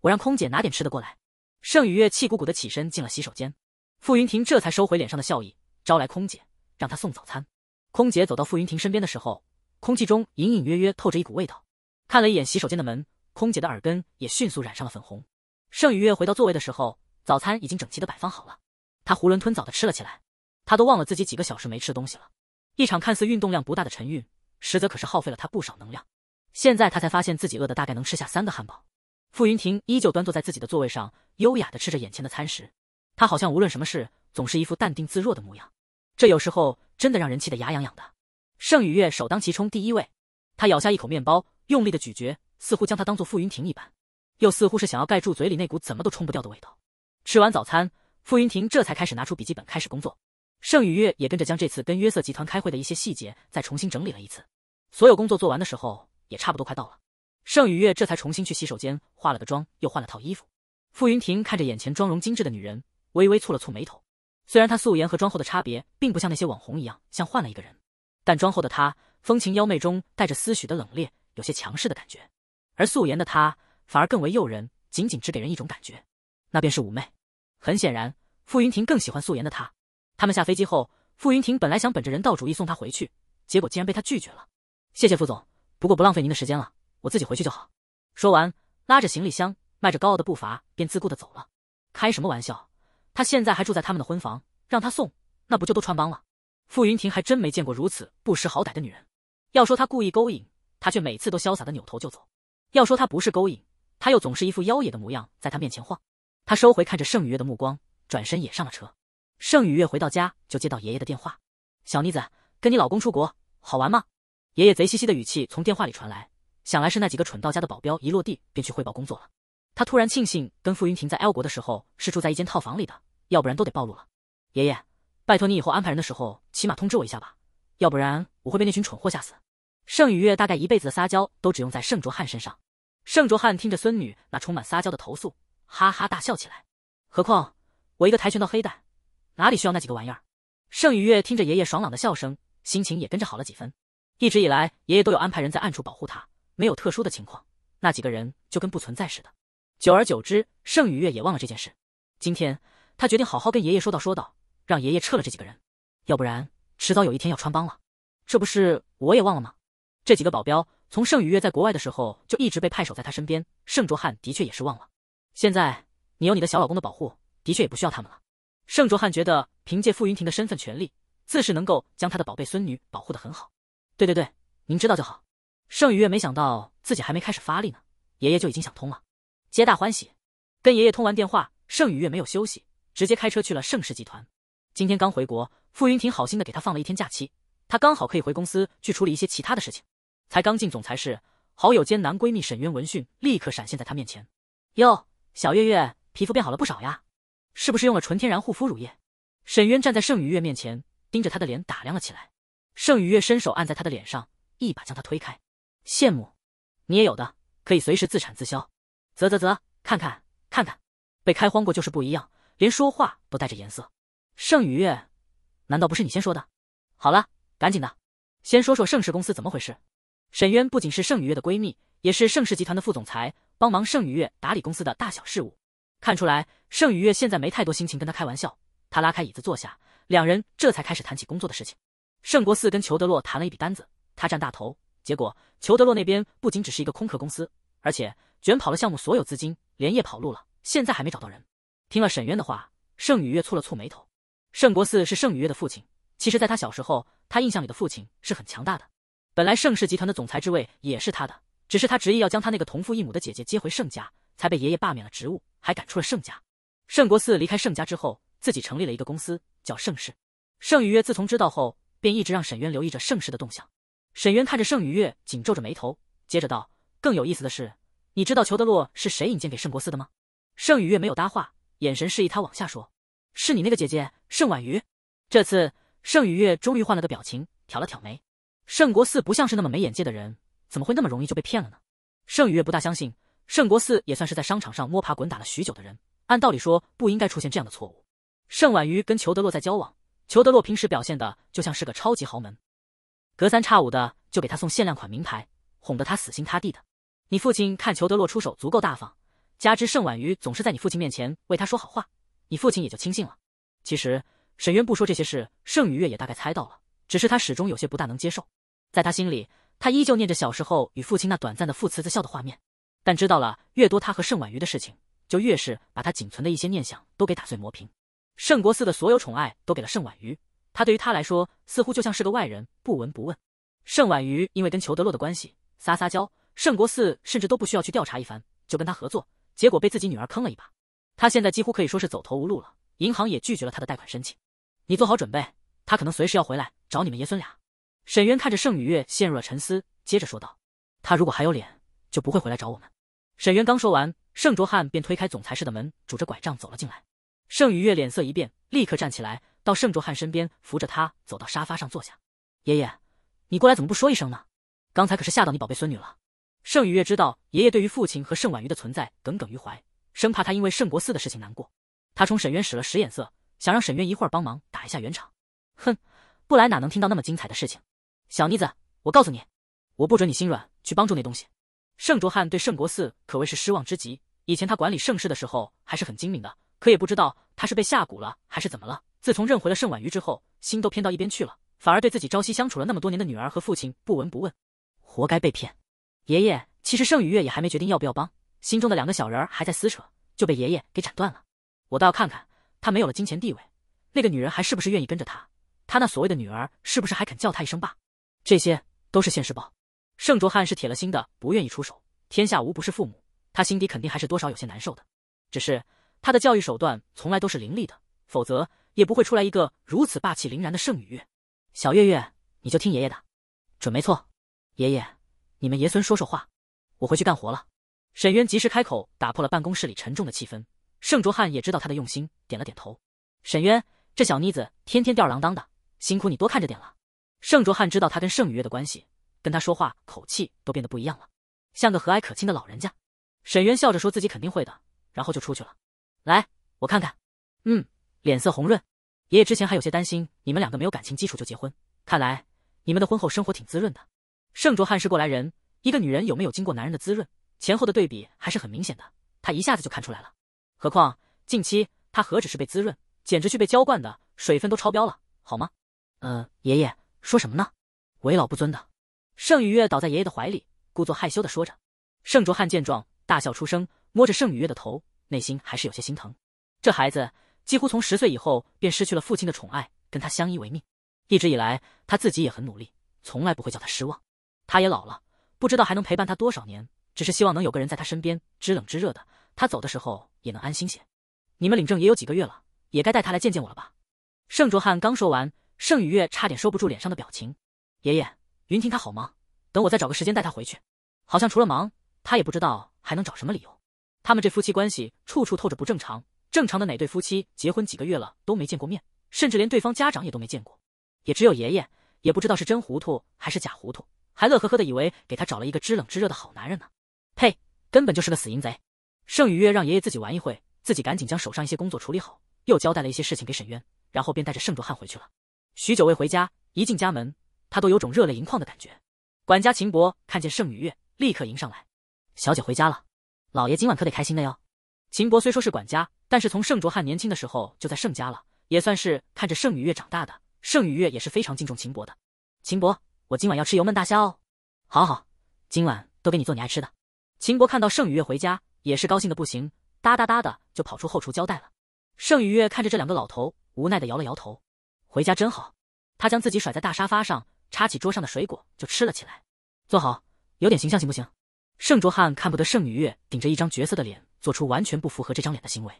Speaker 1: 我让空姐拿点吃的过来。盛雨月气鼓鼓的起身进了洗手间，傅云霆这才收回脸上的笑意，招来空姐，让他送早餐。空姐走到傅云霆身边的时候，空气中隐隐约约透着一股味道，看了一眼洗手间的门，空姐的耳根也迅速染上了粉红。盛雨月回到座位的时候，早餐已经整齐的摆放好了，他囫囵吞枣的吃了起来。他都忘了自己几个小时没吃东西了，一场看似运动量不大的晨运，实则可是耗费了他不少能量。现在他才发现自己饿的大概能吃下三个汉堡。傅云霆依旧端坐在自己的座位上，优雅的吃着眼前的餐食。他好像无论什么事，总是一副淡定自若的模样，这有时候真的让人气得牙痒痒的。盛雨月首当其冲第一位，他咬下一口面包，用力的咀嚼，似乎将它当做傅云霆一般，又似乎是想要盖住嘴里那股怎么都冲不掉的味道。吃完早餐，傅云霆这才开始拿出笔记本开始工作。盛雨月也跟着将这次跟约瑟集团开会的一些细节再重新整理了一次，所有工作做完的时候也差不多快到了。盛雨月这才重新去洗手间化了个妆，又换了套衣服。傅云霆看着眼前妆容精致的女人，微微蹙了蹙眉头。虽然她素颜和妆后的差别并不像那些网红一样像换了一个人，但妆后的她风情妖媚中带着些许的冷冽，有些强势的感觉；而素颜的她反而更为诱人，仅仅只给人一种感觉，那便是妩媚。很显然，傅云霆更喜欢素颜的她。他们下飞机后，傅云霆本来想本着人道主义送他回去，结果竟然被他拒绝了。谢谢傅总，不过不浪费您的时间了，我自己回去就好。说完，拉着行李箱，迈着高傲的步伐，便自顾的走了。开什么玩笑？他现在还住在他们的婚房，让他送，那不就都穿帮了？傅云霆还真没见过如此不识好歹的女人。要说他故意勾引，他却每次都潇洒的扭头就走；要说他不是勾引，他又总是一副妖野的模样在他面前晃。他收回看着盛雨月的目光，转身也上了车。盛雨月回到家就接到爷爷的电话：“小妮子，跟你老公出国好玩吗？”爷爷贼兮兮的语气从电话里传来，想来是那几个蠢到家的保镖一落地便去汇报工作了。他突然庆幸跟傅云霆在 L 国的时候是住在一间套房里的，要不然都得暴露了。爷爷，拜托你以后安排人的时候起码通知我一下吧，要不然我会被那群蠢货吓死。盛雨月大概一辈子的撒娇都只用在盛卓汉身上。盛卓汉听着孙女那充满撒娇的投诉，哈哈大笑起来。何况我一个跆拳道黑带。哪里需要那几个玩意儿？盛雨月听着爷爷爽朗的笑声，心情也跟着好了几分。一直以来，爷爷都有安排人在暗处保护他，没有特殊的情况，那几个人就跟不存在似的。久而久之，盛雨月也忘了这件事。今天，他决定好好跟爷爷说道说道，让爷爷撤了这几个人，要不然迟早有一天要穿帮了。这不是我也忘了吗？这几个保镖从盛雨月在国外的时候就一直被派守在他身边，盛卓汉的确也是忘了。现在你有你的小老公的保护，的确也不需要他们了。盛卓汉觉得，凭借傅云霆的身份权利，自是能够将他的宝贝孙女保护得很好。对对对，您知道就好。盛雨月没想到自己还没开始发力呢，爷爷就已经想通了，皆大欢喜。跟爷爷通完电话，盛雨月没有休息，直接开车去了盛世集团。今天刚回国，傅云霆好心的给他放了一天假期，他刚好可以回公司去处理一些其他的事情。才刚进总裁室，好友兼男闺蜜沈渊闻讯立刻闪现在他面前。哟，小月月，皮肤变好了不少呀。是不是用了纯天然护肤乳液？沈渊站在盛雨月面前，盯着她的脸打量了起来。盛雨月伸手按在她的脸上，一把将她推开。羡慕，你也有的，可以随时自产自销。啧啧啧，看看看看，被开荒过就是不一样，连说话都带着颜色。盛雨月，难道不是你先说的？好了，赶紧的，先说说盛世公司怎么回事。沈渊不仅是盛雨月的闺蜜，也是盛世集团的副总裁，帮忙盛雨月打理公司的大小事务。看出来，盛雨月现在没太多心情跟他开玩笑。他拉开椅子坐下，两人这才开始谈起工作的事情。盛国四跟裘德洛谈了一笔单子，他占大头。结果裘德洛那边不仅只是一个空壳公司，而且卷跑了项目所有资金，连夜跑路了，现在还没找到人。听了沈渊的话，盛雨月蹙了蹙眉头。盛国四是盛雨月的父亲，其实，在他小时候，他印象里的父亲是很强大的。本来盛世集团的总裁之位也是他的，只是他执意要将他那个同父异母的姐姐接回盛家，才被爷爷罢免了职务。还赶出了盛家。盛国寺离开盛家之后，自己成立了一个公司，叫盛世。盛雨月自从知道后，便一直让沈渊留意着盛世的动向。沈渊看着盛雨月紧皱着眉头，接着道：“更有意思的是，你知道裘德洛是谁引荐给盛国寺的吗？”盛雨月没有搭话，眼神示意他往下说：“是你那个姐姐盛婉瑜。”这次，盛雨月终于换了个表情，挑了挑眉。盛国寺不像是那么没眼界的人，怎么会那么容易就被骗了呢？盛雨月不大相信。盛国四也算是在商场上摸爬滚打了许久的人，按道理说不应该出现这样的错误。盛婉瑜跟裘德洛在交往，裘德洛平时表现的就像是个超级豪门，隔三差五的就给他送限量款名牌，哄得他死心塌地的。你父亲看裘德洛出手足够大方，加之盛婉瑜总是在你父亲面前为他说好话，你父亲也就轻信了。其实沈渊不说这些事，盛雨月也大概猜到了，只是他始终有些不大能接受。在他心里，他依旧念着小时候与父亲那短暂的父慈子孝的画面。但知道了越多，他和盛婉瑜的事情，就越是把他仅存的一些念想都给打碎磨平。盛国寺的所有宠爱都给了盛婉瑜，他对于他来说似乎就像是个外人，不闻不问。盛婉瑜因为跟裘德洛的关系撒撒娇，盛国寺甚至都不需要去调查一番就跟他合作，结果被自己女儿坑了一把。他现在几乎可以说是走投无路了，银行也拒绝了他的贷款申请。你做好准备，他可能随时要回来找你们爷孙俩。沈渊看着盛雨月陷入了沉思，接着说道：“他如果还有脸……”就不会回来找我们。沈渊刚说完，盛卓汉便推开总裁室的门，拄着拐杖走了进来。盛雨月脸色一变，立刻站起来，到盛卓汉身边扶着他走到沙发上坐下。爷爷，你过来怎么不说一声呢？刚才可是吓到你宝贝孙女了。盛雨月知道爷爷对于父亲和盛婉瑜的存在耿耿于怀，生怕他因为盛国四的事情难过。他冲沈渊使了使眼色，想让沈渊一会儿帮忙打一下圆场。哼，不来哪能听到那么精彩的事情？小妮子，我告诉你，我不准你心软去帮助那东西。圣卓汉对圣国寺可谓是失望之极。以前他管理盛世的时候还是很精明的，可也不知道他是被下蛊了还是怎么了。自从认回了盛婉瑜之后，心都偏到一边去了，反而对自己朝夕相处了那么多年的女儿和父亲不闻不问。活该被骗！爷爷，其实盛雨月也还没决定要不要帮，心中的两个小人儿还在撕扯，就被爷爷给斩断了。我倒要看看，他没有了金钱地位，那个女人还是不是愿意跟着他？他那所谓的女儿是不是还肯叫他一声爸？这些都是现世报。盛卓汉是铁了心的，不愿意出手。天下无不是父母，他心底肯定还是多少有些难受的。只是他的教育手段从来都是凌厉的，否则也不会出来一个如此霸气凌然的盛雨月。小月月，你就听爷爷的，准没错。爷爷，你们爷孙说说话，我回去干活了。沈渊及时开口，打破了办公室里沉重的气氛。盛卓汉也知道他的用心，点了点头。沈渊这小妮子，天天吊儿郎当的，辛苦你多看着点了。盛卓汉知道他跟盛雨月的关系。跟他说话口气都变得不一样了，像个和蔼可亲的老人家。沈渊笑着说自己肯定会的，然后就出去了。来，我看看，嗯，脸色红润。爷爷之前还有些担心你们两个没有感情基础就结婚，看来你们的婚后生活挺滋润的。盛卓汉是过来人，一个女人有没有经过男人的滋润，前后的对比还是很明显的。他一下子就看出来了。何况近期他何止是被滋润，简直去被浇灌的，水分都超标了，好吗？呃，爷爷说什么呢？为老不尊的。盛雨月倒在爷爷的怀里，故作害羞的说着。盛卓汉见状，大笑出声，摸着盛雨月的头，内心还是有些心疼。这孩子几乎从十岁以后便失去了父亲的宠爱，跟他相依为命。一直以来，他自己也很努力，从来不会叫他失望。他也老了，不知道还能陪伴他多少年，只是希望能有个人在他身边，知冷知热的。他走的时候也能安心些。你们领证也有几个月了，也该带他来见见我了吧？盛卓汉刚说完，盛雨月差点收不住脸上的表情，爷爷。云听他好忙，等我再找个时间带他回去。好像除了忙，他也不知道还能找什么理由。他们这夫妻关系处处透着不正常。正常的哪对夫妻结婚几个月了都没见过面，甚至连对方家长也都没见过。也只有爷爷，也不知道是真糊涂还是假糊涂，还乐呵呵的以为给他找了一个知冷知热的好男人呢。呸，根本就是个死淫贼。盛雨月让爷爷自己玩一会，自己赶紧将手上一些工作处理好，又交代了一些事情给沈渊，然后便带着盛卓汉回去了。许久未回家，一进家门。他都有种热泪盈眶的感觉。管家秦博看见盛雨月，立刻迎上来：“小姐回家了，老爷今晚可得开心的哟。”秦博虽说是管家，但是从盛卓汉年轻的时候就在盛家了，也算是看着盛雨月长大的。盛雨月也是非常敬重秦博的。秦博，我今晚要吃油焖大虾哦！好好，今晚都给你做你爱吃的。秦博看到盛雨月回家，也是高兴的不行，哒哒哒的就跑出后厨交代了。盛雨月看着这两个老头，无奈的摇了摇头：“回家真好。”他将自己甩在大沙发上。插起桌上的水果就吃了起来。坐好，有点形象行不行？盛卓汉看不得盛雨月顶着一张角色的脸做出完全不符合这张脸的行为。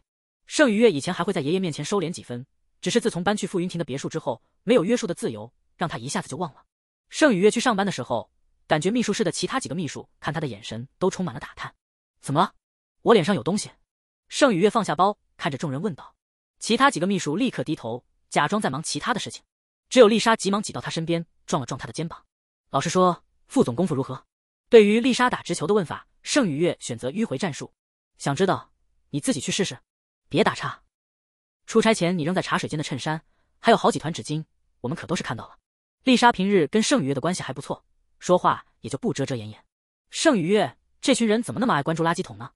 Speaker 1: 盛雨月以前还会在爷爷面前收敛几分，只是自从搬去傅云霆的别墅之后，没有约束的自由让他一下子就忘了。盛雨月去上班的时候，感觉秘书室的其他几个秘书看他的眼神都充满了打探。怎么？了？我脸上有东西？盛雨月放下包，看着众人问道。其他几个秘书立刻低头，假装在忙其他的事情。只有丽莎急忙挤到他身边。撞了撞他的肩膀，老实说，副总功夫如何？对于丽莎打直球的问法，盛雨月选择迂回战术。想知道你自己去试试，别打岔。出差前你扔在茶水间的衬衫，还有好几团纸巾，我们可都是看到了。丽莎平日跟盛雨月的关系还不错，说话也就不遮遮掩掩。盛雨月这群人怎么那么爱关注垃圾桶呢？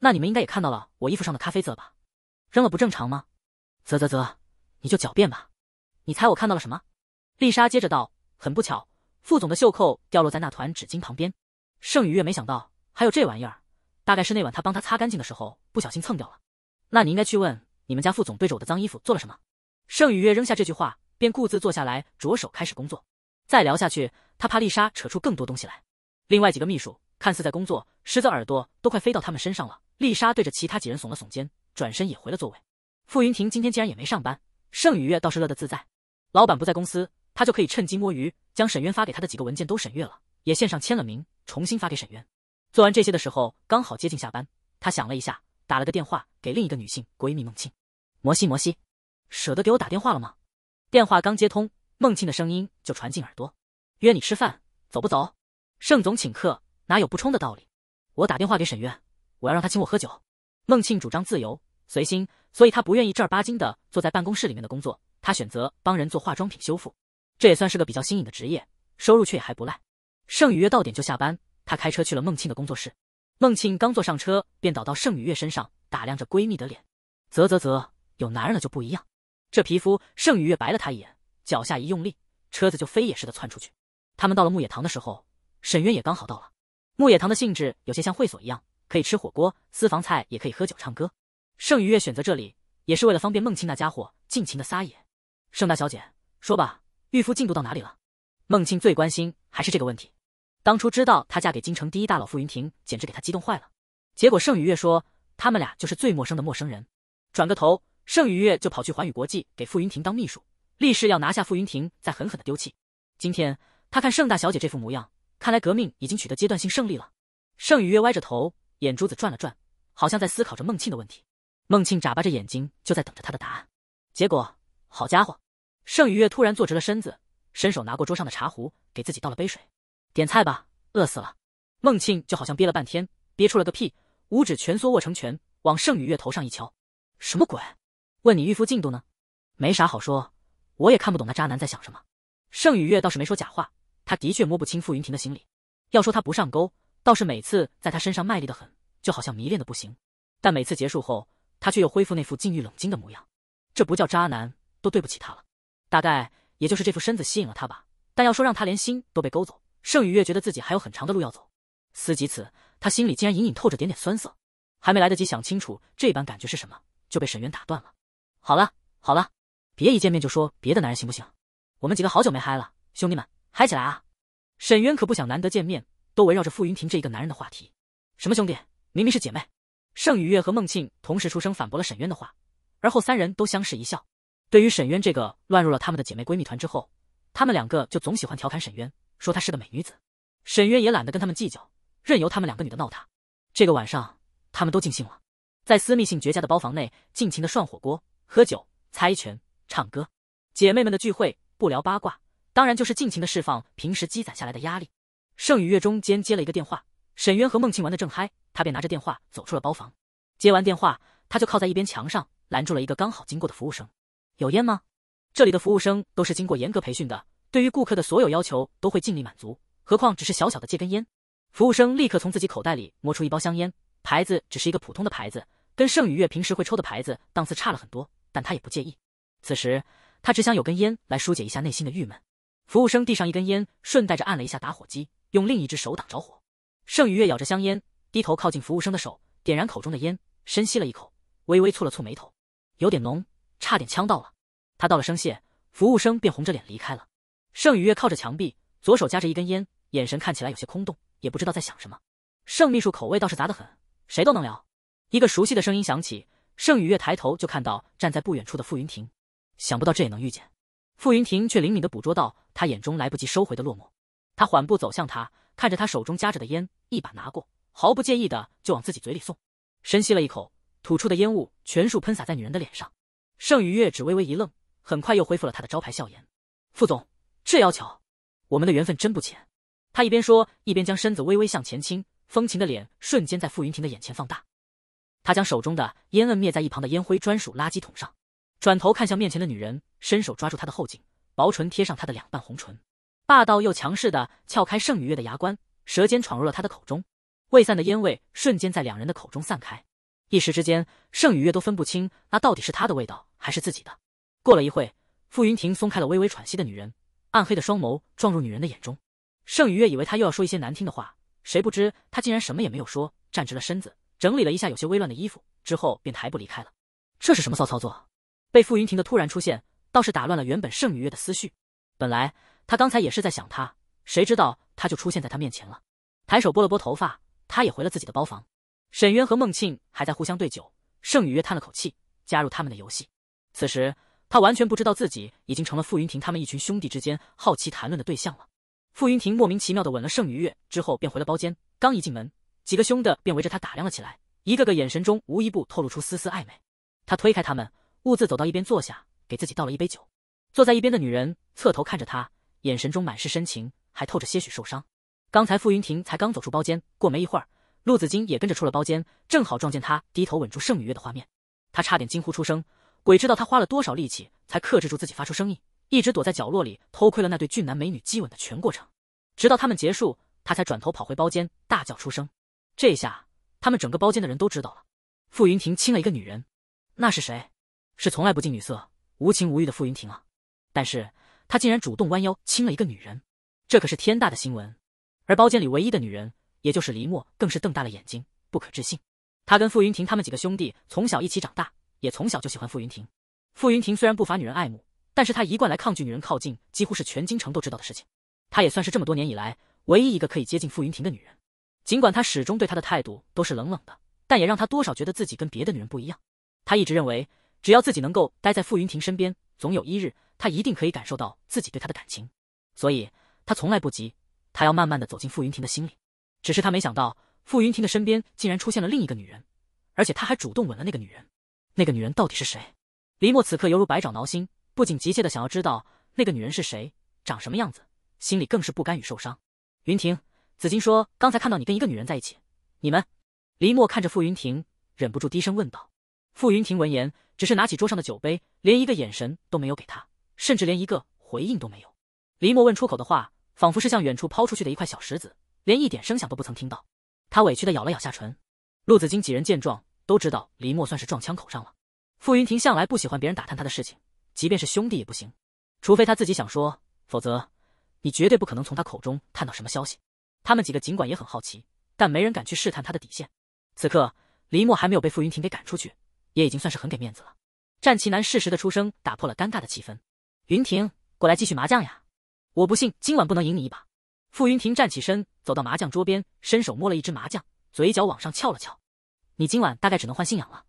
Speaker 1: 那你们应该也看到了我衣服上的咖啡渍吧？扔了不正常吗？啧啧啧，你就狡辩吧。你猜我看到了什么？丽莎接着道。很不巧，副总的袖扣掉落在那团纸巾旁边。盛雨月没想到还有这玩意儿，大概是那晚他帮他擦干净的时候不小心蹭掉了。那你应该去问你们家副总对着我的脏衣服做了什么。盛雨月扔下这句话，便顾自坐下来，着手开始工作。再聊下去，他怕丽莎扯出更多东西来。另外几个秘书看似在工作，实则耳朵都快飞到他们身上了。丽莎对着其他几人耸了耸肩，转身也回了座位。傅云霆今天竟然也没上班，盛雨月倒是乐得自在。老板不在公司。他就可以趁机摸鱼，将沈渊发给他的几个文件都审阅了，也线上签了名，重新发给沈渊。做完这些的时候，刚好接近下班，他想了一下，打了个电话给另一个女性闺蜜孟庆。摩西摩西，舍得给我打电话了吗？电话刚接通，孟庆的声音就传进耳朵，约你吃饭，走不走？盛总请客，哪有不冲的道理？我打电话给沈渊，我要让他请我喝酒。孟庆主张自由随心，所以他不愿意正儿八经的坐在办公室里面的工作，他选择帮人做化妆品修复。这也算是个比较新颖的职业，收入却也还不赖。盛雨月到点就下班，她开车去了孟庆的工作室。孟庆刚坐上车，便倒到盛雨月身上，打量着闺蜜的脸，啧啧啧，有男人了就不一样。这皮肤，盛雨月白了他一眼，脚下一用力，车子就飞也似的窜出去。他们到了牧野堂的时候，沈渊也刚好到了。牧野堂的性质有些像会所一样，可以吃火锅、私房菜，也可以喝酒、唱歌。盛雨月选择这里，也是为了方便孟庆那家伙尽情的撒野。盛大小姐，说吧。玉夫进度到哪里了？孟庆最关心还是这个问题。当初知道她嫁给京城第一大佬傅云霆，简直给她激动坏了。结果盛雨月说他们俩就是最陌生的陌生人。转个头，盛雨月就跑去寰宇国际给傅云霆当秘书，立誓要拿下傅云霆，再狠狠的丢弃。今天他看盛大小姐这副模样，看来革命已经取得阶段性胜利了。盛雨月歪着头，眼珠子转了转，好像在思考着孟庆的问题。孟庆眨巴着眼睛，就在等着他的答案。结果，好家伙！盛雨月突然坐直了身子，伸手拿过桌上的茶壶，给自己倒了杯水。点菜吧，饿死了。孟庆就好像憋了半天，憋出了个屁，五指蜷缩握成拳，往盛雨月头上一敲。什么鬼？问你预付进度呢？没啥好说，我也看不懂那渣男在想什么。盛雨月倒是没说假话，他的确摸不清傅云霆的心理。要说他不上钩，倒是每次在他身上卖力的很，就好像迷恋的不行。但每次结束后，他却又恢复那副禁欲冷静的模样，这不叫渣男，都对不起他了。大概也就是这副身子吸引了他吧，但要说让他连心都被勾走，盛宇月觉得自己还有很长的路要走。思及此，他心里竟然隐隐透着点点酸涩，还没来得及想清楚这般感觉是什么，就被沈渊打断了。好了好了，别一见面就说别的男人行不行？我们几个好久没嗨了，兄弟们嗨起来啊！沈渊可不想难得见面都围绕着傅云霆这一个男人的话题。什么兄弟？明明是姐妹！盛雨月和孟庆同时出声反驳了沈渊的话，而后三人都相视一笑。对于沈渊这个乱入了他们的姐妹闺蜜团之后，她们两个就总喜欢调侃沈渊，说她是个美女子。沈渊也懒得跟她们计较，任由她们两个女的闹他。这个晚上，她们都尽兴了，在私密性绝佳的包房内，尽情的涮火锅、喝酒、猜拳、唱歌。姐妹们的聚会不聊八卦，当然就是尽情的释放平时积攒下来的压力。盛雨月中间接了一个电话，沈渊和孟庆玩的正嗨，她便拿着电话走出了包房。接完电话，她就靠在一边墙上，拦住了一个刚好经过的服务生。有烟吗？这里的服务生都是经过严格培训的，对于顾客的所有要求都会尽力满足。何况只是小小的借根烟，服务生立刻从自己口袋里摸出一包香烟，牌子只是一个普通的牌子，跟盛雨月平时会抽的牌子档次差了很多，但他也不介意。此时他只想有根烟来疏解一下内心的郁闷。服务生递上一根烟，顺带着按了一下打火机，用另一只手挡着火。盛雨月咬着香烟，低头靠近服务生的手，点燃口中的烟，深吸了一口，微微蹙了蹙眉头，有点浓。差点呛到了，他道了声谢，服务生便红着脸离开了。盛雨月靠着墙壁，左手夹着一根烟，眼神看起来有些空洞，也不知道在想什么。盛秘书口味倒是杂得很，谁都能聊。一个熟悉的声音响起，盛雨月抬头就看到站在不远处的傅云霆。想不到这也能遇见。傅云霆却灵敏的捕捉到他眼中来不及收回的落寞，他缓步走向他，看着他手中夹着的烟，一把拿过，毫不介意的就往自己嘴里送，深吸了一口，吐出的烟雾全数喷洒在女人的脸上。盛雨月只微微一愣，很快又恢复了他的招牌笑颜。副总，这要求，我们的缘分真不浅。他一边说，一边将身子微微向前倾，风情的脸瞬间在傅云霆的眼前放大。他将手中的烟摁灭在一旁的烟灰专属垃圾桶上，转头看向面前的女人，伸手抓住她的后颈，薄唇贴上她的两瓣红唇，霸道又强势的撬开盛雨月的牙关，舌尖闯入了她的口中，未散的烟味瞬间在两人的口中散开。一时之间，盛雨月都分不清那到底是他的味道还是自己的。过了一会，傅云霆松开了微微喘息的女人，暗黑的双眸撞入女人的眼中。盛雨月以为他又要说一些难听的话，谁不知他竟然什么也没有说，站直了身子，整理了一下有些微乱的衣服，之后便抬步离开了。这是什么骚操作？被傅云霆的突然出现倒是打乱了原本盛雨月的思绪。本来他刚才也是在想他，谁知道他就出现在他面前了。抬手拨了拨头发，他也回了自己的包房。沈渊和孟庆还在互相对酒，盛雨月叹了口气，加入他们的游戏。此时他完全不知道自己已经成了傅云霆他们一群兄弟之间好奇谈论的对象了。傅云霆莫名其妙的吻了盛雨月之后，便回了包间。刚一进门，几个兄弟便围着他打量了起来，一个个眼神中无一不透露出丝丝暧昧。他推开他们，兀自走到一边坐下，给自己倒了一杯酒。坐在一边的女人侧头看着他，眼神中满是深情，还透着些许受伤。刚才傅云霆才刚走出包间，过没一会儿。陆子金也跟着出了包间，正好撞见他低头吻住盛雨月的画面，他差点惊呼出声。鬼知道他花了多少力气才克制住自己发出声音，一直躲在角落里偷窥了那对俊男美女激吻的全过程，直到他们结束，他才转头跑回包间大叫出声。这下他们整个包间的人都知道了，傅云霆亲了一个女人，那是谁？是从来不近女色、无情无欲的傅云霆啊！但是他竟然主动弯腰亲了一个女人，这可是天大的新闻。而包间里唯一的女人。也就是黎墨更是瞪大了眼睛，不可置信。他跟傅云霆他们几个兄弟从小一起长大，也从小就喜欢傅云霆。傅云霆虽然不乏女人爱慕，但是他一贯来抗拒女人靠近，几乎是全京城都知道的事情。他也算是这么多年以来唯一一个可以接近傅云霆的女人。尽管他始终对他的态度都是冷冷的，但也让他多少觉得自己跟别的女人不一样。他一直认为，只要自己能够待在傅云霆身边，总有一日他一定可以感受到自己对他的感情。所以，他从来不急，他要慢慢的走进傅云霆的心里。只是他没想到，傅云霆的身边竟然出现了另一个女人，而且他还主动吻了那个女人。那个女人到底是谁？黎墨此刻犹如百爪挠心，不仅急切的想要知道那个女人是谁，长什么样子，心里更是不甘与受伤。云婷，紫金说刚才看到你跟一个女人在一起，你们。黎墨看着傅云霆，忍不住低声问道。傅云霆闻言，只是拿起桌上的酒杯，连一个眼神都没有给他，甚至连一个回应都没有。黎墨问出口的话，仿佛是向远处抛出去的一块小石子。连一点声响都不曾听到，他委屈的咬了咬下唇。陆子金几人见状，都知道黎墨算是撞枪口上了。傅云霆向来不喜欢别人打探他的事情，即便是兄弟也不行，除非他自己想说，否则你绝对不可能从他口中探到什么消息。他们几个尽管也很好奇，但没人敢去试探他的底线。此刻，黎墨还没有被傅云霆给赶出去，也已经算是很给面子了。战旗男适时的出声打破了尴尬的气氛：“云霆，过来继续麻将呀，我不信今晚不能赢你一把。”傅云霆站起身，走到麻将桌边，伸手摸了一只麻将，嘴角往上翘了翘。“你今晚大概只能换信仰了。”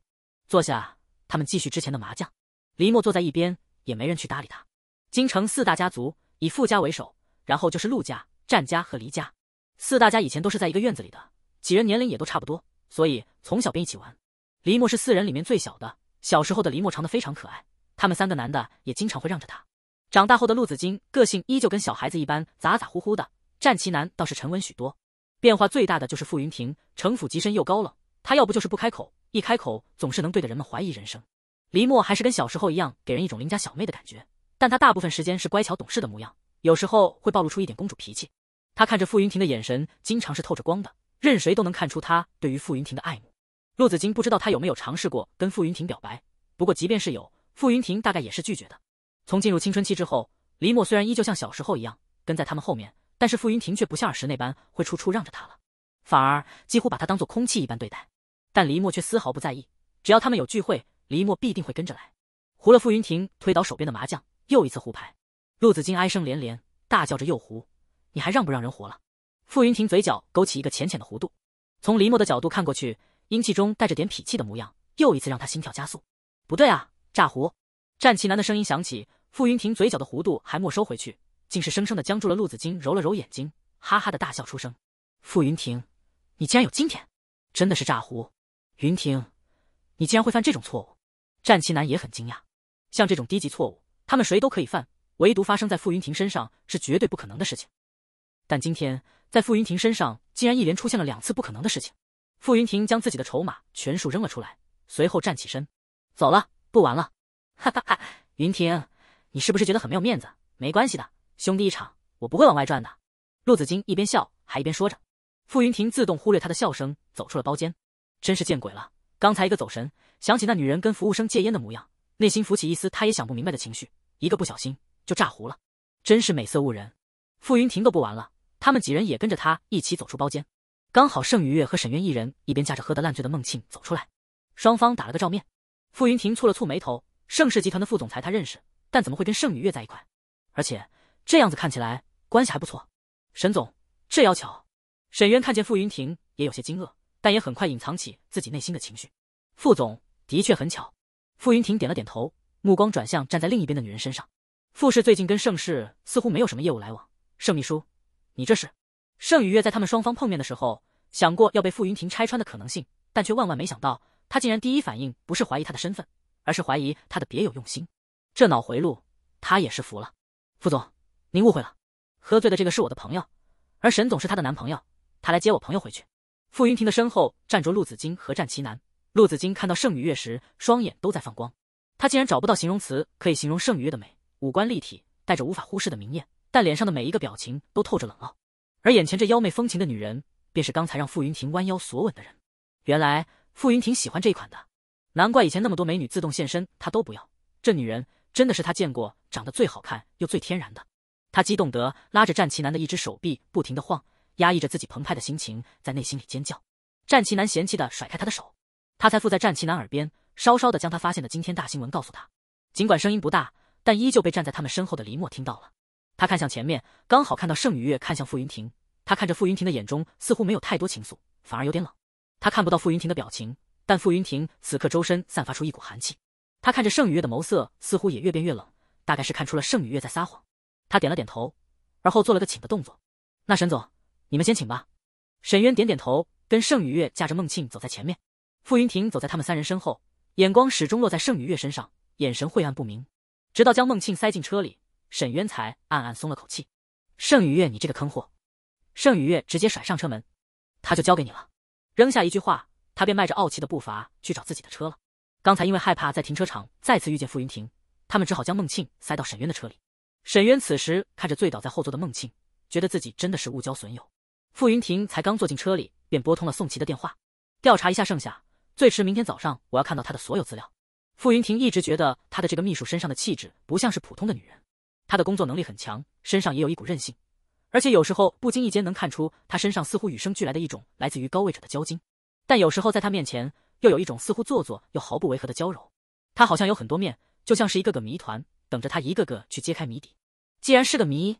Speaker 1: 坐下，他们继续之前的麻将。黎墨坐在一边，也没人去搭理他。京城四大家族以傅家为首，然后就是陆家、战家和黎家。四大家以前都是在一个院子里的，几人年龄也都差不多，所以从小便一起玩。黎墨是四人里面最小的，小时候的黎墨长得非常可爱，他们三个男的也经常会让着他。长大后的陆子金个性依旧跟小孩子一般，咋咋呼呼的。战旗男倒是沉稳许多，变化最大的就是傅云霆，城府极深又高冷。他要不就是不开口，一开口总是能对的人们怀疑人生。黎墨还是跟小时候一样，给人一种邻家小妹的感觉，但他大部分时间是乖巧懂事的模样，有时候会暴露出一点公主脾气。他看着傅云霆的眼神，经常是透着光的，任谁都能看出他对于傅云霆的爱慕。陆子金不知道他有没有尝试过跟傅云霆表白，不过即便是有，傅云霆大概也是拒绝的。从进入青春期之后，黎墨虽然依旧像小时候一样跟在他们后面。但是傅云霆却不像儿时那般会处处让着他了，反而几乎把他当做空气一般对待。但黎墨却丝毫不在意，只要他们有聚会，黎墨必定会跟着来。胡了，傅云霆推倒手边的麻将，又一次胡牌。陆子金唉声连连，大叫着又胡，你还让不让人活了？傅云霆嘴角勾起一个浅浅的弧度，从黎墨的角度看过去，阴气中带着点痞气的模样，又一次让他心跳加速。不对啊，炸胡！战旗男的声音响起，傅云霆嘴角的弧度还没收回去。竟是生生的僵住了。陆子金揉了揉眼睛，哈哈的大笑出声：“傅云霆，你竟然有今天，真的是炸胡！云霆，你竟然会犯这种错误！”战旗男也很惊讶，像这种低级错误，他们谁都可以犯，唯独发生在傅云霆身上是绝对不可能的事情。但今天，在傅云霆身上，竟然一连出现了两次不可能的事情。傅云霆将自己的筹码全数扔了出来，随后站起身，走了，不玩了。哈哈哈，云霆，你是不是觉得很没有面子？没关系的。兄弟一场，我不会往外转的。陆子金一边笑，还一边说着。傅云霆自动忽略他的笑声，走出了包间。真是见鬼了！刚才一个走神，想起那女人跟服务生戒烟的模样，内心浮起一丝他也想不明白的情绪，一个不小心就炸糊了。真是美色误人。傅云霆都不玩了，他们几人也跟着他一起走出包间。刚好盛雨月和沈渊一人一边架着喝得烂醉的孟庆走出来，双方打了个照面。傅云霆蹙了蹙眉头，盛世集团的副总裁他认识，但怎么会跟盛雨月在一块？而且。这样子看起来关系还不错，沈总，这要巧。沈渊看见傅云霆也有些惊愕，但也很快隐藏起自己内心的情绪。傅总的确很巧。傅云霆点了点头，目光转向站在另一边的女人身上。傅氏最近跟盛世似乎没有什么业务来往。盛秘书，你这是？盛雨月在他们双方碰面的时候想过要被傅云霆拆穿的可能性，但却万万没想到他竟然第一反应不是怀疑他的身份，而是怀疑他的别有用心。这脑回路，他也是服了。傅总。您误会了，喝醉的这个是我的朋友，而沈总是她的男朋友，他来接我朋友回去。傅云霆的身后站着陆子金和战旗男。陆子金看到盛女月时，双眼都在放光，他竟然找不到形容词可以形容盛女月的美，五官立体，带着无法忽视的明艳，但脸上的每一个表情都透着冷傲。而眼前这妖媚风情的女人，便是刚才让傅云霆弯腰索吻的人。原来傅云霆喜欢这一款的，难怪以前那么多美女自动现身，他都不要。这女人真的是他见过长得最好看又最天然的。他激动得拉着战旗男的一只手臂，不停地晃，压抑着自己澎湃的心情，在内心里尖叫。战旗男嫌弃地甩开他的手，他才附在战旗男耳边，稍稍地将他发现的惊天大新闻告诉他。尽管声音不大，但依旧被站在他们身后的黎墨听到了。他看向前面，刚好看到盛雨月看向傅云霆。他看着傅云霆的眼中似乎没有太多情愫，反而有点冷。他看不到傅云霆的表情，但傅云霆此刻周身散发出一股寒气。他看着盛雨月的眸色，似乎也越变越冷，大概是看出了盛雨月在撒谎。他点了点头，而后做了个请的动作。那沈总，你们先请吧。沈渊点点头，跟盛雨月驾着孟庆走在前面，傅云霆走在他们三人身后，眼光始终落在盛雨月身上，眼神晦暗不明。直到将孟庆塞进车里，沈渊才暗暗松了口气。盛雨月，你这个坑货！盛雨月直接甩上车门，他就交给你了，扔下一句话，他便迈着傲气的步伐去找自己的车了。刚才因为害怕在停车场再次遇见傅云霆，他们只好将孟庆塞到沈渊的车里。沈渊此时看着醉倒在后座的孟庆，觉得自己真的是误交损友。傅云霆才刚坐进车里，便拨通了宋琪的电话，调查一下盛夏。最迟明天早上，我要看到他的所有资料。傅云霆一直觉得他的这个秘书身上的气质不像是普通的女人，她的工作能力很强，身上也有一股韧性，而且有时候不经意间能看出她身上似乎与生俱来的一种来自于高位者的骄矜，但有时候在她面前又有一种似乎做作又毫不违和的娇柔。她好像有很多面，就像是一个个谜团。等着他一个个去揭开谜底。既然是个谜，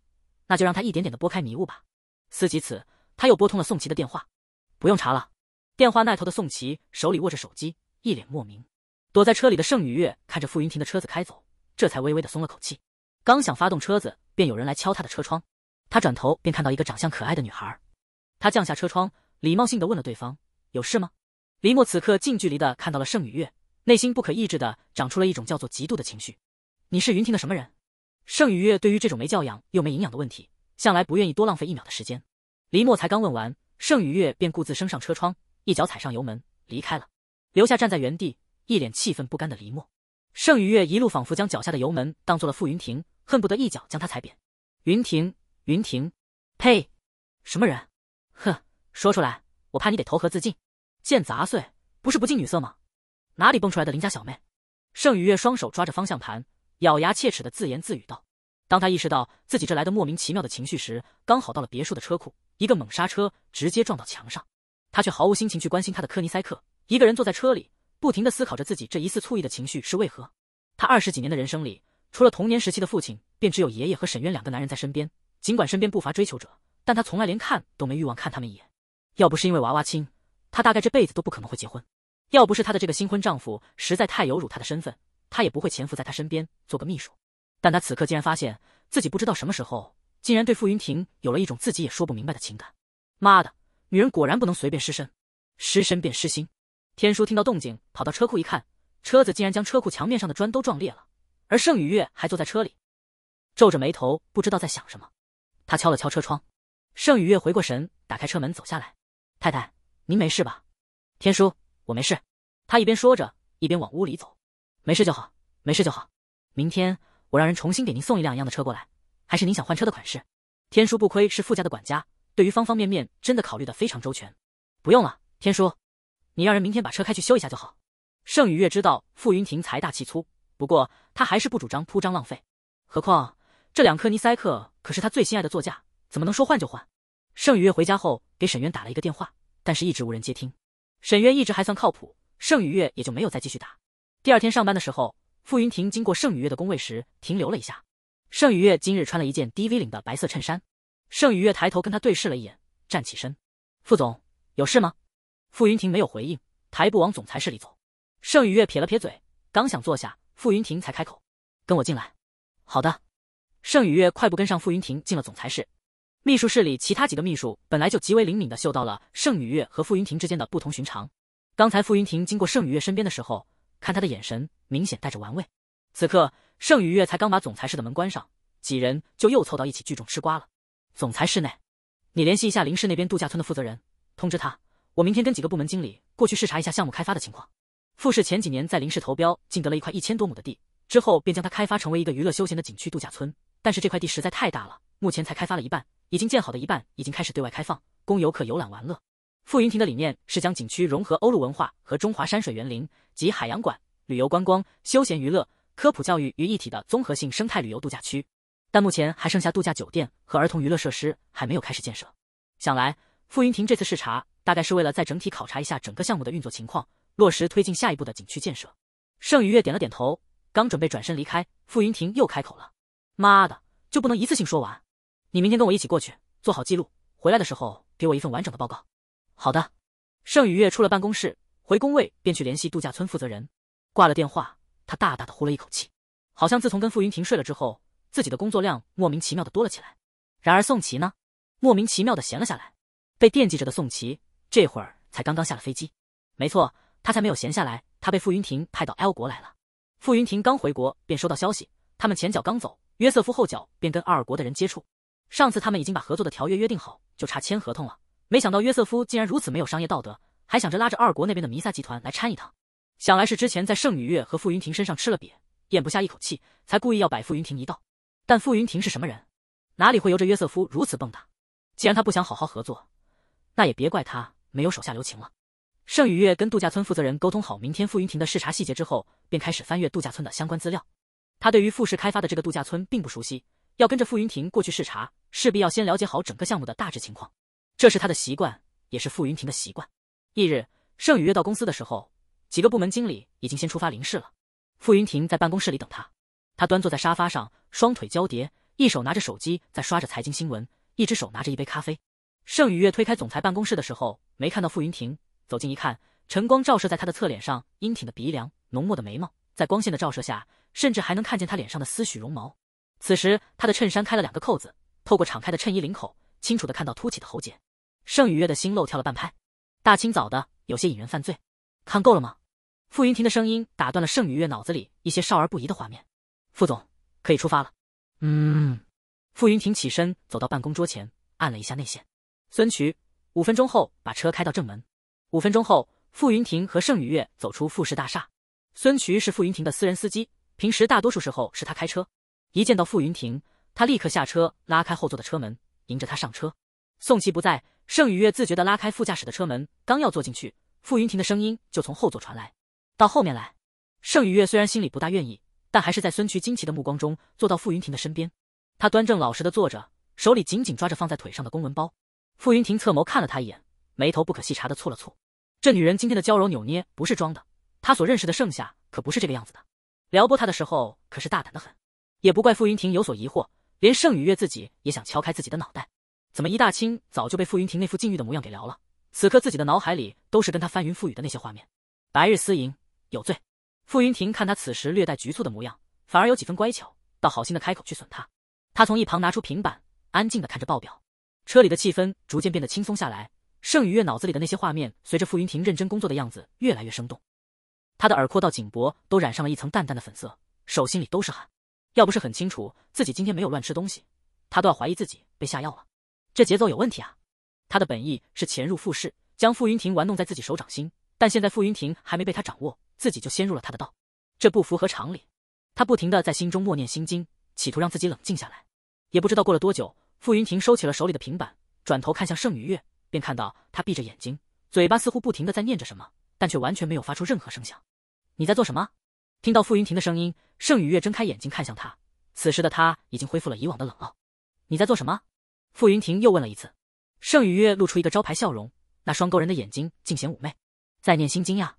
Speaker 1: 那就让他一点点的拨开迷雾吧。思及此，他又拨通了宋琦的电话。不用查了。电话那头的宋琦手里握着手机，一脸莫名。躲在车里的盛雨月看着傅云霆的车子开走，这才微微的松了口气。刚想发动车子，便有人来敲他的车窗。他转头便看到一个长相可爱的女孩。他降下车窗，礼貌性的问了对方：“有事吗？”李默此刻近距离的看到了盛雨月，内心不可抑制的长出了一种叫做嫉妒的情绪。你是云庭的什么人？盛雨月对于这种没教养又没营养的问题，向来不愿意多浪费一秒的时间。黎墨才刚问完，盛雨月便顾自升上车窗，一脚踩上油门离开了，留下站在原地一脸气愤不甘的黎墨。盛雨月一路仿佛将脚下的油门当做了傅云庭，恨不得一脚将他踩扁。云庭，云庭，呸！什么人？哼，说出来，我怕你得投河自尽。见杂碎，不是不近女色吗？哪里蹦出来的邻家小妹？盛雨月双手抓着方向盘。咬牙切齿的自言自语道：“当他意识到自己这来的莫名其妙的情绪时，刚好到了别墅的车库，一个猛刹车，直接撞到墙上。他却毫无心情去关心他的科尼塞克，一个人坐在车里，不停的思考着自己这一次醋意的情绪是为何。他二十几年的人生里，除了童年时期的父亲，便只有爷爷和沈渊两个男人在身边。尽管身边不乏追求者，但他从来连看都没欲望看他们一眼。要不是因为娃娃亲，他大概这辈子都不可能会结婚。要不是他的这个新婚丈夫实在太有辱他的身份。”他也不会潜伏在他身边做个秘书，但他此刻竟然发现自己不知道什么时候竟然对傅云霆有了一种自己也说不明白的情感。妈的，女人果然不能随便失身，失身便失心。天叔听到动静，跑到车库一看，车子竟然将车库墙面上的砖都撞裂了，而盛雨月还坐在车里，皱着眉头不知道在想什么。他敲了敲车窗，盛雨月回过神，打开车门走下来：“太太，您没事吧？”天叔，我没事。他一边说着，一边往屋里走。没事就好，没事就好。明天我让人重新给您送一辆一样的车过来，还是您想换车的款式？天叔不亏是傅家的管家，对于方方面面真的考虑的非常周全。不用了，天叔，你让人明天把车开去修一下就好。盛雨月知道傅云霆财大气粗，不过他还是不主张铺张浪费。何况这两颗尼塞克可是他最心爱的座驾，怎么能说换就换？盛雨月回家后给沈渊打了一个电话，但是一直无人接听。沈渊一直还算靠谱，盛雨月也就没有再继续打。第二天上班的时候，傅云霆经过盛雨月的工位时停留了一下。盛雨月今日穿了一件低 V 领的白色衬衫。盛雨月抬头跟他对视了一眼，站起身：“傅总，有事吗？”傅云霆没有回应，抬步往总裁室里走。盛雨月撇了撇嘴，刚想坐下，傅云霆才开口：“跟我进来。”“好的。”盛雨月快步跟上傅云霆进了总裁室。秘书室里其他几个秘书本来就极为灵敏的嗅到了盛雨月和傅云霆之间的不同寻常。刚才傅云霆经过盛雨月身边的时候。看他的眼神明显带着玩味。此刻，盛雨月才刚把总裁室的门关上，几人就又凑到一起聚众吃瓜了。总裁室内，你联系一下林氏那边度假村的负责人，通知他，我明天跟几个部门经理过去视察一下项目开发的情况。富氏前几年在林氏投标竞得了一块一千多亩的地，之后便将它开发成为一个娱乐休闲的景区度假村。但是这块地实在太大了，目前才开发了一半，已经建好的一半已经开始对外开放，供游客游览玩乐。傅云亭的理念是将景区融合欧陆文化和中华山水园林及海洋馆、旅游观光、休闲娱乐、科普教育于一体的综合性生态旅游度假区，但目前还剩下度假酒店和儿童娱乐设施还没有开始建设。想来傅云亭这次视察大概是为了再整体考察一下整个项目的运作情况，落实推进下一步的景区建设。盛雨月点了点头，刚准备转身离开，傅云亭又开口了：“妈的，就不能一次性说完？你明天跟我一起过去，做好记录，回来的时候给我一份完整的报告。”好的，盛雨月出了办公室，回工位便去联系度假村负责人。挂了电话，他大大的呼了一口气，好像自从跟傅云霆睡了之后，自己的工作量莫名其妙的多了起来。然而宋琦呢，莫名其妙的闲了下来。被惦记着的宋琦这会儿才刚刚下了飞机。没错，他才没有闲下来，他被傅云霆派到 L 国来了。傅云霆刚回国便收到消息，他们前脚刚走，约瑟夫后脚便跟二国的人接触。上次他们已经把合作的条约约定好，就差签合同了。没想到约瑟夫竟然如此没有商业道德，还想着拉着二国那边的弥撒集团来掺一趟。想来是之前在圣女月和傅云霆身上吃了瘪，咽不下一口气，才故意要摆傅云霆一道。但傅云霆是什么人，哪里会由着约瑟夫如此蹦跶？既然他不想好好合作，那也别怪他没有手下留情了。圣女月跟度假村负责人沟通好明天傅云霆的视察细节之后，便开始翻阅度假村的相关资料。他对于富氏开发的这个度假村并不熟悉，要跟着傅云霆过去视察，势必要先了解好整个项目的大致情况。这是他的习惯，也是傅云霆的习惯。翌日，盛宇约到公司的时候，几个部门经理已经先出发临市了。傅云霆在办公室里等他，他端坐在沙发上，双腿交叠，一手拿着手机在刷着财经新闻，一只手拿着一杯咖啡。盛宇月推开总裁办公室的时候，没看到傅云霆。走近一看，晨光照射在他的侧脸上，英挺的鼻梁，浓墨的眉毛，在光线的照射下，甚至还能看见他脸上的丝许绒毛。此时，他的衬衫开了两个扣子，透过敞开的衬衣领口，清楚的看到凸起的喉结。盛雨月的心漏跳了半拍，大清早的，有些引人犯罪。看够了吗？傅云霆的声音打断了盛雨月脑子里一些少儿不宜的画面。傅总，可以出发了。嗯。傅云霆起身走到办公桌前，按了一下内线。孙渠，五分钟后把车开到正门。五分钟后，傅云霆和盛雨月走出富士大厦。孙渠是傅云霆的私人司机，平时大多数时候是他开车。一见到傅云霆，他立刻下车，拉开后座的车门，迎着他上车。宋琦不在，盛雨月自觉地拉开副驾驶的车门，刚要坐进去，傅云霆的声音就从后座传来：“到后面来。”盛雨月虽然心里不大愿意，但还是在孙渠惊奇的目光中，坐到傅云霆的身边。他端正老实的坐着，手里紧紧抓着放在腿上的公文包。傅云霆侧眸看了他一眼，眉头不可细察地蹙了蹙。这女人今天的娇柔扭捏不是装的，她所认识的盛夏可不是这个样子的。撩拨她的时候可是大胆的很。也不怪傅云霆有所疑惑，连盛雨月自己也想敲开自己的脑袋。怎么一大清早就被傅云霆那副禁欲的模样给撩了？此刻自己的脑海里都是跟他翻云覆雨的那些画面，白日私淫有罪。傅云霆看他此时略带局促的模样，反而有几分乖巧，倒好心的开口去损他。他从一旁拿出平板，安静的看着报表。车里的气氛逐渐变得轻松下来。盛雨月脑子里的那些画面，随着傅云霆认真工作的样子越来越生动。他的耳廓到颈脖都染上了一层淡淡的粉色，手心里都是汗。要不是很清楚自己今天没有乱吃东西，他都要怀疑自己被下药了。这节奏有问题啊！他的本意是潜入傅氏，将傅云霆玩弄在自己手掌心，但现在傅云霆还没被他掌握，自己就先入了他的道，这不符合常理。他不停的在心中默念心经，企图让自己冷静下来。也不知道过了多久，傅云霆收起了手里的平板，转头看向盛雨月，便看到他闭着眼睛，嘴巴似乎不停的在念着什么，但却完全没有发出任何声响。你在做什么？听到傅云霆的声音，盛雨月睁开眼睛看向他，此时的他已经恢复了以往的冷傲。你在做什么？傅云霆又问了一次，盛雨月露出一个招牌笑容，那双勾人的眼睛尽显妩媚。在念心经呀，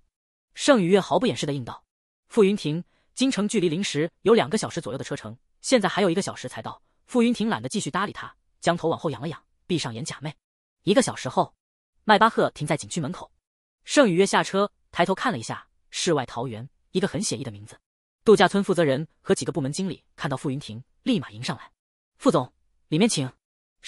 Speaker 1: 盛雨月毫不掩饰的应道。傅云霆，京城距离临时有两个小时左右的车程，现在还有一个小时才到。傅云霆懒得继续搭理他，将头往后仰了仰，闭上眼假寐。一个小时后，迈巴赫停在景区门口，盛雨月下车，抬头看了一下世外桃源，一个很写意的名字。度假村负责人和几个部门经理看到傅云霆，立马迎上来，傅总，里面请。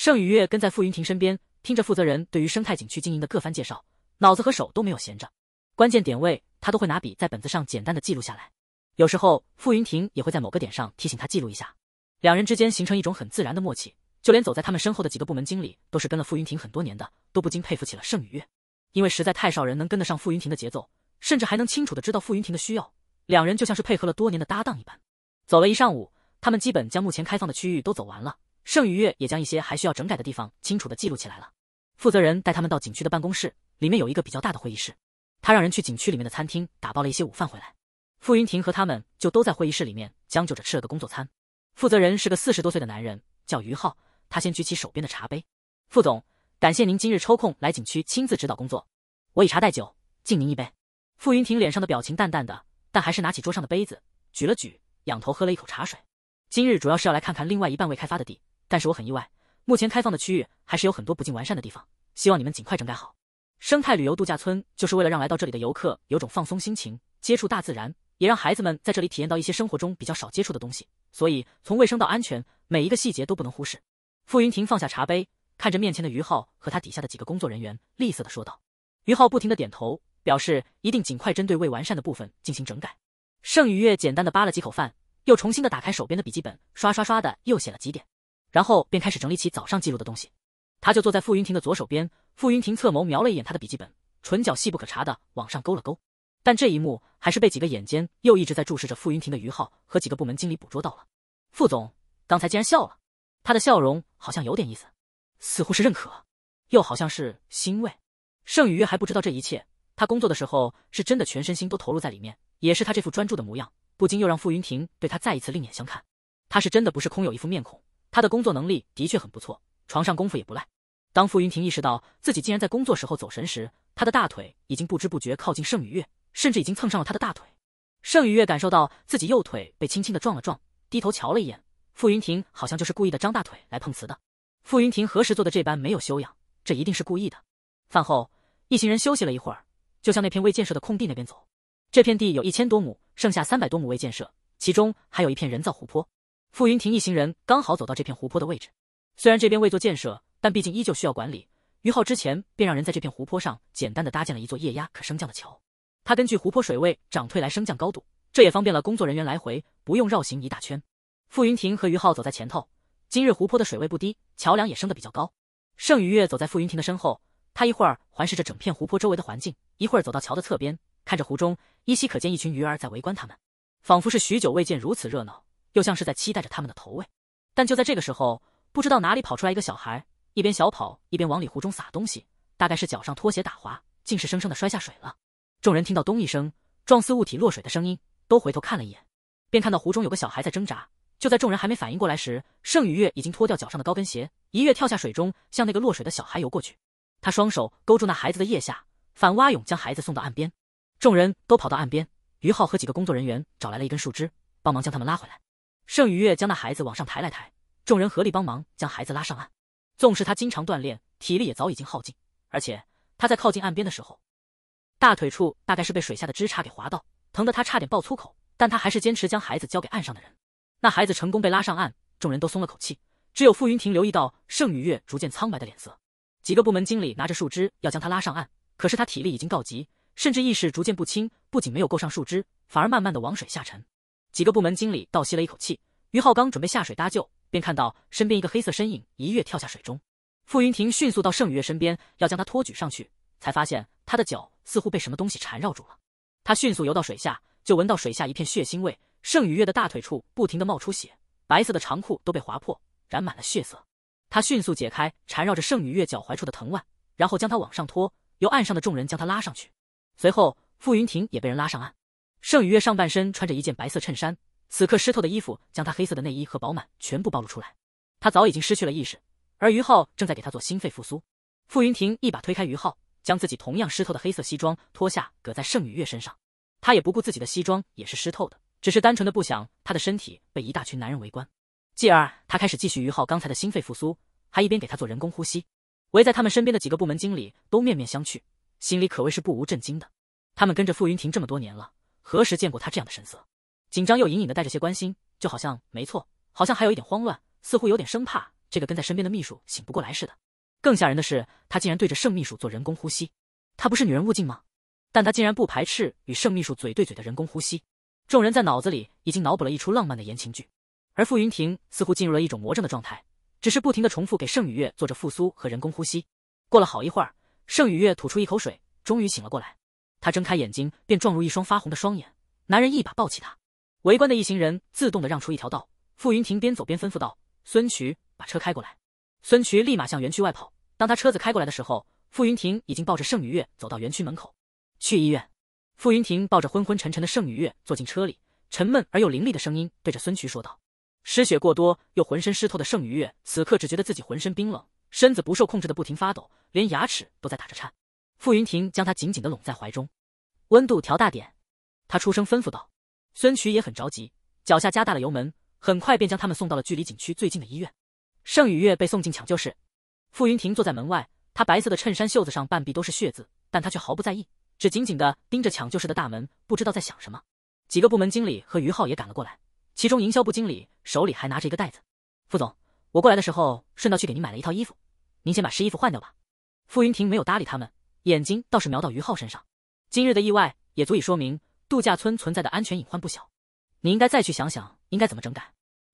Speaker 1: 盛雨月跟在傅云霆身边，听着负责人对于生态景区经营的各番介绍，脑子和手都没有闲着，关键点位他都会拿笔在本子上简单的记录下来。有时候傅云霆也会在某个点上提醒他记录一下，两人之间形成一种很自然的默契。就连走在他们身后的几个部门经理都是跟了傅云霆很多年的，都不禁佩服起了盛雨月，因为实在太少人能跟得上傅云霆的节奏，甚至还能清楚的知道傅云霆的需要。两人就像是配合了多年的搭档一般。走了一上午，他们基本将目前开放的区域都走完了。盛于月也将一些还需要整改的地方清楚地记录起来了。负责人带他们到景区的办公室，里面有一个比较大的会议室。他让人去景区里面的餐厅打包了一些午饭回来。傅云霆和他们就都在会议室里面将就着吃了个工作餐。负责人是个四十多岁的男人，叫于浩。他先举起手边的茶杯：“副总，感谢您今日抽空来景区亲自指导工作，我以茶代酒，敬您一杯。”傅云霆脸上的表情淡淡的，但还是拿起桌上的杯子举了举，仰头喝了一口茶水。今日主要是要来看看另外一半未开发的地。但是我很意外，目前开放的区域还是有很多不尽完善的地方，希望你们尽快整改好。生态旅游度假村就是为了让来到这里的游客有种放松心情、接触大自然，也让孩子们在这里体验到一些生活中比较少接触的东西，所以从卫生到安全，每一个细节都不能忽视。傅云霆放下茶杯，看着面前的于浩和他底下的几个工作人员，吝色的说道。于浩不停的点头，表示一定尽快针对未完善的部分进行整改。盛雨月简单的扒了几口饭，又重新的打开手边的笔记本，刷刷刷的又写了几点。然后便开始整理起早上记录的东西，他就坐在傅云庭的左手边。傅云庭侧眸瞄了一眼他的笔记本，唇角细不可察的往上勾了勾。但这一幕还是被几个眼尖又一直在注视着傅云庭的于浩和几个部门经理捕捉到了。副总刚才竟然笑了，他的笑容好像有点意思，似乎是认可，又好像是欣慰。盛宇月还不知道这一切，他工作的时候是真的全身心都投入在里面，也是他这副专注的模样，不禁又让傅云庭对他再一次另眼相看。他是真的不是空有一副面孔。他的工作能力的确很不错，床上功夫也不赖。当傅云霆意识到自己竟然在工作时候走神时，他的大腿已经不知不觉靠近盛雨月，甚至已经蹭上了他的大腿。盛雨月感受到自己右腿被轻轻的撞了撞，低头瞧了一眼，傅云霆好像就是故意的张大腿来碰瓷的。傅云霆何时做的这般没有修养？这一定是故意的。饭后，一行人休息了一会儿，就向那片未建设的空地那边走。这片地有一千多亩，剩下三百多亩未建设，其中还有一片人造湖泊。傅云霆一行人刚好走到这片湖泊的位置。虽然这边未做建设，但毕竟依旧需要管理。于浩之前便让人在这片湖泊上简单的搭建了一座液压可升降的桥，他根据湖泊水位涨退来升降高度，这也方便了工作人员来回，不用绕行一大圈。傅云霆和于浩走在前头，今日湖泊的水位不低，桥梁也升得比较高。盛雨月走在傅云霆的身后，他一会儿环视着整片湖泊周围的环境，一会儿走到桥的侧边，看着湖中依稀可见一群鱼儿在围观他们，仿佛是许久未见如此热闹。又像是在期待着他们的投喂，但就在这个时候，不知道哪里跑出来一个小孩，一边小跑一边往里湖中撒东西。大概是脚上拖鞋打滑，竟是生生的摔下水了。众人听到咚一声，撞似物体落水的声音，都回头看了一眼，便看到湖中有个小孩在挣扎。就在众人还没反应过来时，盛雨月已经脱掉脚上的高跟鞋，一跃跳下水中，向那个落水的小孩游过去。他双手勾住那孩子的腋下，反蛙泳将孩子送到岸边。众人都跑到岸边，于浩和几个工作人员找来了一根树枝，帮忙将他们拉回来。盛雨月将那孩子往上抬来抬，众人合力帮忙将孩子拉上岸。纵使他经常锻炼，体力也早已经耗尽，而且他在靠近岸边的时候，大腿处大概是被水下的枝杈给划到，疼得他差点爆粗口，但他还是坚持将孩子交给岸上的人。那孩子成功被拉上岸，众人都松了口气。只有傅云霆留意到盛雨月逐渐苍白的脸色。几个部门经理拿着树枝要将他拉上岸，可是他体力已经告急，甚至意识逐渐不清，不仅没有够上树枝，反而慢慢的往水下沉。几个部门经理倒吸了一口气，于浩刚准备下水搭救，便看到身边一个黑色身影一跃跳下水中。傅云霆迅速到盛雨月身边，要将她托举上去，才发现她的脚似乎被什么东西缠绕住了。他迅速游到水下，就闻到水下一片血腥味，盛雨月的大腿处不停的冒出血，白色的长裤都被划破，染满了血色。他迅速解开缠绕着盛雨月脚踝处的藤蔓，然后将她往上拖，由岸上的众人将她拉上去。随后，傅云霆也被人拉上岸。盛雨月上半身穿着一件白色衬衫，此刻湿透的衣服将她黑色的内衣和饱满全部暴露出来。她早已经失去了意识，而于浩正在给她做心肺复苏。傅云霆一把推开于浩，将自己同样湿透的黑色西装脱下，搁在盛雨月身上。他也不顾自己的西装也是湿透的，只是单纯的不想她的身体被一大群男人围观。继而，他开始继续于浩刚才的心肺复苏，还一边给她做人工呼吸。围在他们身边的几个部门经理都面面相觑，心里可谓是不无震惊的。他们跟着傅云霆这么多年了。何时见过他这样的神色？紧张又隐隐的带着些关心，就好像没错，好像还有一点慌乱，似乎有点生怕这个跟在身边的秘书醒不过来似的。更吓人的是，他竟然对着盛秘书做人工呼吸。他不是女人勿近吗？但他竟然不排斥与盛秘书嘴对嘴的人工呼吸。众人在脑子里已经脑补了一出浪漫的言情剧。而傅云霆似乎进入了一种魔怔的状态，只是不停的重复给盛雨月做着复苏和人工呼吸。过了好一会儿，盛雨月吐出一口水，终于醒了过来。他睁开眼睛，便撞入一双发红的双眼。男人一把抱起他，围观的一行人自动的让出一条道。傅云霆边走边吩咐道：“孙渠，把车开过来。”孙渠立马向园区外跑。当他车子开过来的时候，傅云霆已经抱着盛女月走到园区门口。去医院。傅云霆抱着昏昏沉沉的盛女月坐进车里，沉闷而又凌厉的声音对着孙渠说道：“失血过多，又浑身湿透的盛女月，此刻只觉得自己浑身冰冷，身子不受控制的不停发抖，连牙齿都在打着颤。”傅云霆将他紧紧的拢在怀中，温度调大点，他出声吩咐道。孙渠也很着急，脚下加大了油门，很快便将他们送到了距离景区最近的医院。盛雨月被送进抢救室，傅云霆坐在门外，他白色的衬衫袖子上半壁都是血渍，但他却毫不在意，只紧紧的盯着抢救室的大门，不知道在想什么。几个部门经理和于浩也赶了过来，其中营销部经理手里还拿着一个袋子。傅总，我过来的时候顺道去给您买了一套衣服，您先把湿衣服换掉吧。傅云霆没有搭理他们。眼睛倒是瞄到于浩身上，今日的意外也足以说明度假村存在的安全隐患不小。你应该再去想想，应该怎么整改。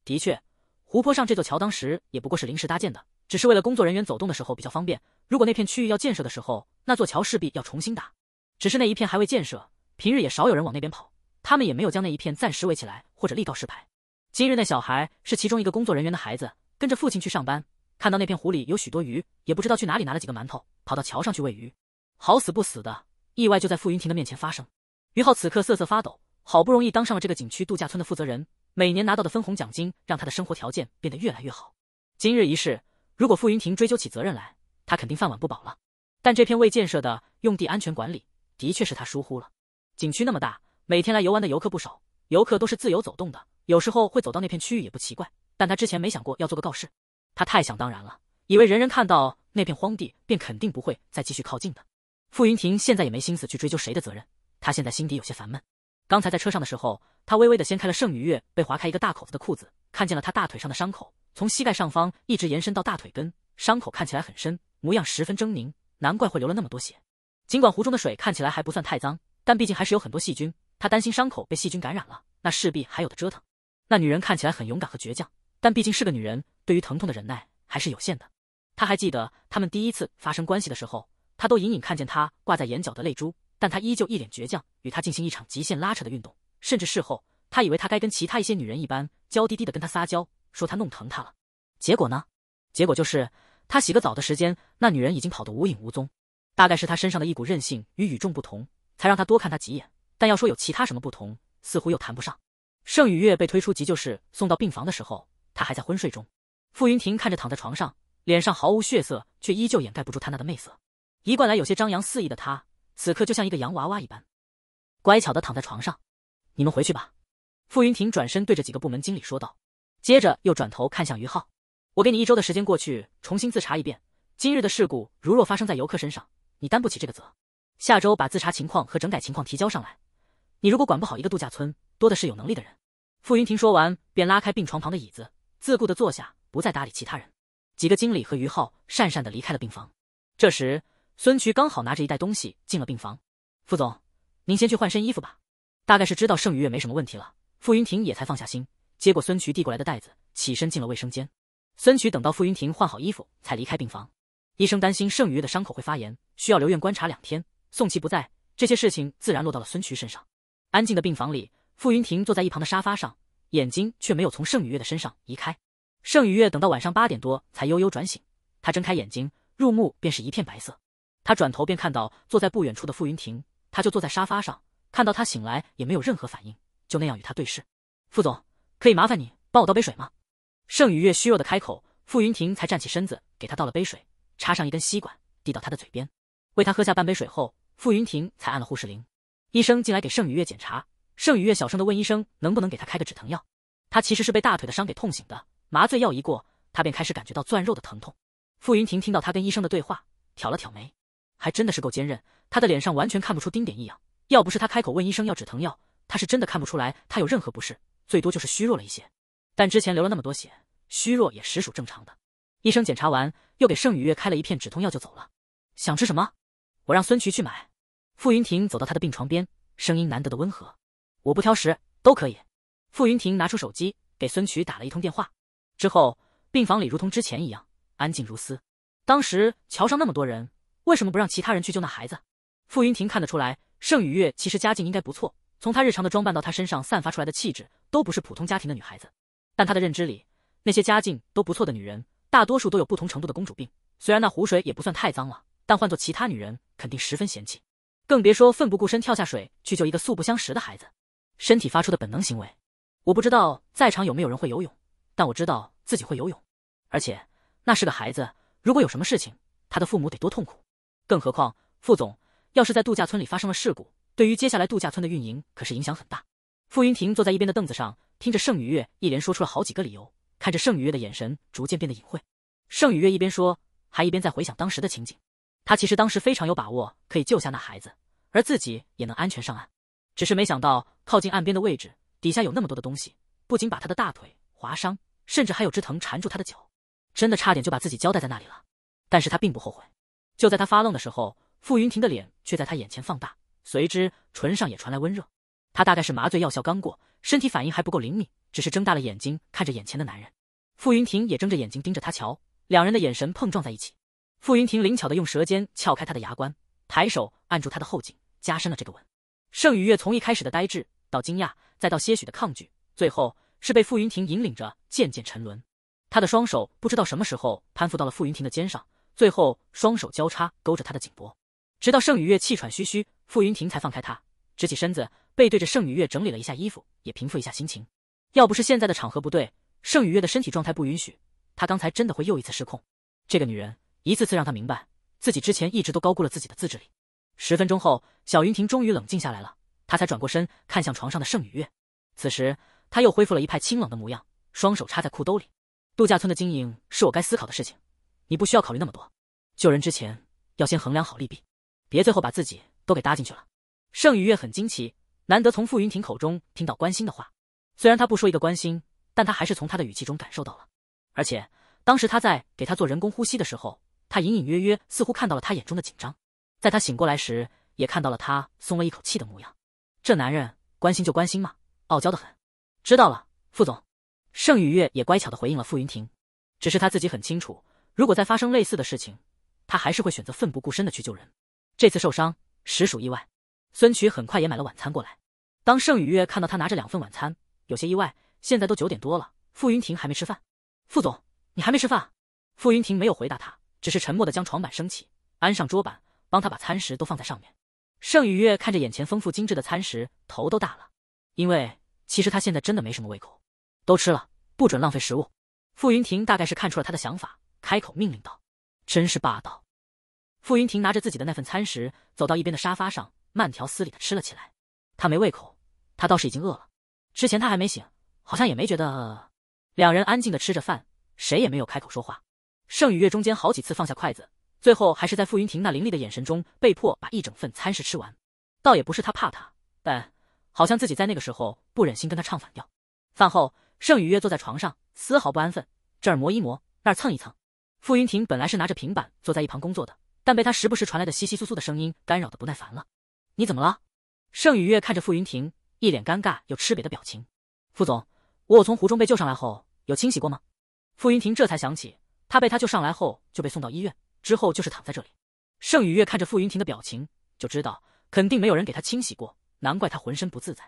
Speaker 1: 的确，湖泊上这座桥当时也不过是临时搭建的，只是为了工作人员走动的时候比较方便。如果那片区域要建设的时候，那座桥势必要重新打。只是那一片还未建设，平日也少有人往那边跑，他们也没有将那一片暂时围起来或者立告示牌。今日那小孩是其中一个工作人员的孩子，跟着父亲去上班，看到那片湖里有许多鱼，也不知道去哪里拿了几个馒头，跑到桥上去喂鱼。好死不死的意外就在傅云霆的面前发生。于浩此刻瑟瑟发抖，好不容易当上了这个景区度假村的负责人，每年拿到的分红奖金让他的生活条件变得越来越好。今日一事，如果傅云霆追究起责任来，他肯定饭碗不保了。但这片未建设的用地安全管理的确是他疏忽了。景区那么大，每天来游玩的游客不少，游客都是自由走动的，有时候会走到那片区域也不奇怪。但他之前没想过要做个告示，他太想当然了，以为人人看到那片荒地便肯定不会再继续靠近的。傅云霆现在也没心思去追究谁的责任，他现在心底有些烦闷。刚才在车上的时候，他微微的掀开了盛于月被划开一个大口子的裤子，看见了她大腿上的伤口，从膝盖上方一直延伸到大腿根，伤口看起来很深，模样十分狰狞，难怪会流了那么多血。尽管湖中的水看起来还不算太脏，但毕竟还是有很多细菌，他担心伤口被细菌感染了，那势必还有的折腾。那女人看起来很勇敢和倔强，但毕竟是个女人，对于疼痛的忍耐还是有限的。他还记得他们第一次发生关系的时候。他都隐隐看见他挂在眼角的泪珠，但他依旧一脸倔强，与他进行一场极限拉扯的运动。甚至事后，他以为他该跟其他一些女人一般，娇滴滴的跟他撒娇，说他弄疼他了。结果呢？结果就是他洗个澡的时间，那女人已经跑得无影无踪。大概是他身上的一股韧性与与众不同，才让他多看他几眼。但要说有其他什么不同，似乎又谈不上。盛雨月被推出急救室，送到病房的时候，他还在昏睡中。傅云霆看着躺在床上，脸上毫无血色，却依旧掩盖不住他那的媚色。一贯来有些张扬肆意的他，此刻就像一个洋娃娃一般，乖巧的躺在床上。你们回去吧。傅云霆转身对着几个部门经理说道，接着又转头看向于浩：“我给你一周的时间过去重新自查一遍。今日的事故如若发生在游客身上，你担不起这个责。下周把自查情况和整改情况提交上来。你如果管不好一个度假村，多的是有能力的人。”傅云霆说完，便拉开病床旁的椅子，自顾的坐下，不再搭理其他人。几个经理和于浩讪讪的离开了病房。这时。孙渠刚好拿着一袋东西进了病房，副总，您先去换身衣服吧。大概是知道盛雨月没什么问题了，傅云霆也才放下心，接过孙渠递过来的袋子，起身进了卫生间。孙渠等到傅云霆换好衣服才离开病房。医生担心盛雨月的伤口会发炎，需要留院观察两天。宋琪不在，这些事情自然落到了孙渠身上。安静的病房里，傅云霆坐在一旁的沙发上，眼睛却没有从盛雨月的身上移开。盛雨月等到晚上八点多才悠悠转醒，他睁开眼睛，入目便是一片白色。他转头便看到坐在不远处的傅云霆，他就坐在沙发上，看到他醒来也没有任何反应，就那样与他对视。傅总，可以麻烦你帮我倒杯水吗？盛雨月虚弱的开口。傅云霆才站起身子，给他倒了杯水，插上一根吸管，递到他的嘴边，为他喝下半杯水后，傅云霆才按了护士铃。医生进来给盛雨月检查。盛雨月小声的问医生能不能给他开个止疼药。他其实是被大腿的伤给痛醒的，麻醉药一过，他便开始感觉到钻肉的疼痛。傅云霆听到他跟医生的对话，挑了挑眉。还真的是够坚韧，他的脸上完全看不出丁点异样。要不是他开口问医生要止疼药，他是真的看不出来他有任何不适，最多就是虚弱了一些。但之前流了那么多血，虚弱也实属正常的。医生检查完，又给盛雨月开了一片止痛药就走了。想吃什么，我让孙渠去买。傅云霆走到他的病床边，声音难得的温和。我不挑食，都可以。傅云霆拿出手机给孙渠打了一通电话，之后病房里如同之前一样安静如斯。当时桥上那么多人。为什么不让其他人去救那孩子？傅云霆看得出来，盛雨月其实家境应该不错。从她日常的装扮到她身上散发出来的气质，都不是普通家庭的女孩子。但他的认知里，那些家境都不错的女人，大多数都有不同程度的公主病。虽然那湖水也不算太脏了，但换做其他女人，肯定十分嫌弃，更别说奋不顾身跳下水去救一个素不相识的孩子。身体发出的本能行为，我不知道在场有没有人会游泳，但我知道自己会游泳。而且那是个孩子，如果有什么事情，他的父母得多痛苦。更何况，副总要是在度假村里发生了事故，对于接下来度假村的运营可是影响很大。傅云霆坐在一边的凳子上，听着盛雨月一连说出了好几个理由，看着盛雨月的眼神逐渐变得隐晦。盛雨月一边说，还一边在回想当时的情景。他其实当时非常有把握可以救下那孩子，而自己也能安全上岸，只是没想到靠近岸边的位置底下有那么多的东西，不仅把他的大腿划伤，甚至还有枝藤缠住他的脚，真的差点就把自己交代在那里了。但是他并不后悔。就在他发愣的时候，傅云霆的脸却在他眼前放大，随之唇上也传来温热。他大概是麻醉药效刚过，身体反应还不够灵敏，只是睁大了眼睛看着眼前的男人。傅云霆也睁着眼睛盯着他瞧，两人的眼神碰撞在一起。傅云霆灵巧的用舌尖撬开他的牙关，抬手按住他的后颈，加深了这个吻。盛雨月从一开始的呆滞，到惊讶，再到些许的抗拒，最后是被傅云霆引领着渐渐沉沦。他的双手不知道什么时候攀附到了傅云霆的肩上。最后，双手交叉勾着她的颈脖，直到盛雨月气喘吁吁，傅云霆才放开她，直起身子，背对着盛雨月整理了一下衣服，也平复一下心情。要不是现在的场合不对，盛雨月的身体状态不允许，他刚才真的会又一次失控。这个女人一次次让他明白，自己之前一直都高估了自己的自制力。十分钟后，小云霆终于冷静下来了，他才转过身看向床上的盛雨月。此时，他又恢复了一派清冷的模样，双手插在裤兜里。度假村的经营是我该思考的事情。你不需要考虑那么多，救人之前要先衡量好利弊，别最后把自己都给搭进去了。盛雨月很惊奇，难得从傅云霆口中听到关心的话，虽然他不说一个关心，但他还是从他的语气中感受到了。而且当时他在给他做人工呼吸的时候，他隐隐约约似乎看到了他眼中的紧张，在他醒过来时也看到了他松了一口气的模样。这男人关心就关心嘛，傲娇的很。知道了，傅总。盛雨月也乖巧的回应了傅云霆，只是他自己很清楚。如果再发生类似的事情，他还是会选择奋不顾身的去救人。这次受伤实属意外。孙渠很快也买了晚餐过来。当盛雨月看到他拿着两份晚餐，有些意外。现在都九点多了，傅云霆还没吃饭。傅总，你还没吃饭？傅云霆没有回答他，只是沉默的将床板升起，安上桌板，帮他把餐食都放在上面。盛雨月看着眼前丰富精致的餐食，头都大了，因为其实他现在真的没什么胃口。都吃了，不准浪费食物。傅云霆大概是看出了他的想法。开口命令道：“真是霸道！”傅云霆拿着自己的那份餐食，走到一边的沙发上，慢条斯理的吃了起来。他没胃口，他倒是已经饿了。之前他还没醒，好像也没觉得。两人安静的吃着饭，谁也没有开口说话。盛雨月中间好几次放下筷子，最后还是在傅云霆那凌厉的眼神中，被迫把一整份餐食吃完。倒也不是他怕他，但好像自己在那个时候不忍心跟他唱反调。饭后，盛雨月坐在床上，丝毫不安分，这儿磨一磨，那儿蹭一蹭。傅云霆本来是拿着平板坐在一旁工作的，但被他时不时传来的窸窸窣窣的声音干扰的不耐烦了。你怎么了？盛雨月看着傅云霆一脸尴尬又吃瘪的表情。傅总，我我从湖中被救上来后有清洗过吗？傅云霆这才想起，他被他救上来后就被送到医院，之后就是躺在这里。盛雨月看着傅云霆的表情，就知道肯定没有人给他清洗过，难怪他浑身不自在。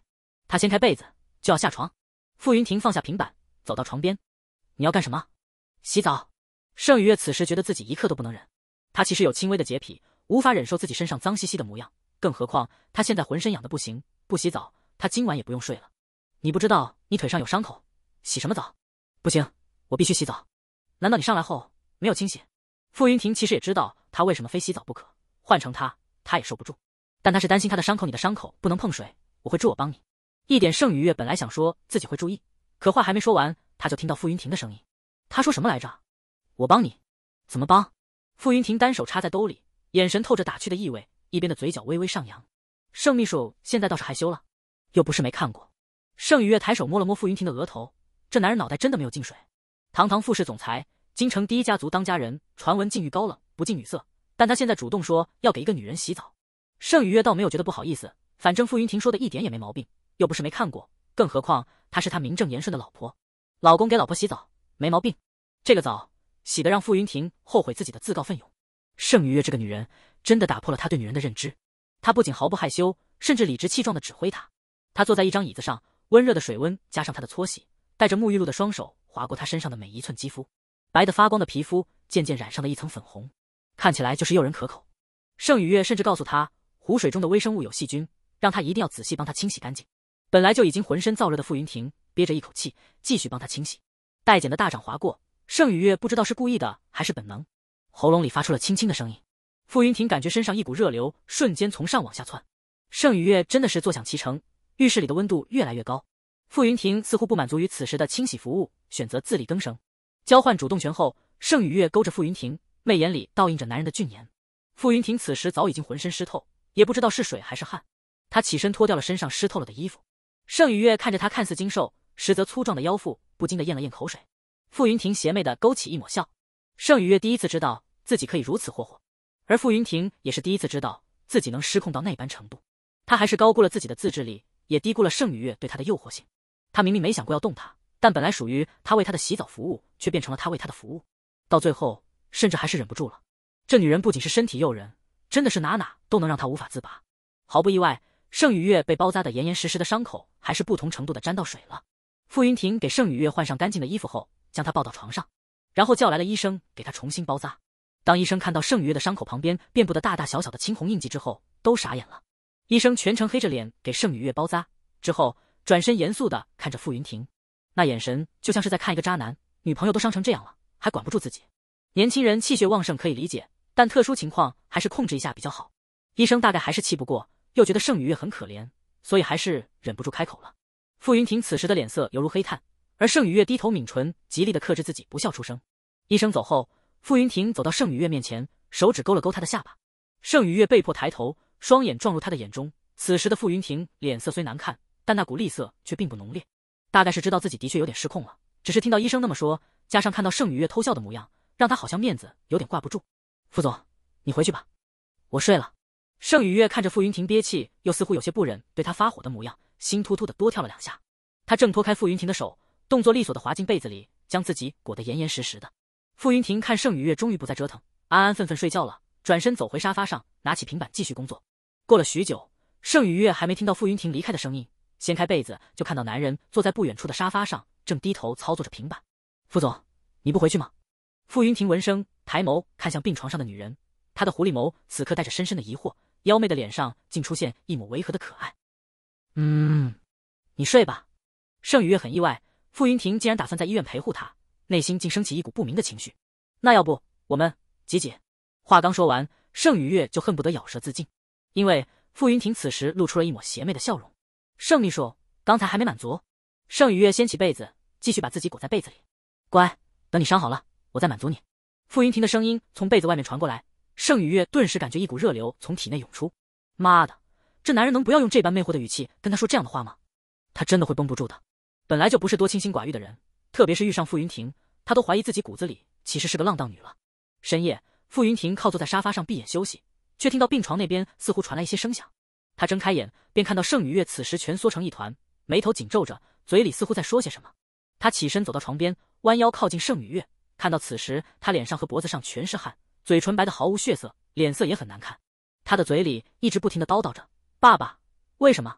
Speaker 1: 他掀开被子就要下床，傅云霆放下平板，走到床边，你要干什么？洗澡。盛雨月此时觉得自己一刻都不能忍，他其实有轻微的洁癖，无法忍受自己身上脏兮兮的模样。更何况他现在浑身痒的不行，不洗澡，他今晚也不用睡了。你不知道你腿上有伤口，洗什么澡？不行，我必须洗澡。难道你上来后没有清洗？傅云霆其实也知道他为什么非洗澡不可，换成他，他也受不住。但他是担心他的伤口，你的伤口不能碰水，我会助我帮你。一点盛雨月本来想说自己会注意，可话还没说完，他就听到傅云霆的声音，他说什么来着？我帮你，怎么帮？傅云霆单手插在兜里，眼神透着打趣的意味，一边的嘴角微微上扬。盛秘书现在倒是害羞了，又不是没看过。盛雨月抬手摸了摸傅云霆的额头，这男人脑袋真的没有进水。堂堂傅氏总裁，京城第一家族当家人，传闻禁欲高冷，不近女色，但他现在主动说要给一个女人洗澡。盛雨月倒没有觉得不好意思，反正傅云霆说的一点也没毛病，又不是没看过，更何况他是他名正言顺的老婆，老公给老婆洗澡没毛病。这个澡。洗得让傅云霆后悔自己的自告奋勇。盛宇月这个女人真的打破了他对女人的认知，她不仅毫不害羞，甚至理直气壮地指挥他。他坐在一张椅子上，温热的水温加上他的搓洗，带着沐浴露的双手划过他身上的每一寸肌肤，白的发光的皮肤渐渐染上了一层粉红，看起来就是诱人可口。盛雨月甚至告诉他，湖水中的微生物有细菌，让他一定要仔细帮他清洗干净。本来就已经浑身燥热的傅云霆憋着一口气继续帮他清洗，待剪的大掌划过。盛雨月不知道是故意的还是本能，喉咙里发出了轻轻的声音。傅云霆感觉身上一股热流瞬间从上往下窜。盛雨月真的是坐享其成，浴室里的温度越来越高。傅云霆似乎不满足于此时的清洗服务，选择自力更生。交换主动权后，盛雨月勾着傅云霆，媚眼里倒映着男人的俊颜。傅云霆此时早已经浑身湿透，也不知道是水还是汗。他起身脱掉了身上湿透了的衣服。盛雨月看着他看似精瘦，实则粗壮的腰腹，不禁的咽了咽口水。傅云霆邪魅的勾起一抹笑，盛雨月第一次知道自己可以如此霍霍，而傅云霆也是第一次知道自己能失控到那般程度。他还是高估了自己的自制力，也低估了盛雨月对他的诱惑性。他明明没想过要动她，但本来属于他为她的洗澡服务，却变成了他为她的服务。到最后，甚至还是忍不住了。这女人不仅是身体诱人，真的是哪哪都能让他无法自拔。毫不意外，盛雨月被包扎的严严实实的伤口，还是不同程度的沾到水了。傅云霆给盛雨月换上干净的衣服后。将他抱到床上，然后叫来了医生，给他重新包扎。当医生看到盛雨月的伤口旁边遍布的大大小小的青红印记之后，都傻眼了。医生全程黑着脸给盛雨月包扎，之后转身严肃的看着傅云霆，那眼神就像是在看一个渣男，女朋友都伤成这样了，还管不住自己。年轻人气血旺盛可以理解，但特殊情况还是控制一下比较好。医生大概还是气不过，又觉得盛雨月很可怜，所以还是忍不住开口了。傅云霆此时的脸色犹如黑炭。而盛雨月低头抿唇，极力的克制自己不笑出声。医生走后，傅云霆走到盛雨月面前，手指勾了勾她的下巴。盛雨月被迫抬头，双眼撞入他的眼中。此时的傅云霆脸色虽难看，但那股厉色却并不浓烈。大概是知道自己的确有点失控了，只是听到医生那么说，加上看到盛雨月偷笑的模样，让他好像面子有点挂不住。傅总，你回去吧，我睡了。盛雨月看着傅云霆憋气，又似乎有些不忍对他发火的模样，心突突的多跳了两下。他挣脱开傅云霆的手。动作利索的滑进被子里，将自己裹得严严实实的。傅云霆看盛雨月终于不再折腾，安安分分睡觉了，转身走回沙发上，拿起平板继续工作。过了许久，盛雨月还没听到傅云霆离开的声音，掀开被子就看到男人坐在不远处的沙发上，正低头操作着平板。傅总，你不回去吗？傅云霆闻声抬眸看向病床上的女人，他的狐狸眸此刻带着深深的疑惑，妖媚的脸上竟出现一抹违和的可爱。嗯，你睡吧。盛雨月很意外。傅云霆竟然打算在医院陪护他，内心竟升起一股不明的情绪。那要不我们……挤挤？话刚说完，盛雨月就恨不得咬舌自尽，因为傅云霆此时露出了一抹邪魅的笑容。盛秘书刚才还没满足？盛雨月掀起被子，继续把自己裹在被子里。乖，等你伤好了，我再满足你。傅云霆的声音从被子外面传过来，盛雨月顿时感觉一股热流从体内涌出。妈的，这男人能不要用这般魅惑的语气跟他说这样的话吗？他真的会绷不住的。本来就不是多清心寡欲的人，特别是遇上傅云霆，他都怀疑自己骨子里其实是个浪荡女了。深夜，傅云霆靠坐在沙发上闭眼休息，却听到病床那边似乎传来一些声响。他睁开眼，便看到盛雨月此时蜷缩成一团，眉头紧皱着，嘴里似乎在说些什么。他起身走到床边，弯腰靠近盛雨月，看到此时她脸上和脖子上全是汗，嘴唇白得毫无血色，脸色也很难看。她的嘴里一直不停的叨叨着：“爸爸，为什么？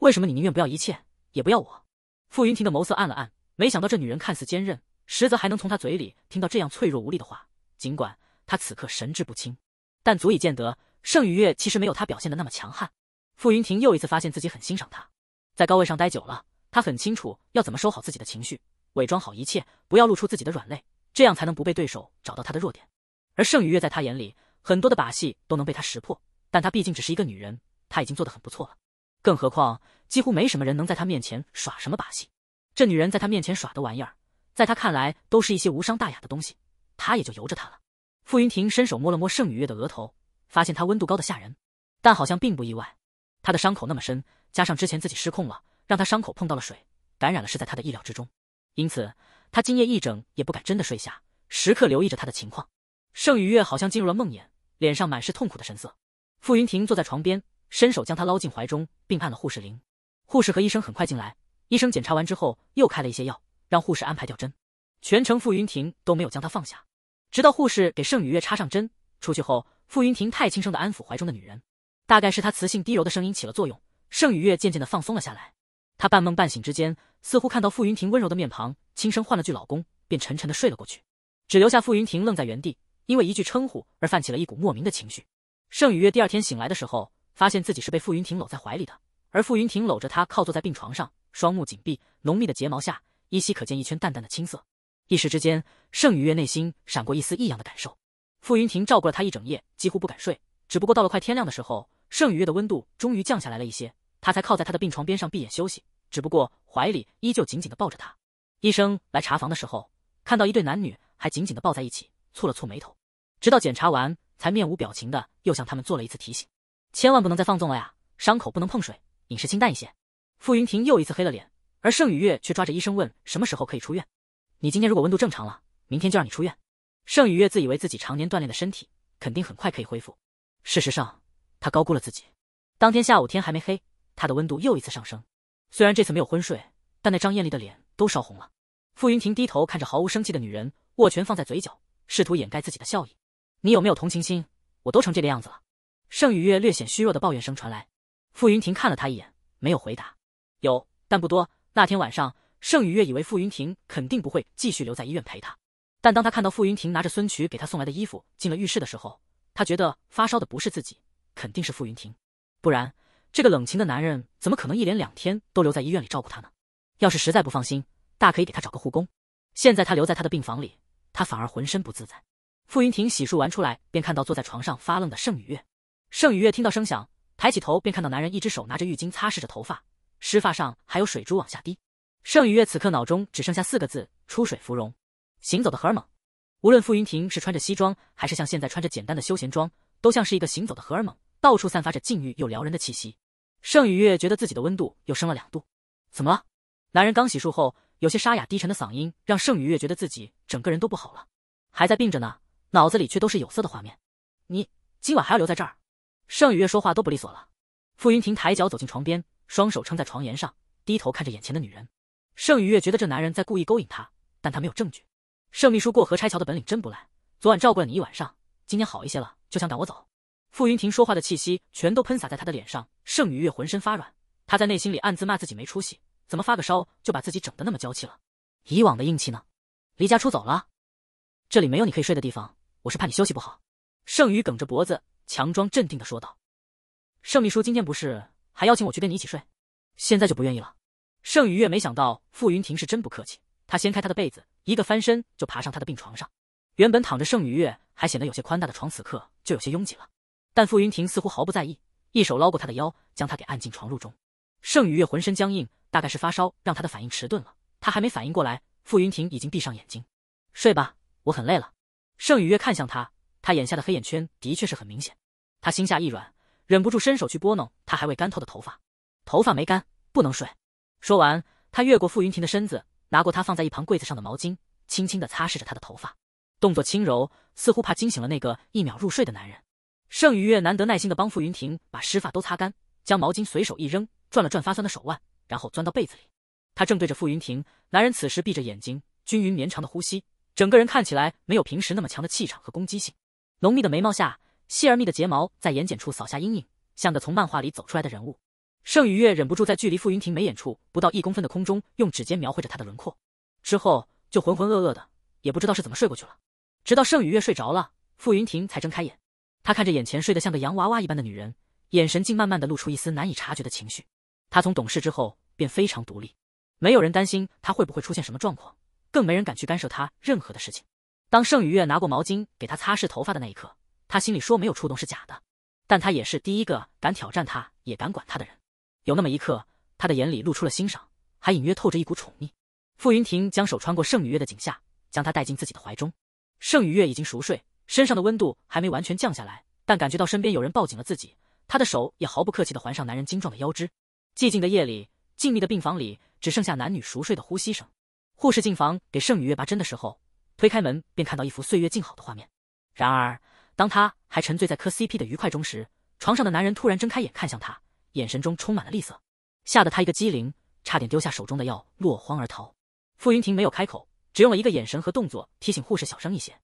Speaker 1: 为什么你宁愿不要一切也不要我？”傅云霆的眸色暗了暗，没想到这女人看似坚韧，实则还能从她嘴里听到这样脆弱无力的话。尽管她此刻神志不清，但足以见得盛雨月其实没有她表现的那么强悍。傅云霆又一次发现自己很欣赏她，在高位上待久了，他很清楚要怎么收好自己的情绪，伪装好一切，不要露出自己的软肋，这样才能不被对手找到他的弱点。而盛雨月在他眼里，很多的把戏都能被他识破，但她毕竟只是一个女人，她已经做得很不错了。更何况，几乎没什么人能在他面前耍什么把戏。这女人在他面前耍的玩意儿，在他看来都是一些无伤大雅的东西，他也就由着她了。傅云霆伸手摸了摸盛雨月的额头，发现她温度高的吓人，但好像并不意外。她的伤口那么深，加上之前自己失控了，让她伤口碰到了水，感染了是在他的意料之中。因此，他今夜一整也不敢真的睡下，时刻留意着她的情况。盛雨月好像进入了梦魇，脸上满是痛苦的神色。傅云霆坐在床边。伸手将她捞进怀中，并按了护士铃。护士和医生很快进来，医生检查完之后又开了一些药，让护士安排吊针。全程傅云霆都没有将她放下，直到护士给盛雨月插上针出去后，傅云霆太轻声的安抚怀中的女人。大概是他磁性低柔的声音起了作用，盛雨月渐渐的放松了下来。她半梦半醒之间，似乎看到傅云霆温柔的面庞，轻声唤了句老公，便沉沉的睡了过去。只留下傅云霆愣在原地，因为一句称呼而泛起了一股莫名的情绪。盛雨月第二天醒来的时候。发现自己是被傅云霆搂在怀里的，而傅云霆搂着他靠坐在病床上，双目紧闭，浓密的睫毛下依稀可见一圈淡淡的青色。一时之间，盛雨月内心闪过一丝异样的感受。傅云霆照顾了他一整夜，几乎不敢睡。只不过到了快天亮的时候，盛雨月的温度终于降下来了一些，他才靠在他的病床边上闭眼休息。只不过怀里依旧紧紧的抱着他。医生来查房的时候，看到一对男女还紧紧的抱在一起，蹙了蹙眉头，直到检查完才面无表情的又向他们做了一次提醒。千万不能再放纵了呀！伤口不能碰水，饮食清淡一些。傅云霆又一次黑了脸，而盛雨月却抓着医生问什么时候可以出院。你今天如果温度正常了，明天就让你出院。盛雨月自以为自己常年锻炼的身体肯定很快可以恢复，事实上他高估了自己。当天下午天还没黑，他的温度又一次上升。虽然这次没有昏睡，但那张艳丽的脸都烧红了。傅云霆低头看着毫无生气的女人，握拳放在嘴角，试图掩盖自己的笑意。你有没有同情心？我都成这个样子了。盛雨月略显虚弱的抱怨声传来，傅云霆看了他一眼，没有回答。有，但不多。那天晚上，盛雨月以为傅云霆肯定不会继续留在医院陪他，但当他看到傅云霆拿着孙渠给他送来的衣服进了浴室的时候，他觉得发烧的不是自己，肯定是傅云霆，不然这个冷情的男人怎么可能一连两天都留在医院里照顾他呢？要是实在不放心，大可以给他找个护工。现在他留在他的病房里，他反而浑身不自在。傅云霆洗漱完出来，便看到坐在床上发愣的盛雨月。盛雨月听到声响，抬起头便看到男人一只手拿着浴巾擦拭着头发，湿发上还有水珠往下滴。盛雨月此刻脑中只剩下四个字：出水芙蓉。行走的荷尔蒙。无论傅云霆是穿着西装，还是像现在穿着简单的休闲装，都像是一个行走的荷尔蒙，到处散发着禁欲又撩人的气息。盛雨月觉得自己的温度又升了两度。怎么了？男人刚洗漱后，有些沙哑低沉的嗓音让盛雨月觉得自己整个人都不好了，还在病着呢，脑子里却都是有色的画面。你今晚还要留在这儿？盛雨月说话都不利索了，傅云霆抬脚走进床边，双手撑在床沿上，低头看着眼前的女人。盛雨月觉得这男人在故意勾引她，但他没有证据。盛秘书过河拆桥的本领真不赖，昨晚照顾了你一晚上，今天好一些了，就想赶我走。傅云霆说话的气息全都喷洒在他的脸上，盛雨月浑身发软，他在内心里暗自骂自己没出息，怎么发个烧就把自己整得那么娇气了？以往的硬气呢？离家出走了？这里没有你可以睡的地方，我是怕你休息不好。盛雨梗着脖子。强装镇定的说道：“盛秘书今天不是还邀请我去跟你一起睡，现在就不愿意了。”盛雨月没想到傅云霆是真不客气，他掀开他的被子，一个翻身就爬上他的病床上。原本躺着盛雨月还显得有些宽大的床，此刻就有些拥挤了。但傅云霆似乎毫不在意，一手捞过他的腰，将他给按进床褥中。盛雨月浑身僵硬，大概是发烧让他的反应迟钝了，他还没反应过来，傅云霆已经闭上眼睛：“睡吧，我很累了。”盛雨月看向他，他眼下的黑眼圈的确是很明显。他心下一软，忍不住伸手去拨弄他还未干透的头发，头发没干不能睡。说完，他越过傅云霆的身子，拿过他放在一旁柜子上的毛巾，轻轻的擦拭着他的头发，动作轻柔，似乎怕惊醒了那个一秒入睡的男人。盛雨月难得耐心的帮傅云霆把湿发都擦干，将毛巾随手一扔，转了转发酸的手腕，然后钻到被子里。他正对着傅云霆，男人此时闭着眼睛，均匀绵长的呼吸，整个人看起来没有平时那么强的气场和攻击性，浓密的眉毛下。细而密的睫毛在眼睑处扫下阴影，像个从漫画里走出来的人物。盛雨月忍不住在距离傅云霆眉眼处不到一公分的空中，用指尖描绘着他的轮廓，之后就浑浑噩噩的，也不知道是怎么睡过去了。直到盛雨月睡着了，傅云霆才睁开眼。他看着眼前睡得像个洋娃娃一般的女人，眼神竟慢慢的露出一丝难以察觉的情绪。他从懂事之后便非常独立，没有人担心他会不会出现什么状况，更没人敢去干涉他任何的事情。当盛雨月拿过毛巾给他擦拭头发的那一刻。他心里说没有触动是假的，但他也是第一个敢挑战他，也敢管他的人。有那么一刻，他的眼里露出了欣赏，还隐约透着一股宠溺。傅云霆将手穿过盛雨月的颈下，将她带进自己的怀中。盛雨月已经熟睡，身上的温度还没完全降下来，但感觉到身边有人抱紧了自己，他的手也毫不客气地环上男人精壮的腰肢。寂静的夜里，静谧的病房里只剩下男女熟睡的呼吸声。护士进房给盛雨月拔针的时候，推开门便看到一幅岁月静好的画面。然而。当他还沉醉在嗑 CP 的愉快中时，床上的男人突然睁开眼看向他，眼神中充满了厉色，吓得他一个机灵，差点丢下手中的药落荒而逃。傅云霆没有开口，只用了一个眼神和动作提醒护士小声一些。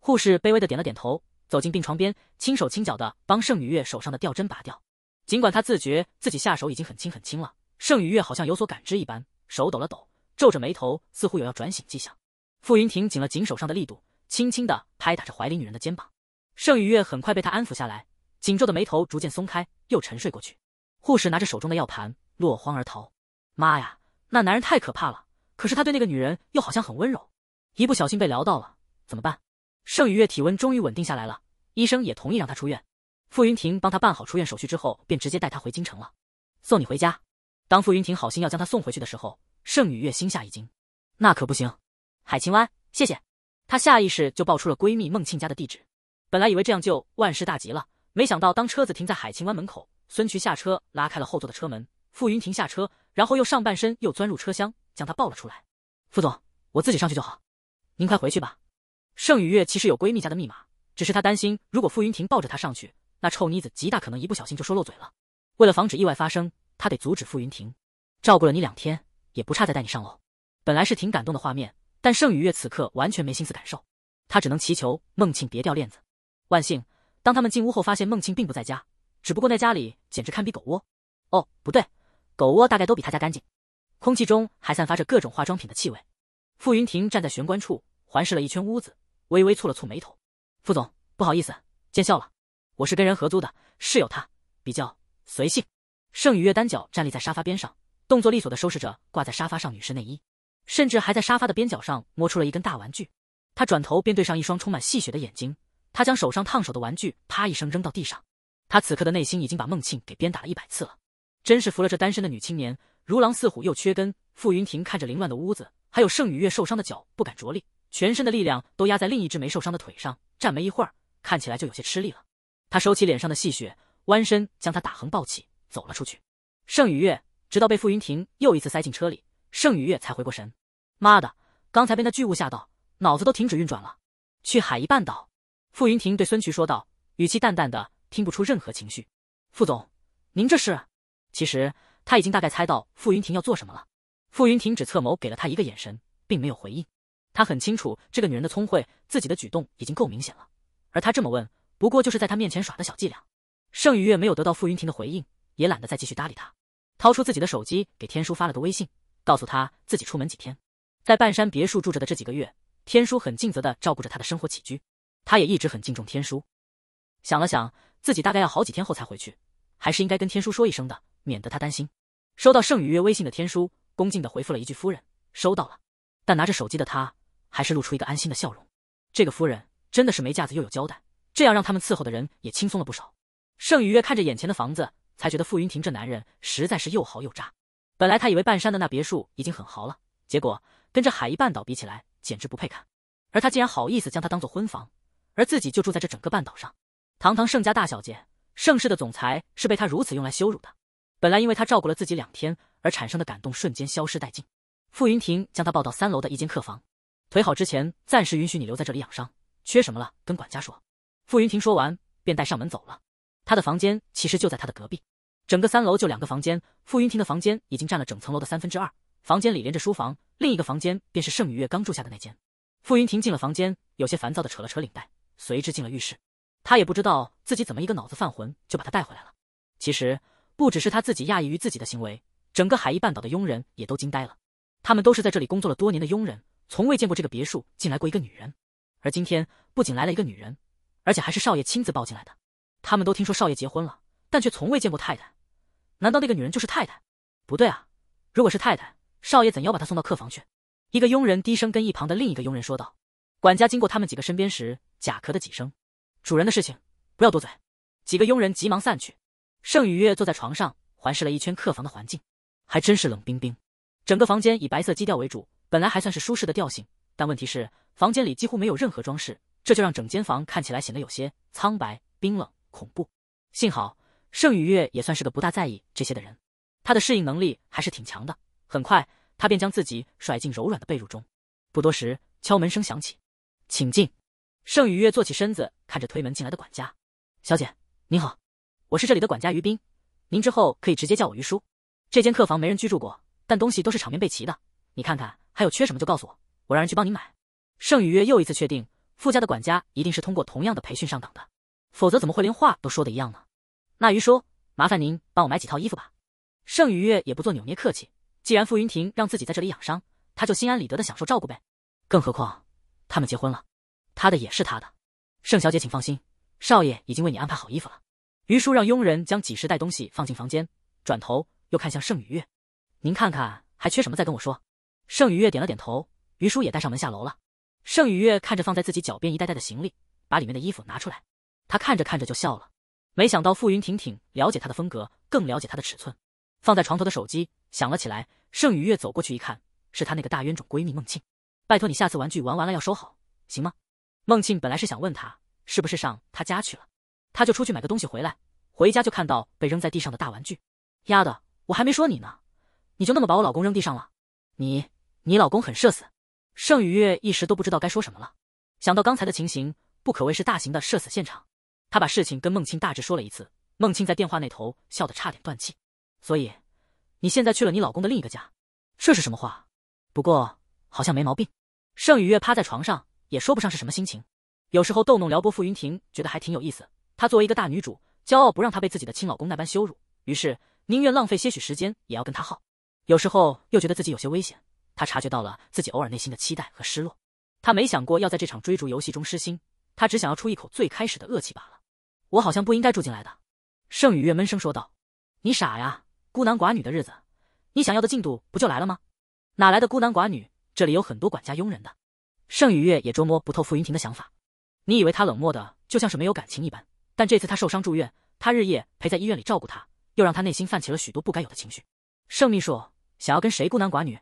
Speaker 1: 护士卑微的点了点头，走进病床边，轻手轻脚的帮盛雨月手上的吊针拔掉。尽管他自觉自己下手已经很轻很轻了，盛雨月好像有所感知一般，手抖了抖，皱着眉头，似乎有要转醒迹象。傅云霆紧了紧手上的力度，轻轻的拍打着怀里女人的肩膀。盛雨月很快被他安抚下来，紧皱的眉头逐渐松开，又沉睡过去。护士拿着手中的药盘，落荒而逃。妈呀，那男人太可怕了！可是他对那个女人又好像很温柔。一不小心被撩到了，怎么办？盛雨月体温终于稳定下来了，医生也同意让她出院。傅云霆帮她办好出院手续之后，便直接带她回京城了。送你回家。当傅云霆好心要将她送回去的时候，盛雨月心下一惊，那可不行，海清湾，谢谢。她下意识就报出了闺蜜孟庆家的地址。本来以为这样就万事大吉了，没想到当车子停在海琴湾门口，孙渠下车拉开了后座的车门，傅云霆下车，然后又上半身又钻入车厢，将她抱了出来。傅总，我自己上去就好，您快回去吧。盛雨月其实有闺蜜家的密码，只是她担心如果傅云霆抱着她上去，那臭妮子极大可能一不小心就说漏嘴了。为了防止意外发生，她得阻止傅云霆。照顾了你两天，也不差再带你上楼。本来是挺感动的画面，但盛雨月此刻完全没心思感受，她只能祈求孟庆别掉链子。万幸，当他们进屋后，发现孟庆并不在家。只不过那家里简直堪比狗窝。哦，不对，狗窝大概都比他家干净。空气中还散发着各种化妆品的气味。傅云霆站在玄关处，环视了一圈屋子，微微蹙了蹙眉头。傅总，不好意思，见笑了。我是跟人合租的室友，他比较随性。盛雨月单脚站立在沙发边上，动作利索的收拾着挂在沙发上女士内衣，甚至还在沙发的边角上摸出了一根大玩具。他转头便对上一双充满戏谑的眼睛。他将手上烫手的玩具啪一声扔到地上，他此刻的内心已经把孟庆给鞭打了一百次了，真是服了这单身的女青年，如狼似虎又缺根。傅云霆看着凌乱的屋子，还有盛雨月受伤的脚，不敢着力，全身的力量都压在另一只没受伤的腿上，站没一会儿，看起来就有些吃力了。他收起脸上的戏谑，弯身将他打横抱起，走了出去。盛雨月直到被傅云霆又一次塞进车里，盛雨月才回过神，妈的，刚才被那巨物吓到，脑子都停止运转了。去海怡半岛。傅云霆对孙渠说道，语气淡淡的，听不出任何情绪。傅总，您这是？其实他已经大概猜到傅云霆要做什么了。傅云霆只侧眸给了他一个眼神，并没有回应。他很清楚这个女人的聪慧，自己的举动已经够明显了，而他这么问，不过就是在他面前耍的小伎俩。盛雨月没有得到傅云霆的回应，也懒得再继续搭理他，掏出自己的手机给天书发了个微信，告诉他自己出门几天，在半山别墅住着的这几个月，天书很尽责的照顾着他的生活起居。他也一直很敬重天叔，想了想，自己大概要好几天后才回去，还是应该跟天叔说一声的，免得他担心。收到盛雨月微信的天叔，恭敬的回复了一句：“夫人收到了。”但拿着手机的他，还是露出一个安心的笑容。这个夫人真的是没架子又有交代，这样让他们伺候的人也轻松了不少。盛雨月看着眼前的房子，才觉得傅云霆这男人实在是又豪又渣。本来他以为半山的那别墅已经很豪了，结果跟这海一半岛比起来，简直不配看。而他竟然好意思将它当做婚房。而自己就住在这整个半岛上，堂堂盛家大小姐，盛世的总裁是被他如此用来羞辱的。本来因为他照顾了自己两天而产生的感动瞬间消失殆尽。傅云霆将他抱到三楼的一间客房，腿好之前暂时允许你留在这里养伤，缺什么了跟管家说。傅云霆说完便带上门走了。他的房间其实就在他的隔壁，整个三楼就两个房间，傅云霆的房间已经占了整层楼的三分之二。房间里连着书房，另一个房间便是盛雨月刚住下的那间。傅云霆进了房间，有些烦躁的扯了扯领带。随之进了浴室，他也不知道自己怎么一个脑子犯浑就把他带回来了。其实不只是他自己讶异于自己的行为，整个海伊半岛的佣人也都惊呆了。他们都是在这里工作了多年的佣人，从未见过这个别墅进来过一个女人。而今天不仅来了一个女人，而且还是少爷亲自抱进来的。他们都听说少爷结婚了，但却从未见过太太。难道那个女人就是太太？不对啊，如果是太太，少爷怎要把她送到客房去？一个佣人低声跟一旁的另一个佣人说道。管家经过他们几个身边时。甲壳的几声，主人的事情，不要多嘴。几个佣人急忙散去。盛雨月坐在床上，环视了一圈客房的环境，还真是冷冰冰。整个房间以白色基调为主，本来还算是舒适的调性，但问题是房间里几乎没有任何装饰，这就让整间房看起来显得有些苍白、冰冷、恐怖。幸好盛雨月也算是个不大在意这些的人，他的适应能力还是挺强的。很快，他便将自己甩进柔软的被褥中。不多时，敲门声响起，请进。盛雨月坐起身子，看着推门进来的管家，小姐您好，我是这里的管家于斌，您之后可以直接叫我于叔。这间客房没人居住过，但东西都是场面备齐的。你看看还有缺什么就告诉我，我让人去帮您买。盛雨月又一次确定，富家的管家一定是通过同样的培训上岗的，否则怎么会连话都说的一样呢？那于叔，麻烦您帮我买几套衣服吧。盛雨月也不做扭捏客气，既然傅云霆让自己在这里养伤，他就心安理得的享受照顾呗。更何况，他们结婚了。他的也是他的，盛小姐，请放心，少爷已经为你安排好衣服了。于叔让佣人将几十袋东西放进房间，转头又看向盛雨月：“您看看还缺什么，再跟我说。”盛雨月点了点头，于叔也带上门下楼了。盛雨月看着放在自己脚边一袋袋的行李，把里面的衣服拿出来，他看着看着就笑了。没想到傅云婷挺了解他的风格，更了解他的尺寸。放在床头的手机响了起来，盛雨月走过去一看，是他那个大冤种闺蜜孟庆：“拜托你下次玩具玩完了要收好，行吗？”孟庆本来是想问他是不是上他家去了，他就出去买个东西回来，回家就看到被扔在地上的大玩具。丫的，我还没说你呢，你就那么把我老公扔地上了？你你老公很社死？盛雨月一时都不知道该说什么了。想到刚才的情形，不可谓是大型的社死现场。他把事情跟孟庆大致说了一次，孟庆在电话那头笑得差点断气。所以你现在去了你老公的另一个家？这是什么话？不过好像没毛病。盛雨月趴在床上。也说不上是什么心情，有时候逗弄撩拨傅云霆，觉得还挺有意思。她作为一个大女主，骄傲不让她被自己的亲老公那般羞辱，于是宁愿浪费些许时间也要跟他耗。有时候又觉得自己有些危险，她察觉到了自己偶尔内心的期待和失落。她没想过要在这场追逐游戏中失心，她只想要出一口最开始的恶气罢了。我好像不应该住进来的，盛雨月闷声说道。你傻呀，孤男寡女的日子，你想要的进度不就来了吗？哪来的孤男寡女？这里有很多管家佣人的。盛雨月也捉摸不透傅云霆的想法。你以为他冷漠的就像是没有感情一般，但这次他受伤住院，他日夜陪在医院里照顾他，又让他内心泛起了许多不该有的情绪。盛秘书想要跟谁孤男寡女？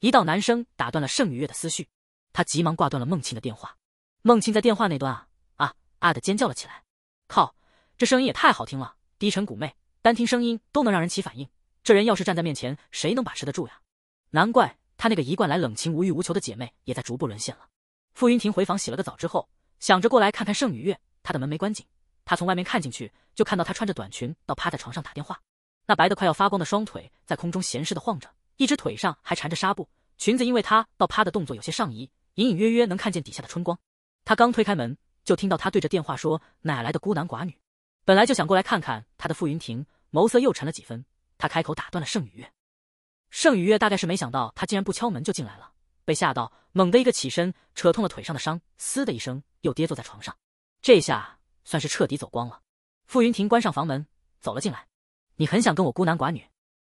Speaker 1: 一道男声打断了盛雨月的思绪，他急忙挂断了孟庆的电话。孟庆在电话那端啊啊啊的尖叫了起来。靠，这声音也太好听了，低沉妩媚，单听声音都能让人起反应。这人要是站在面前，谁能把持得住呀？难怪。她那个一贯来冷清无欲无求的姐妹，也在逐步沦陷了。傅云霆回房洗了个澡之后，想着过来看看盛雨月，她的门没关紧，她从外面看进去，就看到她穿着短裙倒趴在床上打电话，那白的快要发光的双腿在空中闲适的晃着，一只腿上还缠着纱布，裙子因为她倒趴的动作有些上移，隐隐约约能看见底下的春光。她刚推开门，就听到她对着电话说：“哪来的孤男寡女？”本来就想过来看看她的傅云霆，眸色又沉了几分，他开口打断了盛雨月。盛雨月大概是没想到他竟然不敲门就进来了，被吓到，猛地一个起身，扯痛了腿上的伤，嘶的一声，又跌坐在床上。这下算是彻底走光了。傅云霆关上房门，走了进来。你很想跟我孤男寡女？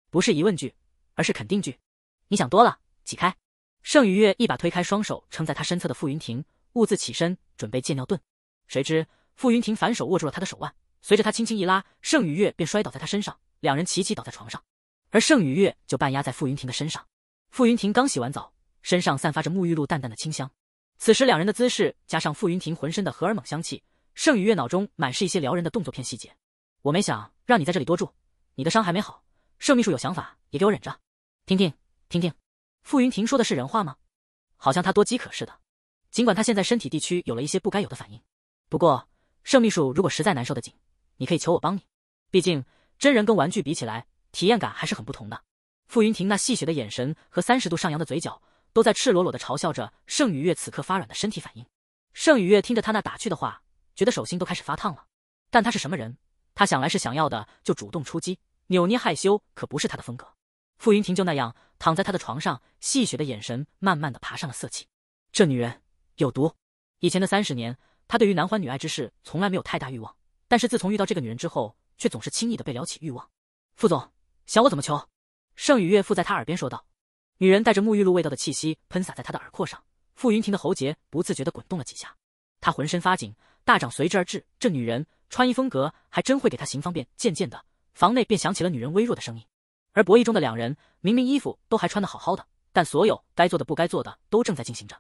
Speaker 1: 不是疑问句，而是肯定句。你想多了，起开！盛雨月一把推开双手撑在他身侧的傅云霆，兀自起身准备借尿遁，谁知傅云霆反手握住了他的手腕，随着他轻轻一拉，盛雨月便摔倒在他身上，两人齐齐倒在床上。而盛雨月就半压在傅云霆的身上，傅云霆刚洗完澡，身上散发着沐浴露淡淡的清香。此时两人的姿势加上傅云霆浑身的荷尔蒙香气，盛雨月脑中满是一些撩人的动作片细节。我没想让你在这里多住，你的伤还没好。盛秘书有想法也给我忍着，听听听听。傅云霆说的是人话吗？好像他多饥渴似的。尽管他现在身体地区有了一些不该有的反应，不过盛秘书如果实在难受的紧，你可以求我帮你。毕竟真人跟玩具比起来。体验感还是很不同的。傅云霆那戏谑的眼神和三十度上扬的嘴角，都在赤裸裸的嘲笑着盛雨月此刻发软的身体反应。盛雨月听着他那打趣的话，觉得手心都开始发烫了。但他是什么人？他想来是想要的就主动出击，扭捏害羞可不是他的风格。傅云霆就那样躺在他的床上，戏谑的眼神慢慢的爬上了色气。这女人有毒。以前的三十年，他对于男欢女爱之事从来没有太大欲望，但是自从遇到这个女人之后，却总是轻易的被撩起欲望。傅总。想我怎么求？盛雨月附在他耳边说道，女人带着沐浴露味道的气息喷洒在他的耳廓上，傅云霆的喉结不自觉的滚动了几下，他浑身发紧，大掌随之而至。这女人穿衣风格还真会给他行方便。渐渐的，房内便响起了女人微弱的声音，而博弈中的两人明明衣服都还穿得好好的，但所有该做的、不该做的都正在进行着。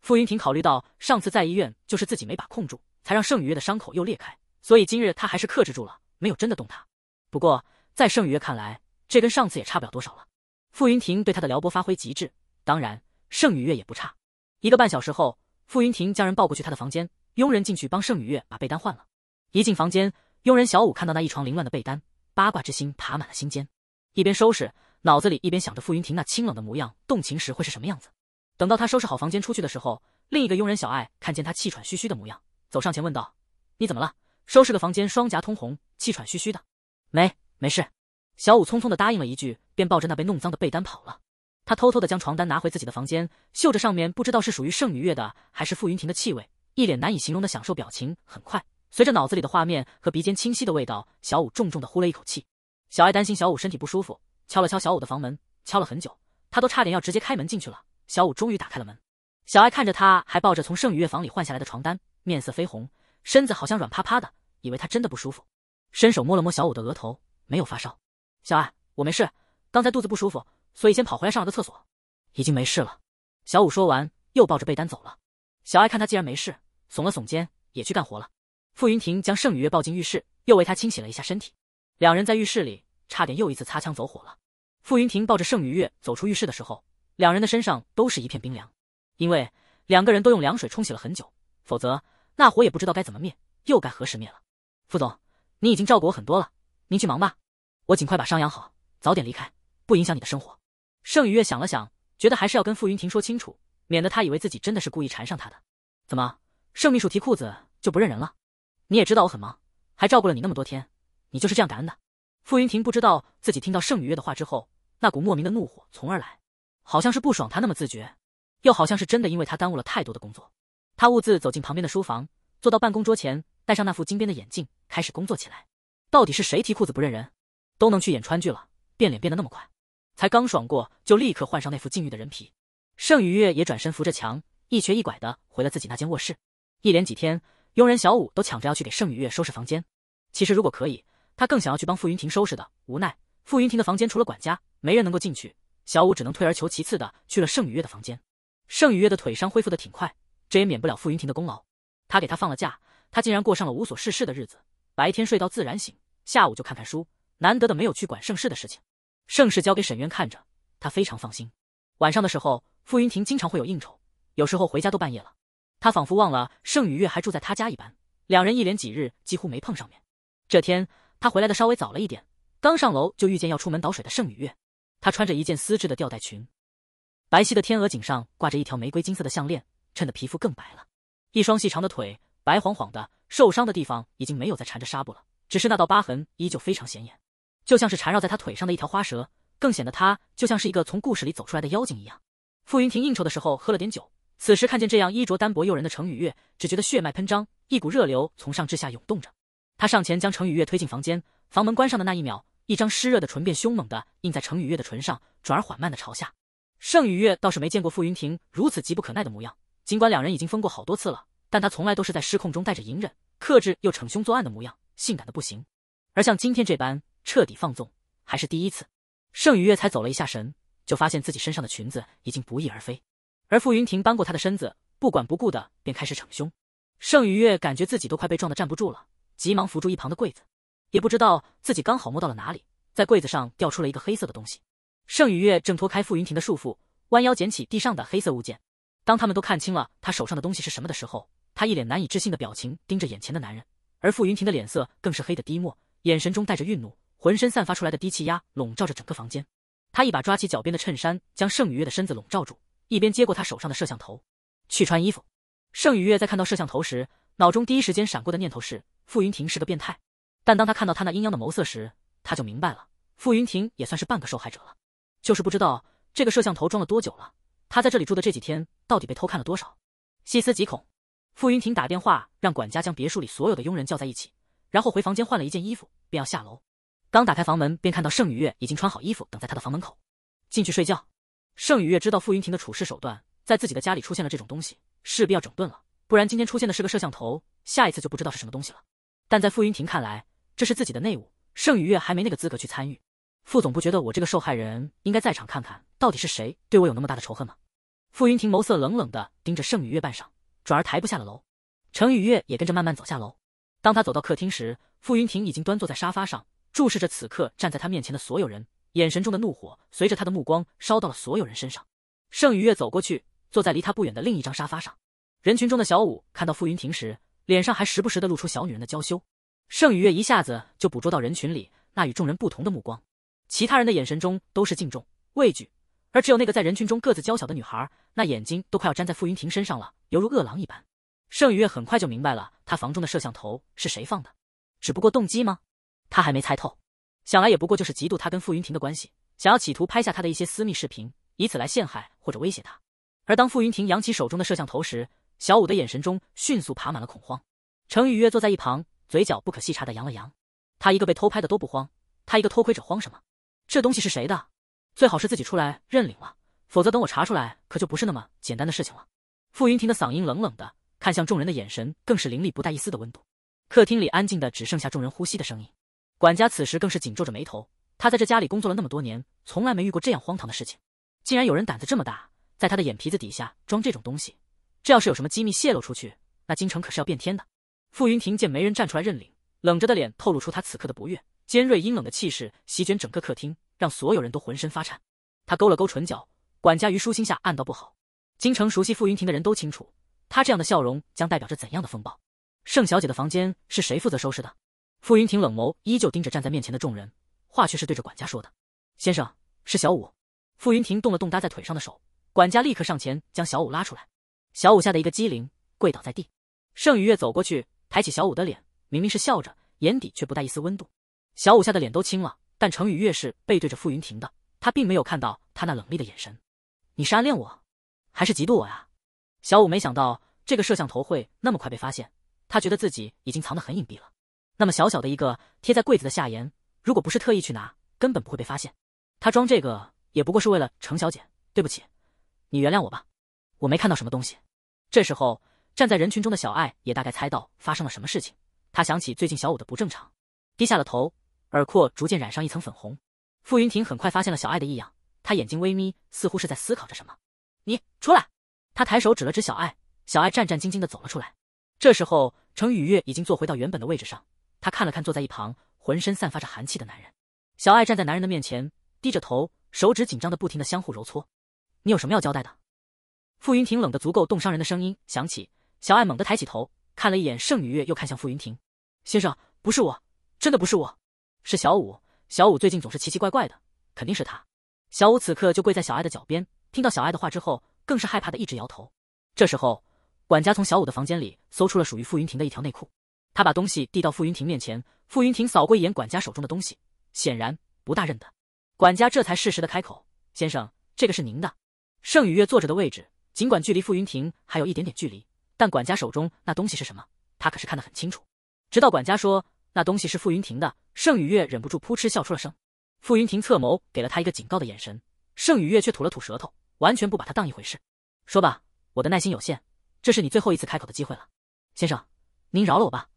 Speaker 1: 傅云霆考虑到上次在医院就是自己没把控住，才让盛雨月的伤口又裂开，所以今日他还是克制住了，没有真的动她。不过在盛雨月看来，这跟上次也差不了多少了。傅云霆对他的撩拨发挥极致，当然盛雨月也不差。一个半小时后，傅云霆将人抱过去他的房间，佣人进去帮盛雨月把被单换了。一进房间，佣人小五看到那一床凌乱的被单，八卦之心爬满了心间，一边收拾，脑子里一边想着傅云霆那清冷的模样动情时会是什么样子。等到他收拾好房间出去的时候，另一个佣人小艾看见他气喘吁吁的模样，走上前问道：“你怎么了？收拾个房间，双颊通红，气喘吁吁的？没，没事。”小五匆匆地答应了一句，便抱着那被弄脏的被单跑了。他偷偷地将床单拿回自己的房间，嗅着上面不知道是属于圣女月的还是傅云霆的气味，一脸难以形容的享受表情。很快，随着脑子里的画面和鼻尖清晰的味道，小五重重的呼了一口气。小爱担心小五身体不舒服，敲了敲小五的房门，敲了很久，他都差点要直接开门进去了。小五终于打开了门，小爱看着他还抱着从圣女月房里换下来的床单，面色绯红，身子好像软趴趴的，以为他真的不舒服，伸手摸了摸小五的额头，没有发烧。小艾，我没事，刚才肚子不舒服，所以先跑回来上了个厕所，已经没事了。小五说完，又抱着被单走了。小艾看他既然没事，耸了耸肩，也去干活了。傅云霆将盛雨月抱进浴室，又为他清洗了一下身体。两人在浴室里差点又一次擦枪走火了。傅云霆抱着盛雨月走出浴室的时候，两人的身上都是一片冰凉，因为两个人都用凉水冲洗了很久，否则那火也不知道该怎么灭，又该何时灭了。傅总，您已经照顾我很多了，您去忙吧。我尽快把伤养好，早点离开，不影响你的生活。盛雨月想了想，觉得还是要跟傅云霆说清楚，免得他以为自己真的是故意缠上他的。怎么，盛秘书提裤子就不认人了？你也知道我很忙，还照顾了你那么多天，你就是这样感恩的？傅云霆不知道自己听到盛雨月的话之后，那股莫名的怒火从而来，好像是不爽他那么自觉，又好像是真的因为他耽误了太多的工作。他兀自走进旁边的书房，坐到办公桌前，戴上那副金边的眼镜，开始工作起来。到底是谁提裤子不认人？都能去演川剧了，变脸变得那么快，才刚爽过就立刻换上那副禁欲的人皮。盛雨月也转身扶着墙，一瘸一拐的回了自己那间卧室。一连几天，佣人小五都抢着要去给盛雨月收拾房间。其实如果可以，他更想要去帮傅云霆收拾的，无奈傅云霆的房间除了管家没人能够进去，小五只能退而求其次的去了盛雨月的房间。盛雨月的腿伤恢复的挺快，这也免不了傅云霆的功劳，他给他放了假，他竟然过上了无所事事的日子，白天睡到自然醒，下午就看看书。难得的没有去管盛世的事情，盛世交给沈渊看着，他非常放心。晚上的时候，傅云霆经常会有应酬，有时候回家都半夜了。他仿佛忘了盛雨月还住在他家一般，两人一连几日几乎没碰上面。这天他回来的稍微早了一点，刚上楼就遇见要出门倒水的盛雨月。她穿着一件丝质的吊带裙，白皙的天鹅颈上挂着一条玫瑰金色的项链，衬得皮肤更白了。一双细长的腿，白晃晃的，受伤的地方已经没有再缠着纱布了，只是那道疤痕依旧非常显眼。就像是缠绕在他腿上的一条花蛇，更显得他就像是一个从故事里走出来的妖精一样。傅云霆应酬的时候喝了点酒，此时看见这样衣着单薄诱人的程雨月，只觉得血脉喷张，一股热流从上至下涌动着。他上前将程雨月推进房间，房门关上的那一秒，一张湿热的唇便凶猛地印在程雨月的唇上，转而缓慢的朝下。盛雨月倒是没见过傅云霆如此急不可耐的模样，尽管两人已经疯过好多次了，但他从来都是在失控中带着隐忍、克制又逞凶作案的模样，性感的不行。而像今天这般。彻底放纵还是第一次，盛雨月才走了一下神，就发现自己身上的裙子已经不翼而飞，而傅云霆扳过她的身子，不管不顾的便开始逞凶。盛雨月感觉自己都快被撞得站不住了，急忙扶住一旁的柜子，也不知道自己刚好摸到了哪里，在柜子上掉出了一个黑色的东西。盛雨月挣脱开傅云霆的束缚，弯腰捡起地上的黑色物件。当他们都看清了他手上的东西是什么的时候，他一脸难以置信的表情盯着眼前的男人，而傅云霆的脸色更是黑的滴墨，眼神中带着愠怒。浑身散发出来的低气压笼罩着整个房间，他一把抓起脚边的衬衫，将盛雨月的身子笼罩住，一边接过他手上的摄像头，去穿衣服。盛雨月在看到摄像头时，脑中第一时间闪过的念头是傅云霆是个变态，但当他看到他那阴央的眸色时，他就明白了，傅云霆也算是半个受害者了。就是不知道这个摄像头装了多久了，他在这里住的这几天到底被偷看了多少，细思极恐。傅云霆打电话让管家将别墅里所有的佣人叫在一起，然后回房间换了一件衣服，便要下楼。刚打开房门，便看到盛雨月已经穿好衣服，等在他的房门口。进去睡觉。盛雨月知道傅云霆的处事手段，在自己的家里出现了这种东西，势必要整顿了，不然今天出现的是个摄像头，下一次就不知道是什么东西了。但在傅云霆看来，这是自己的内务，盛雨月还没那个资格去参与。傅总不觉得我这个受害人应该在场，看看到底是谁对我有那么大的仇恨吗？傅云霆眸色冷冷地盯着盛雨月半晌，转而抬步下了楼。程雨月也跟着慢慢走下楼。当他走到客厅时，傅云霆已经端坐在沙发上。注视着此刻站在他面前的所有人，眼神中的怒火随着他的目光烧到了所有人身上。盛雨月走过去，坐在离他不远的另一张沙发上。人群中的小五看到傅云霆时，脸上还时不时的露出小女人的娇羞。盛雨月一下子就捕捉到人群里那与众人不同的目光，其他人的眼神中都是敬重、畏惧，而只有那个在人群中个子娇小的女孩，那眼睛都快要粘在傅云霆身上了，犹如饿狼一般。盛雨月很快就明白了，他房中的摄像头是谁放的，只不过动机吗？他还没猜透，想来也不过就是嫉妒他跟傅云霆的关系，想要企图拍下他的一些私密视频，以此来陷害或者威胁他。而当傅云霆扬起手中的摄像头时，小五的眼神中迅速爬满了恐慌。程雨月坐在一旁，嘴角不可细察的扬了扬，他一个被偷拍的都不慌，他一个偷窥者慌什么？这东西是谁的？最好是自己出来认领了，否则等我查出来，可就不是那么简单的事情了。傅云霆的嗓音冷冷的，看向众人的眼神更是凌厉，不带一丝的温度。客厅里安静的只剩下众人呼吸的声音。管家此时更是紧皱着眉头，他在这家里工作了那么多年，从来没遇过这样荒唐的事情，竟然有人胆子这么大，在他的眼皮子底下装这种东西，这要是有什么机密泄露出去，那京城可是要变天的。傅云霆见没人站出来认领，冷着的脸透露出他此刻的不悦，尖锐阴冷的气势席卷整个客厅，让所有人都浑身发颤。他勾了勾唇角，管家于舒心下暗道不好。京城熟悉傅云霆的人都清楚，他这样的笑容将代表着怎样的风暴。盛小姐的房间是谁负责收拾的？傅云霆冷眸依旧盯着站在面前的众人，话却是对着管家说的：“先生，是小五。”傅云霆动了动搭在腿上的手，管家立刻上前将小五拉出来。小五吓得一个机灵，跪倒在地。盛雨月走过去，抬起小五的脸，明明是笑着，眼底却不带一丝温度。小五吓得脸都青了，但程雨越是背对着傅云霆的，他并没有看到他那冷厉的眼神。你是暗恋我，还是嫉妒我呀？小五没想到这个摄像头会那么快被发现，他觉得自己已经藏得很隐蔽了。那么小小的一个贴在柜子的下沿，如果不是特意去拿，根本不会被发现。他装这个也不过是为了程小姐，对不起，你原谅我吧。我没看到什么东西。这时候，站在人群中的小爱也大概猜到发生了什么事情。她想起最近小五的不正常，低下了头，耳廓逐渐染上一层粉红。傅云霆很快发现了小爱的异样，他眼睛微眯，似乎是在思考着什么。你出来！他抬手指了指小爱，小爱战战兢兢的走了出来。这时候，程雨月已经坐回到原本的位置上。他看了看坐在一旁浑身散发着寒气的男人，小艾站在男人的面前，低着头，手指紧张的不停的相互揉搓。你有什么要交代的？傅云霆冷的足够冻伤人的声音响起，小艾猛地抬起头，看了一眼盛女月，又看向傅云霆先生，不是我，真的不是我，是小五。小五最近总是奇奇怪怪的，肯定是他。小五此刻就跪在小艾的脚边，听到小艾的话之后，更是害怕的一直摇头。这时候，管家从小五的房间里搜出了属于傅云霆的一条内裤。他把东西递到傅云霆面前，傅云霆扫过一眼管家手中的东西，显然不大认得。管家这才适时的开口：“先生，这个是您的。”盛雨月坐着的位置，尽管距离傅云霆还有一点点距离，但管家手中那东西是什么，他可是看得很清楚。直到管家说那东西是傅云霆的，盛雨月忍不住扑哧笑出了声。傅云霆侧眸给了他一个警告的眼神，盛雨月却吐了吐舌头，完全不把他当一回事。说吧，我的耐心有限，这是你最后一次开口的机会了。先生，您饶了我吧。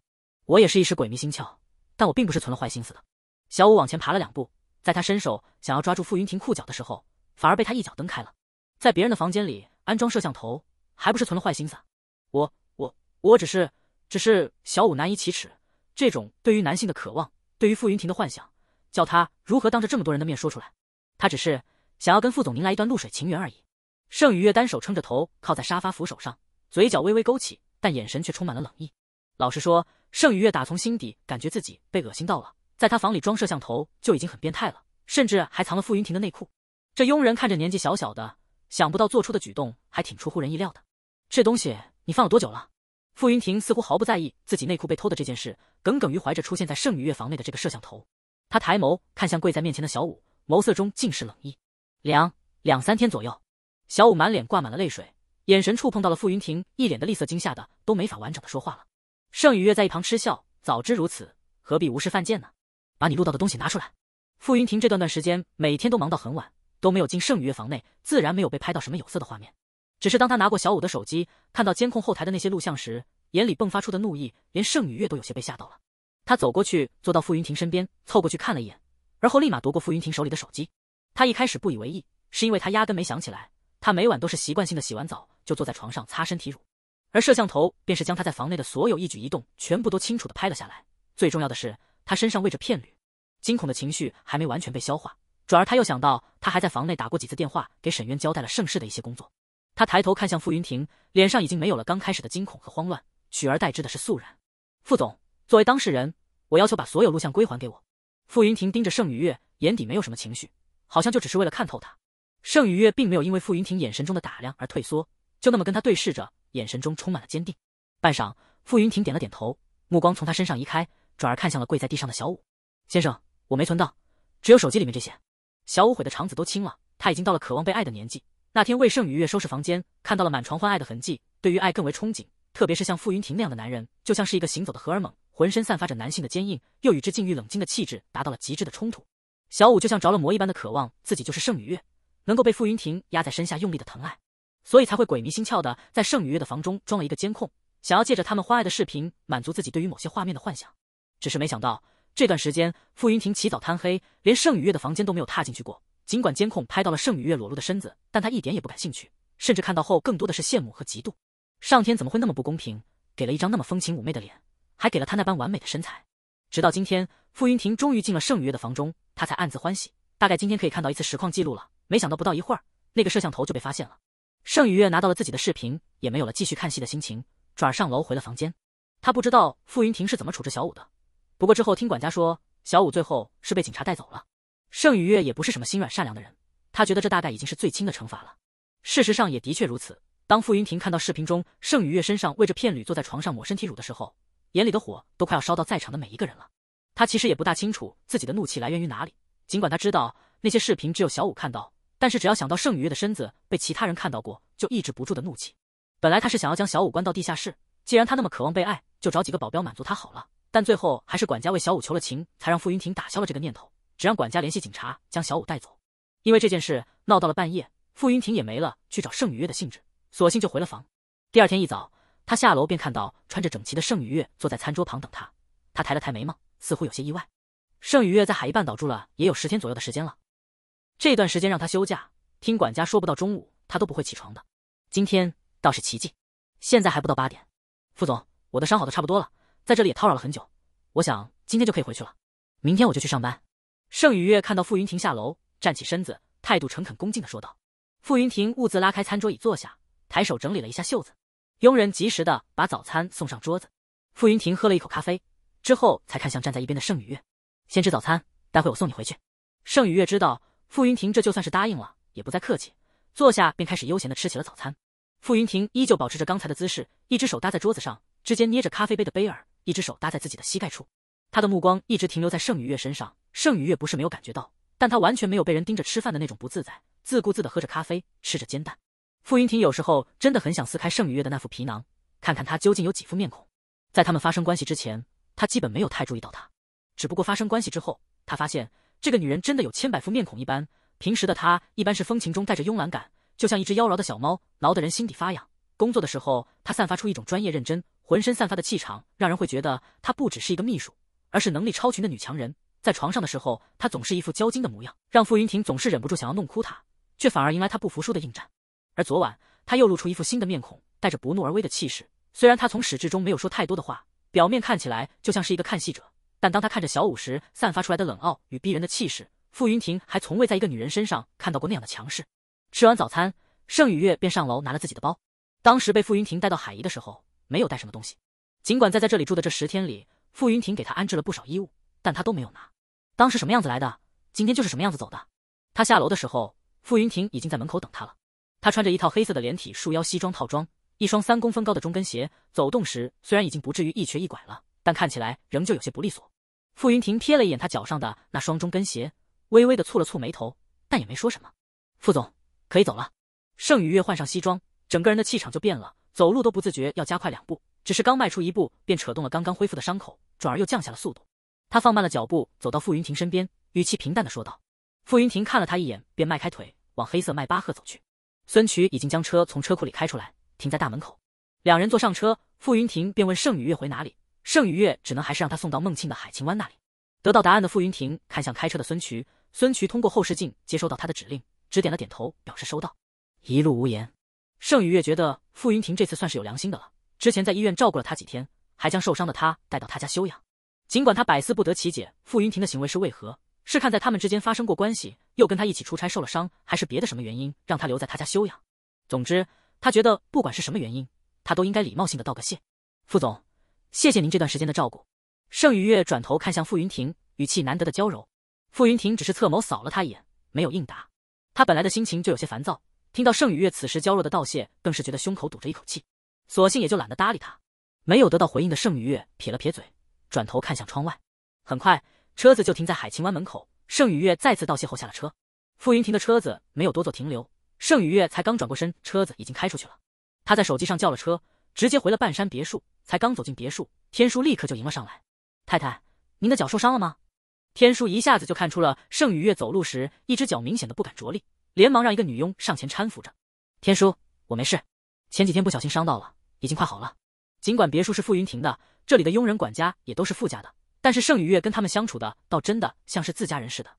Speaker 1: 我也是一时鬼迷心窍，但我并不是存了坏心思的。小五往前爬了两步，在他伸手想要抓住傅云霆裤脚的时候，反而被他一脚蹬开了。在别人的房间里安装摄像头，还不是存了坏心思？我我我只是，只是小五难以启齿，这种对于男性的渴望，对于傅云霆的幻想，叫他如何当着这么多人的面说出来？他只是想要跟傅总您来一段露水情缘而已。盛雨月单手撑着头，靠在沙发扶手上，嘴角微微勾起，但眼神却充满了冷意。老实说，盛雨月打从心底感觉自己被恶心到了。在他房里装摄像头就已经很变态了，甚至还藏了傅云婷的内裤。这佣人看着年纪小小的，想不到做出的举动还挺出乎人意料的。这东西你放了多久了？傅云婷似乎毫不在意自己内裤被偷的这件事，耿耿于怀着出现在盛雨月房内的这个摄像头。他抬眸看向跪在面前的小五，眸色中尽是冷意。两两三天左右，小五满脸挂满了泪水，眼神触碰到了傅云婷一脸的厉色，惊吓的都没法完整的说话了。盛雨月在一旁嗤笑：“早知如此，何必无事犯贱呢？把你录到的东西拿出来。”傅云霆这段段时间每天都忙到很晚，都没有进盛雨月房内，自然没有被拍到什么有色的画面。只是当他拿过小五的手机，看到监控后台的那些录像时，眼里迸发出的怒意，连盛雨月都有些被吓到了。他走过去，坐到傅云霆身边，凑过去看了一眼，而后立马夺过傅云霆手里的手机。他一开始不以为意，是因为他压根没想起来，他每晚都是习惯性的洗完澡就坐在床上擦身体乳。而摄像头便是将他在房内的所有一举一动全部都清楚的拍了下来。最重要的是，他身上喂着片铝。惊恐的情绪还没完全被消化，转而他又想到，他还在房内打过几次电话给沈渊，交代了盛世的一些工作。他抬头看向傅云霆，脸上已经没有了刚开始的惊恐和慌乱，取而代之的是肃然。傅总，作为当事人，我要求把所有录像归还给我。傅云霆盯着盛雨月，眼底没有什么情绪，好像就只是为了看透他。盛雨月并没有因为傅云霆眼神中的打量而退缩，就那么跟他对视着。眼神中充满了坚定。半晌，傅云霆点了点头，目光从他身上移开，转而看向了跪在地上的小五。先生，我没存到，只有手机里面这些。小五悔的肠子都青了，他已经到了渴望被爱的年纪。那天为盛女月收拾房间，看到了满床欢爱的痕迹，对于爱更为憧憬。特别是像傅云霆那样的男人，就像是一个行走的荷尔蒙，浑身散发着男性的坚硬，又与之境遇冷静的气质达到了极致的冲突。小五就像着了魔一般的渴望，自己就是盛女月，能够被傅云霆压在身下用力的疼爱。所以才会鬼迷心窍的在盛雨月的房中装了一个监控，想要借着他们欢爱的视频满足自己对于某些画面的幻想。只是没想到这段时间，傅云霆起早贪黑，连盛雨月的房间都没有踏进去过。尽管监控拍到了盛雨月裸露的身子，但他一点也不感兴趣，甚至看到后更多的是羡慕和嫉妒。上天怎么会那么不公平，给了一张那么风情妩媚的脸，还给了他那般完美的身材？直到今天，傅云霆终于进了盛雨月的房中，他才暗自欢喜，大概今天可以看到一次实况记录了。没想到不到一会儿，那个摄像头就被发现了。盛雨月拿到了自己的视频，也没有了继续看戏的心情，转而上楼回了房间。他不知道傅云霆是怎么处置小五的，不过之后听管家说，小五最后是被警察带走了。盛雨月也不是什么心软善良的人，他觉得这大概已经是最轻的惩罚了。事实上也的确如此。当傅云霆看到视频中盛雨月身上围着片缕坐在床上抹身体乳的时候，眼里的火都快要烧到在场的每一个人了。他其实也不大清楚自己的怒气来源于哪里，尽管他知道那些视频只有小五看到。但是只要想到盛雨月的身子被其他人看到过，就抑制不住的怒气。本来他是想要将小五关到地下室，既然他那么渴望被爱，就找几个保镖满足他好了。但最后还是管家为小五求了情，才让傅云霆打消了这个念头，只让管家联系警察将小五带走。因为这件事闹到了半夜，傅云霆也没了去找盛雨月的兴致，索性就回了房。第二天一早，他下楼便看到穿着整齐的盛雨月坐在餐桌旁等他。他抬了抬眉毛，似乎有些意外。盛雨月在海一半岛住了也有十天左右的时间了。这段时间让他休假，听管家说不到中午他都不会起床的。今天倒是奇迹，现在还不到八点。副总，我的伤好的差不多了，在这里也叨扰了很久，我想今天就可以回去了，明天我就去上班。盛雨月看到傅云霆下楼，站起身子，态度诚恳恭敬的说道。傅云霆兀自拉开餐桌椅坐下，抬手整理了一下袖子。佣人及时的把早餐送上桌子。傅云霆喝了一口咖啡，之后才看向站在一边的盛雨月：“先吃早餐，待会我送你回去。”盛雨月知道。傅云霆这就算是答应了，也不再客气，坐下便开始悠闲的吃起了早餐。傅云霆依旧保持着刚才的姿势，一只手搭在桌子上，之间捏着咖啡杯的杯耳，一只手搭在自己的膝盖处。他的目光一直停留在盛雨月身上。盛雨月不是没有感觉到，但他完全没有被人盯着吃饭的那种不自在，自顾自的喝着咖啡，吃着煎蛋。傅云霆有时候真的很想撕开盛雨月的那副皮囊，看看他究竟有几副面孔。在他们发生关系之前，他基本没有太注意到他，只不过发生关系之后，他发现。这个女人真的有千百副面孔。一般平时的她，一般是风情中带着慵懒感，就像一只妖娆的小猫，挠得人心底发痒。工作的时候，她散发出一种专业认真，浑身散发的气场，让人会觉得她不只是一个秘书，而是能力超群的女强人。在床上的时候，她总是一副娇矜的模样，让傅云霆总是忍不住想要弄哭她，却反而迎来她不服输的应战。而昨晚，她又露出一副新的面孔，带着不怒而威的气势。虽然她从始至终没有说太多的话，表面看起来就像是一个看戏者。但当他看着小舞时散发出来的冷傲与逼人的气势，傅云霆还从未在一个女人身上看到过那样的强势。吃完早餐，盛雨月便上楼拿了自己的包。当时被傅云霆带到海怡的时候，没有带什么东西。尽管在在这里住的这十天里，傅云霆给他安置了不少衣物，但他都没有拿。当时什么样子来的，今天就是什么样子走的。他下楼的时候，傅云霆已经在门口等他了。他穿着一套黑色的连体束腰西装套装，一双三公分高的中跟鞋，走动时虽然已经不至于一瘸一拐了，但看起来仍旧有些不利索。傅云霆瞥了一眼他脚上的那双中跟鞋，微微的蹙了蹙眉头，但也没说什么。傅总，可以走了。盛雨月换上西装，整个人的气场就变了，走路都不自觉要加快两步。只是刚迈出一步，便扯动了刚刚恢复的伤口，转而又降下了速度。他放慢了脚步，走到傅云霆身边，语气平淡的说道。傅云霆看了他一眼，便迈开腿往黑色迈巴赫走去。孙渠已经将车从车库里开出来，停在大门口。两人坐上车，傅云霆便问盛雨月回哪里。盛雨月只能还是让他送到孟庆的海清湾那里。得到答案的傅云霆看向开车的孙渠，孙渠通过后视镜接收到他的指令，只点了点头表示收到。一路无言。盛雨月觉得傅云霆这次算是有良心的了，之前在医院照顾了他几天，还将受伤的他带到他家休养。尽管他百思不得其解傅云霆的行为是为何，是看在他们之间发生过关系，又跟他一起出差受了伤，还是别的什么原因让他留在他家休养？总之，他觉得不管是什么原因，他都应该礼貌性的道个谢，副总。谢谢您这段时间的照顾。盛雨月转头看向傅云霆，语气难得的娇柔。傅云霆只是侧眸扫了他一眼，没有应答。他本来的心情就有些烦躁，听到盛雨月此时娇弱的道谢，更是觉得胸口堵着一口气，索性也就懒得搭理他。没有得到回应的盛雨月撇了撇嘴，转头看向窗外。很快，车子就停在海琴湾门口。盛雨月再次道谢后下了车。傅云霆的车子没有多做停留，盛雨月才刚转过身，车子已经开出去了。他在手机上叫了车。直接回了半山别墅，才刚走进别墅，天叔立刻就迎了上来。太太，您的脚受伤了吗？天叔一下子就看出了盛雨月走路时一只脚明显的不敢着力，连忙让一个女佣上前搀扶着。天叔，我没事，前几天不小心伤到了，已经快好了。尽管别墅是傅云霆的，这里的佣人管家也都是傅家的，但是盛雨月跟他们相处的倒真的像是自家人似的。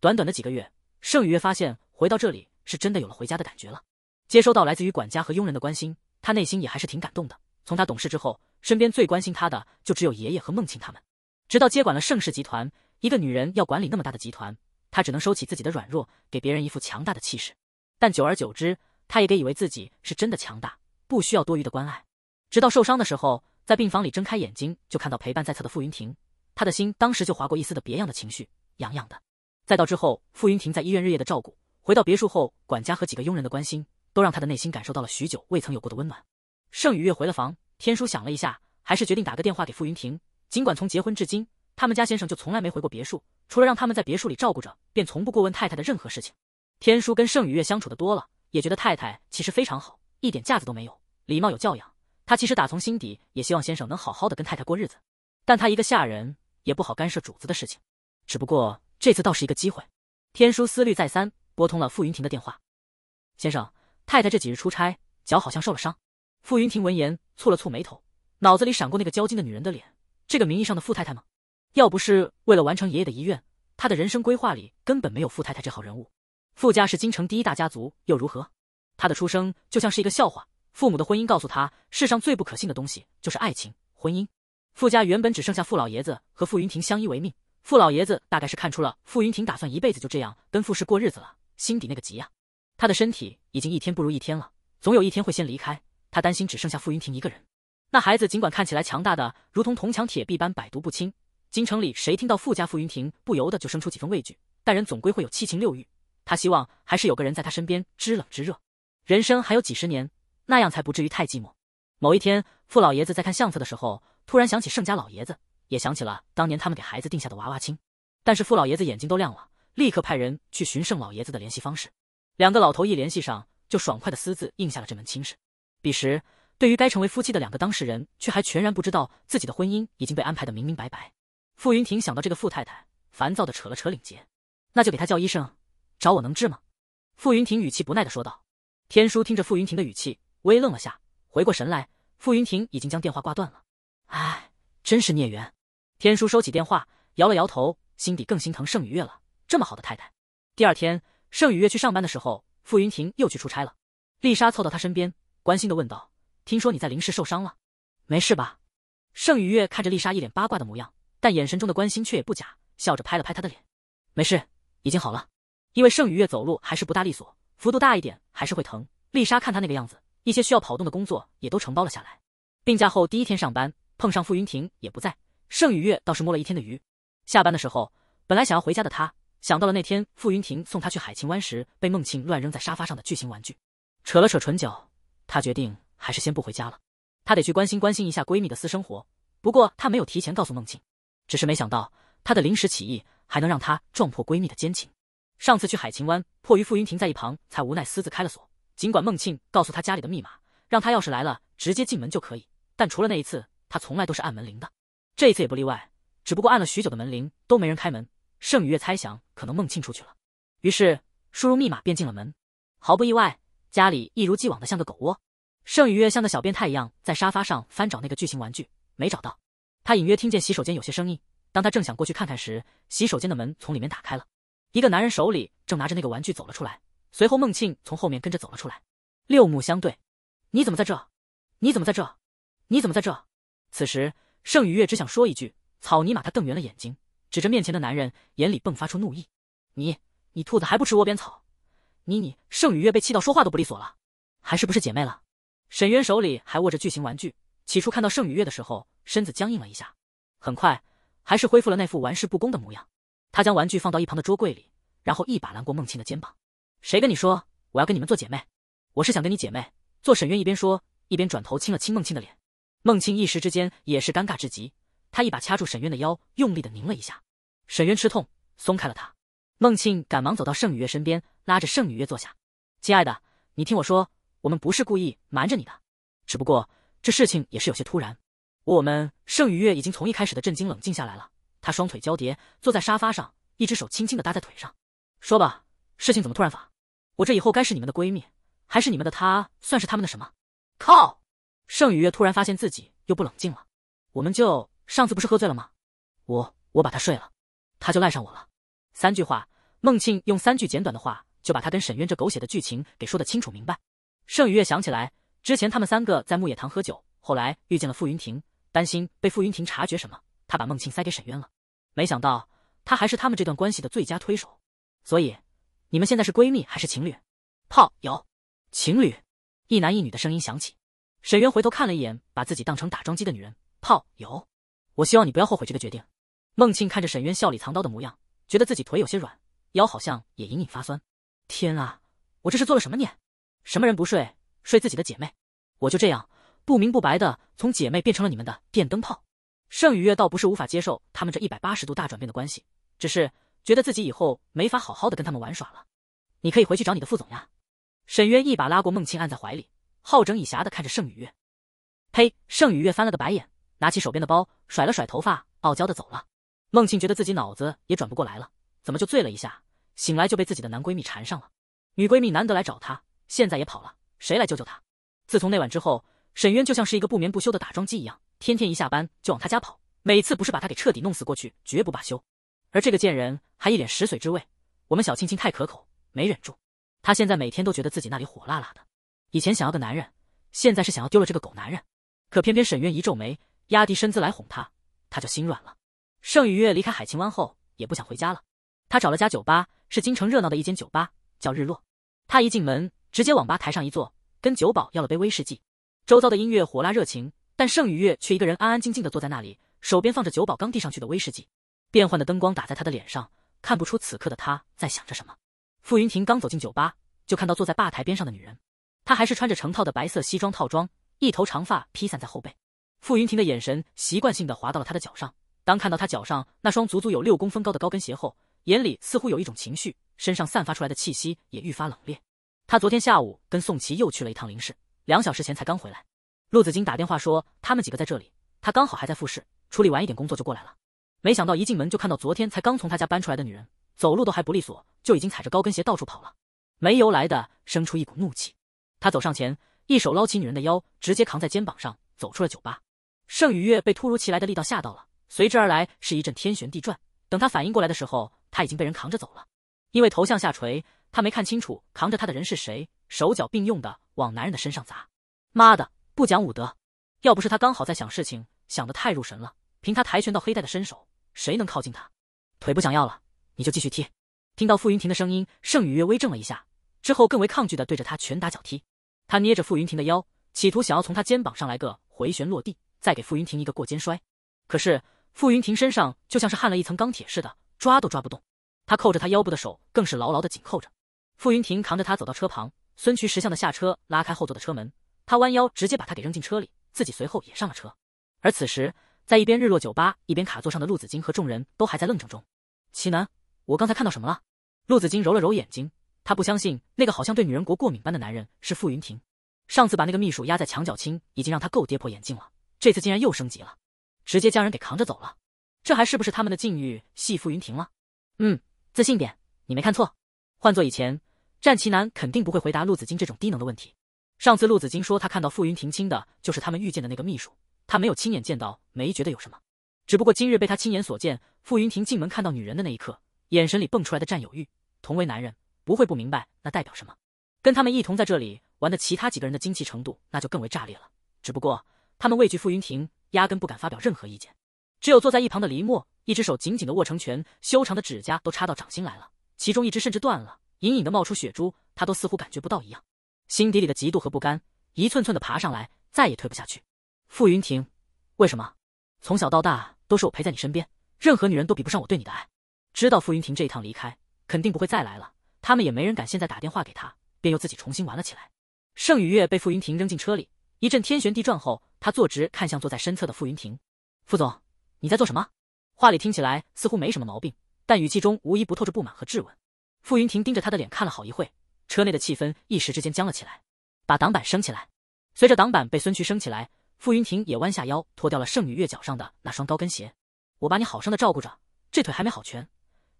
Speaker 1: 短短的几个月，盛雨月发现回到这里是真的有了回家的感觉了，接收到来自于管家和佣人的关心。他内心也还是挺感动的。从他懂事之后，身边最关心他的就只有爷爷和孟庆他们。直到接管了盛世集团，一个女人要管理那么大的集团，她只能收起自己的软弱，给别人一副强大的气势。但久而久之，她也得以为自己是真的强大，不需要多余的关爱。直到受伤的时候，在病房里睁开眼睛，就看到陪伴在侧的傅云霆，他的心当时就划过一丝的别样的情绪，痒痒的。再到之后，傅云霆在医院日夜的照顾，回到别墅后，管家和几个佣人的关心。都让他的内心感受到了许久未曾有过的温暖。盛雨月回了房，天叔想了一下，还是决定打个电话给傅云霆。尽管从结婚至今，他们家先生就从来没回过别墅，除了让他们在别墅里照顾着，便从不过问太太的任何事情。天叔跟盛雨月相处的多了，也觉得太太其实非常好，一点架子都没有，礼貌有教养。他其实打从心底也希望先生能好好的跟太太过日子，但他一个下人也不好干涉主子的事情。只不过这次倒是一个机会。天叔思虑再三，拨通了傅云霆的电话，先生。太太这几日出差，脚好像受了伤。傅云霆闻言蹙了蹙眉头，脑子里闪过那个娇金的女人的脸。这个名义上的傅太太吗？要不是为了完成爷爷的遗愿，他的人生规划里根本没有傅太太这号人物。傅家是京城第一大家族又如何？他的出生就像是一个笑话。父母的婚姻告诉他，世上最不可信的东西就是爱情、婚姻。傅家原本只剩下傅老爷子和傅云霆相依为命，傅老爷子大概是看出了傅云霆打算一辈子就这样跟傅氏过日子了，心底那个急呀。他的身体已经一天不如一天了，总有一天会先离开。他担心只剩下傅云霆一个人。那孩子尽管看起来强大的如同铜墙铁壁般百毒不侵，京城里谁听到傅家傅云霆，不由得就生出几分畏惧。但人总归会有七情六欲，他希望还是有个人在他身边，知冷知热。人生还有几十年，那样才不至于太寂寞。某一天，傅老爷子在看相册的时候，突然想起盛家老爷子，也想起了当年他们给孩子定下的娃娃亲。但是傅老爷子眼睛都亮了，立刻派人去寻盛老爷子的联系方式。两个老头一联系上，就爽快的私自应下了这门亲事。彼时，对于该成为夫妻的两个当事人，却还全然不知道自己的婚姻已经被安排的明明白白。傅云霆想到这个傅太太，烦躁的扯了扯领结。那就给他叫医生，找我能治吗？傅云霆语气不耐的说道。天叔听着傅云霆的语气，微愣了下，回过神来，傅云霆已经将电话挂断了。唉，真是孽缘。天叔收起电话，摇了摇头，心底更心疼盛雨月了。这么好的太太。第二天。盛雨月去上班的时候，傅云霆又去出差了。丽莎凑到他身边，关心的问道：“听说你在林氏受伤了，没事吧？”盛雨月看着丽莎一脸八卦的模样，但眼神中的关心却也不假，笑着拍了拍她的脸：“没事，已经好了。因为盛雨月走路还是不大利索，幅度大一点还是会疼。”丽莎看他那个样子，一些需要跑动的工作也都承包了下来。病假后第一天上班，碰上傅云霆也不在，盛雨月倒是摸了一天的鱼。下班的时候，本来想要回家的他。想到了那天傅云霆送她去海琴湾时，被孟庆乱扔在沙发上的巨型玩具，扯了扯唇角，她决定还是先不回家了。她得去关心关心一下闺蜜的私生活。不过她没有提前告诉孟庆，只是没想到她的临时起意还能让她撞破闺蜜的奸情。上次去海琴湾，迫于傅云霆在一旁，才无奈私自开了锁。尽管孟庆告诉她家里的密码，让她要是来了直接进门就可以，但除了那一次，她从来都是按门铃的。这一次也不例外，只不过按了许久的门铃都没人开门。盛雨月猜想，可能孟庆出去了，于是输入密码便进了门。毫不意外，家里一如既往的像个狗窝。盛雨月像个小变态一样在沙发上翻找那个巨型玩具，没找到。他隐约听见洗手间有些声音，当他正想过去看看时，洗手间的门从里面打开了，一个男人手里正拿着那个玩具走了出来。随后，孟庆从后面跟着走了出来。六目相对，你怎么在这？你怎么在这？你怎么在这？此时，盛雨月只想说一句草泥马！他瞪圆了眼睛。指着面前的男人，眼里迸发出怒意：“你，你兔子还不吃窝边草！”你你，盛雨月被气到说话都不利索了，还是不是姐妹了？沈渊手里还握着巨型玩具，起初看到盛雨月的时候，身子僵硬了一下，很快还是恢复了那副玩世不恭的模样。他将玩具放到一旁的桌柜里，然后一把揽过孟庆的肩膀：“谁跟你说我要跟你们做姐妹？我是想跟你姐妹做。”沈渊一边说，一边转头亲了亲孟庆的脸。孟庆一时之间也是尴尬至极。他一把掐住沈渊的腰，用力的拧了一下，沈渊吃痛松开了他。孟庆赶忙走到盛雨月身边，拉着盛雨月坐下：“亲爱的，你听我说，我们不是故意瞒着你的，只不过这事情也是有些突然。我们盛雨月已经从一开始的震惊冷静下来了，她双腿交叠坐在沙发上，一只手轻轻的搭在腿上。说吧，事情怎么突然发？我这以后该是你们的闺蜜，还是你们的她？算是他们的什么？靠！盛雨月突然发现自己又不冷静了，我们就……上次不是喝醉了吗？我我把他睡了，他就赖上我了。三句话，孟庆用三句简短的话就把他跟沈渊这狗血的剧情给说得清楚明白。盛雨月想起来之前他们三个在木野堂喝酒，后来遇见了傅云霆，担心被傅云霆察觉什么，他把孟庆塞给沈渊了。没想到他还是他们这段关系的最佳推手。所以，你们现在是闺蜜还是情侣？炮友？情侣？一男一女的声音响起。沈渊回头看了一眼把自己当成打桩机的女人，炮友。我希望你不要后悔这个决定。孟庆看着沈渊笑里藏刀的模样，觉得自己腿有些软，腰好像也隐隐发酸。天啊，我这是做了什么孽？什么人不睡睡自己的姐妹？我就这样不明不白的从姐妹变成了你们的电灯泡。盛雨月倒不是无法接受他们这一百八十度大转变的关系，只是觉得自己以后没法好好的跟他们玩耍了。你可以回去找你的副总呀。沈渊一把拉过孟庆，按在怀里，好整以暇的看着盛雨月。呸！盛雨月翻了个白眼。拿起手边的包，甩了甩头发，傲娇的走了。孟庆觉得自己脑子也转不过来了，怎么就醉了一下，醒来就被自己的男闺蜜缠上了？女闺蜜难得来找她，现在也跑了，谁来救救她？自从那晚之后，沈渊就像是一个不眠不休的打桩机一样，天天一下班就往她家跑，每次不是把她给彻底弄死过去，绝不罢休。而这个贱人还一脸食髓之味，我们小青青太可口，没忍住。她现在每天都觉得自己那里火辣辣的，以前想要个男人，现在是想要丢了这个狗男人。可偏偏沈渊一皱眉。压低身姿来哄他，他就心软了。盛雨月离开海琴湾后，也不想回家了。他找了家酒吧，是京城热闹的一间酒吧，叫日落。他一进门，直接往吧台上一坐，跟酒保要了杯威士忌。周遭的音乐火辣热情，但盛雨月却一个人安安静静的坐在那里，手边放着酒保刚递上去的威士忌。变幻的灯光打在他的脸上，看不出此刻的他在想着什么。傅云霆刚走进酒吧，就看到坐在吧台边上的女人。她还是穿着成套的白色西装套装，一头长发披散在后背。傅云霆的眼神习惯性的滑到了她脚上，当看到她脚上那双足足有六公分高的高跟鞋后，眼里似乎有一种情绪，身上散发出来的气息也愈发冷冽。他昨天下午跟宋琦又去了一趟林氏，两小时前才刚回来。陆子金打电话说他们几个在这里，他刚好还在复试，处理完一点工作就过来了。没想到一进门就看到昨天才刚从他家搬出来的女人，走路都还不利索，就已经踩着高跟鞋到处跑了，没由来的生出一股怒气。他走上前，一手捞起女人的腰，直接扛在肩膀上，走出了酒吧。盛雨月被突如其来的力道吓到了，随之而来是一阵天旋地转。等他反应过来的时候，他已经被人扛着走了。因为头向下垂，他没看清楚扛着他的人是谁，手脚并用的往男人的身上砸。妈的，不讲武德！要不是他刚好在想事情，想得太入神了，凭他跆拳道黑带的身手，谁能靠近他？腿不想要了，你就继续踢。听到傅云霆的声音，盛雨月微怔了一下，之后更为抗拒的对着他拳打脚踢。他捏着傅云霆的腰，企图想要从他肩膀上来个回旋落地。再给傅云霆一个过肩摔，可是傅云霆身上就像是焊了一层钢铁似的，抓都抓不动。他扣着他腰部的手更是牢牢的紧扣着。傅云霆扛着他走到车旁，孙渠识相的下车拉开后座的车门，他弯腰直接把他给扔进车里，自己随后也上了车。而此时，在一边日落酒吧一边卡座上的陆子金和众人都还在愣怔中。齐南，我刚才看到什么了？陆子金揉了揉眼睛，他不相信那个好像对女人国过敏般的男人是傅云霆。上次把那个秘书压在墙角亲，已经让他够跌破眼镜了。这次竟然又升级了，直接将人给扛着走了，这还是不是他们的境遇戏傅云霆了？嗯，自信点，你没看错。换做以前，战旗男肯定不会回答陆子金这种低能的问题。上次陆子金说他看到傅云霆亲的就是他们遇见的那个秘书，他没有亲眼见到，没觉得有什么。只不过今日被他亲眼所见，傅云霆进门看到女人的那一刻，眼神里蹦出来的占有欲，同为男人，不会不明白那代表什么。跟他们一同在这里玩的其他几个人的惊奇程度，那就更为炸裂了。只不过。他们畏惧傅云霆，压根不敢发表任何意见。只有坐在一旁的黎墨，一只手紧紧的握成拳，修长的指甲都插到掌心来了，其中一只甚至断了，隐隐的冒出血珠，他都似乎感觉不到一样。心底里的嫉妒和不甘一寸寸的爬上来，再也退不下去。傅云霆，为什么从小到大都是我陪在你身边？任何女人都比不上我对你的爱。知道傅云霆这一趟离开，肯定不会再来了。他们也没人敢现在打电话给他，便又自己重新玩了起来。盛雨月被傅云霆扔进车里，一阵天旋地转后。他坐直，看向坐在身侧的傅云霆，傅总，你在做什么？话里听起来似乎没什么毛病，但语气中无一不透着不满和质问。傅云霆盯着他的脸看了好一会，车内的气氛一时之间僵了起来。把挡板升起来。随着挡板被孙渠升起来，傅云霆也弯下腰，脱掉了盛女月脚上的那双高跟鞋。我把你好生的照顾着，这腿还没好全，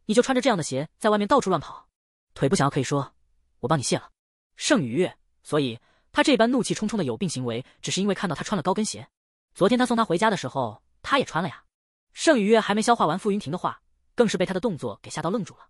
Speaker 1: 你就穿着这样的鞋在外面到处乱跑，腿不想要可以说，我帮你卸了。盛女月，所以。他这般怒气冲冲的有病行为，只是因为看到他穿了高跟鞋。昨天他送他回家的时候，他也穿了呀。盛雨月还没消化完傅云霆的话，更是被他的动作给吓到愣住了。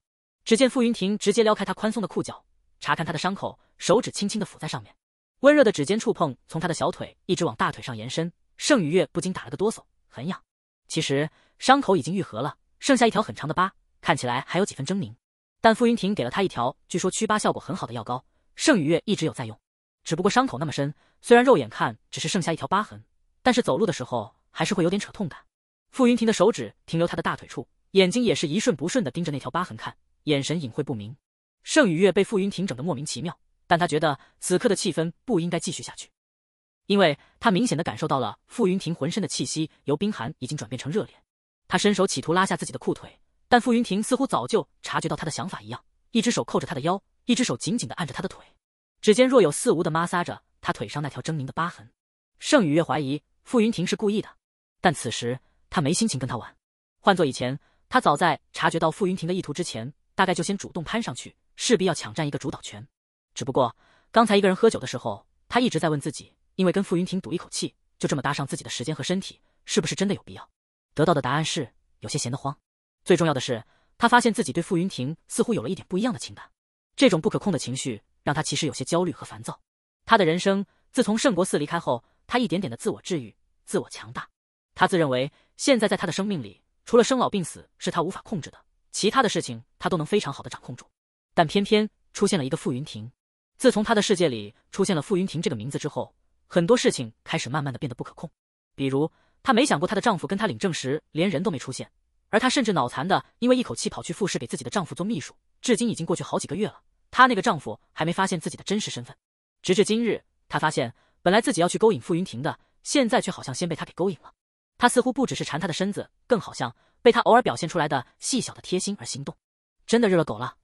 Speaker 1: 只见傅云霆直接撩开他宽松的裤脚，查看他的伤口，手指轻轻的抚在上面，温热的指尖触碰从他的小腿一直往大腿上延伸。盛雨月不禁打了个哆嗦，很痒。其实伤口已经愈合了，剩下一条很长的疤，看起来还有几分狰狞。但傅云霆给了他一条据说祛疤效果很好的药膏，盛雨月一直有在用。只不过伤口那么深，虽然肉眼看只是剩下一条疤痕，但是走路的时候还是会有点扯痛感。傅云霆的手指停留他的大腿处，眼睛也是一瞬不瞬的盯着那条疤痕看，眼神隐晦不明。盛雨月被傅云霆整的莫名其妙，但他觉得此刻的气氛不应该继续下去，因为他明显的感受到了傅云霆浑身的气息由冰寒已经转变成热烈。他伸手企图拉下自己的裤腿，但傅云霆似乎早就察觉到他的想法一样，一只手扣着他的腰，一只手紧紧的按着他的腿。只见若有似无的摩挲着他腿上那条狰狞的疤痕，盛雨越怀疑傅云霆是故意的，但此时他没心情跟他玩。换做以前，他早在察觉到傅云霆的意图之前，大概就先主动攀上去，势必要抢占一个主导权。只不过刚才一个人喝酒的时候，他一直在问自己，因为跟傅云霆赌一口气，就这么搭上自己的时间和身体，是不是真的有必要？得到的答案是有些闲得慌。最重要的是，他发现自己对傅云霆似乎有了一点不一样的情感，这种不可控的情绪。让他其实有些焦虑和烦躁。他的人生自从圣国寺离开后，他一点点的自我治愈、自我强大。他自认为现在在他的生命里，除了生老病死是他无法控制的，其他的事情他都能非常好的掌控住。但偏偏出现了一个傅云霆。自从他的世界里出现了傅云霆这个名字之后，很多事情开始慢慢的变得不可控。比如，她没想过她的丈夫跟她领证时连人都没出现，而她甚至脑残的因为一口气跑去复试给自己的丈夫做秘书。至今已经过去好几个月了。她那个丈夫还没发现自己的真实身份，直至今日，她发现本来自己要去勾引傅云霆的，现在却好像先被他给勾引了。他似乎不只是馋她的身子，更好像被他偶尔表现出来的细小的贴心而心动，真的日了狗了。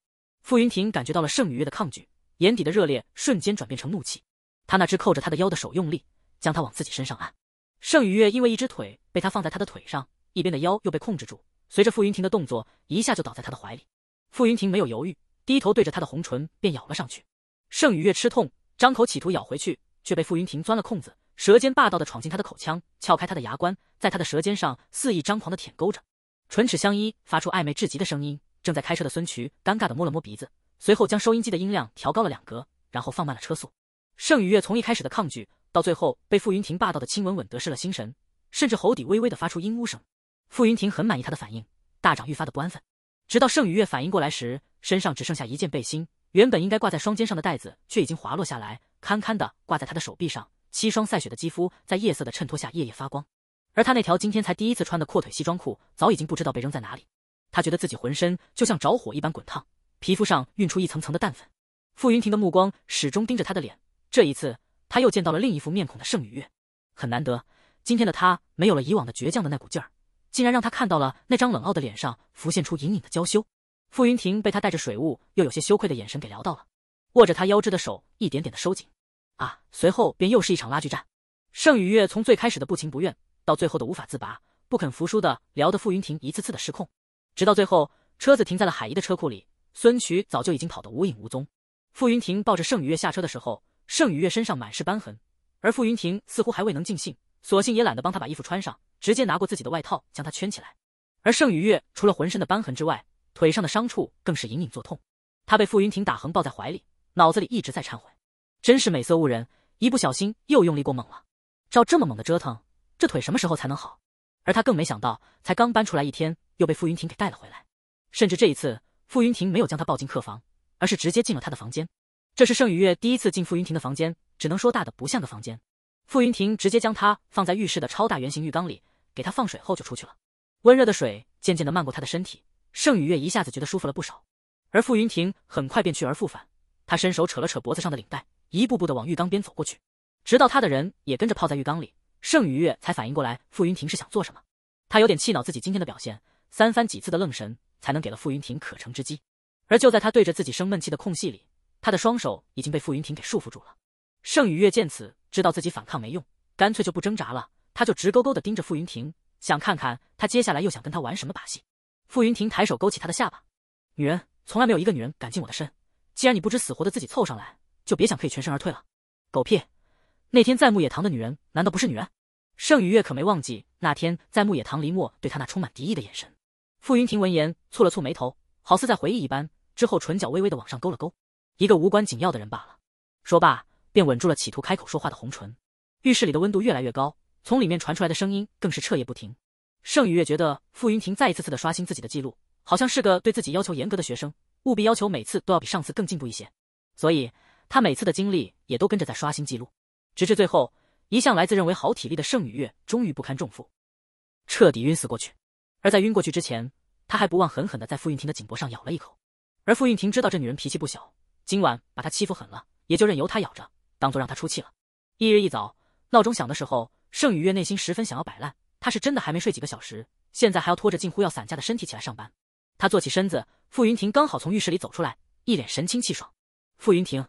Speaker 1: 傅云霆感觉到了盛雨月的抗拒，眼底的热烈瞬间转变成怒气。他那只扣着她的腰的手用力将她往自己身上按。盛雨月因为一只腿被他放在他的腿上，一边的腰又被控制住，随着傅云霆的动作，一下就倒在他的怀里。傅云霆没有犹豫。低头对着他的红唇便咬了上去，盛雨月吃痛，张口企图咬回去，却被傅云霆钻了空子，舌尖霸道的闯进他的口腔，撬开他的牙关，在他的舌尖上肆意张狂的舔勾着，唇齿相依，发出暧昧至极的声音。正在开车的孙渠尴尬的摸了摸鼻子，随后将收音机的音量调高了两格，然后放慢了车速。盛雨月从一开始的抗拒，到最后被傅云霆霸道的亲吻吻得失了心神，甚至喉底微微的发出嘤呜声。傅云霆很满意他的反应，大掌愈发的不安分，直到盛雨月反应过来时。身上只剩下一件背心，原本应该挂在双肩上的带子却已经滑落下来，堪堪的挂在他的手臂上。七霜赛雪的肌肤在夜色的衬托下，夜夜发光。而他那条今天才第一次穿的阔腿西装裤，早已经不知道被扔在哪里。他觉得自己浑身就像着火一般滚烫，皮肤上晕出一层层的淡粉。傅云霆的目光始终盯着他的脸，这一次他又见到了另一副面孔的盛雨月。很难得，今天的他没有了以往的倔强的那股劲儿，竟然让他看到了那张冷傲的脸上浮现出隐隐的娇羞。傅云霆被他带着水雾又有些羞愧的眼神给撩到了，握着他腰肢的手一点点的收紧，啊，随后便又是一场拉锯战。盛雨月从最开始的不情不愿，到最后的无法自拔、不肯服输的，撩得傅云霆一次次的失控，直到最后车子停在了海怡的车库里，孙渠早就已经跑得无影无踪。傅云霆抱着盛雨月下车的时候，盛雨月身上满是斑痕，而傅云霆似乎还未能尽兴，索性也懒得帮他把衣服穿上，直接拿过自己的外套将他圈起来。而盛雨月除了浑身的斑痕之外，腿上的伤处更是隐隐作痛，他被傅云霆打横抱在怀里，脑子里一直在忏悔，真是美色误人，一不小心又用力过猛了。照这么猛的折腾，这腿什么时候才能好？而他更没想到，才刚搬出来一天，又被傅云霆给带了回来。甚至这一次，傅云霆没有将他抱进客房，而是直接进了他的房间。这是盛雨月第一次进傅云霆的房间，只能说大的不像个房间。傅云霆直接将他放在浴室的超大圆形浴缸里，给他放水后就出去了。温热的水渐渐地漫过他的身体。盛雨月一下子觉得舒服了不少，而傅云霆很快便去而复返。他伸手扯了扯脖子上的领带，一步步的往浴缸边走过去，直到他的人也跟着泡在浴缸里，盛雨月才反应过来傅云霆是想做什么。他有点气恼自己今天的表现，三番几次的愣神，才能给了傅云霆可乘之机。而就在他对着自己生闷气的空隙里，他的双手已经被傅云霆给束缚住了。盛雨月见此，知道自己反抗没用，干脆就不挣扎了。他就直勾勾的盯着傅云霆，想看看他接下来又想跟他玩什么把戏。傅云霆抬手勾起她的下巴，女人从来没有一个女人敢进我的身，既然你不知死活的自己凑上来，就别想可以全身而退了。狗屁！那天在牧野堂的女人难道不是女人？盛雨月可没忘记那天在牧野堂林墨对她那充满敌意的眼神。傅云霆闻言蹙了蹙眉头，好似在回忆一般，之后唇角微微的往上勾了勾，一个无关紧要的人罢了。说罢，便稳住了企图开口说话的红唇。浴室里的温度越来越高，从里面传出来的声音更是彻夜不停。盛雨月觉得傅云霆再一次次的刷新自己的记录，好像是个对自己要求严格的学生，务必要求每次都要比上次更进步一些，所以他每次的经历也都跟着在刷新记录，直至最后，一向来自认为好体力的盛雨月终于不堪重负，彻底晕死过去。而在晕过去之前，他还不忘狠狠的在傅云霆的颈脖上咬了一口。而傅云霆知道这女人脾气不小，今晚把她欺负狠了，也就任由她咬着，当做让她出气了。翌日一早，闹钟响的时候，盛雨月内心十分想要摆烂。他是真的还没睡几个小时，现在还要拖着近乎要散架的身体起来上班。他坐起身子，傅云霆刚好从浴室里走出来，一脸神清气爽。傅云霆，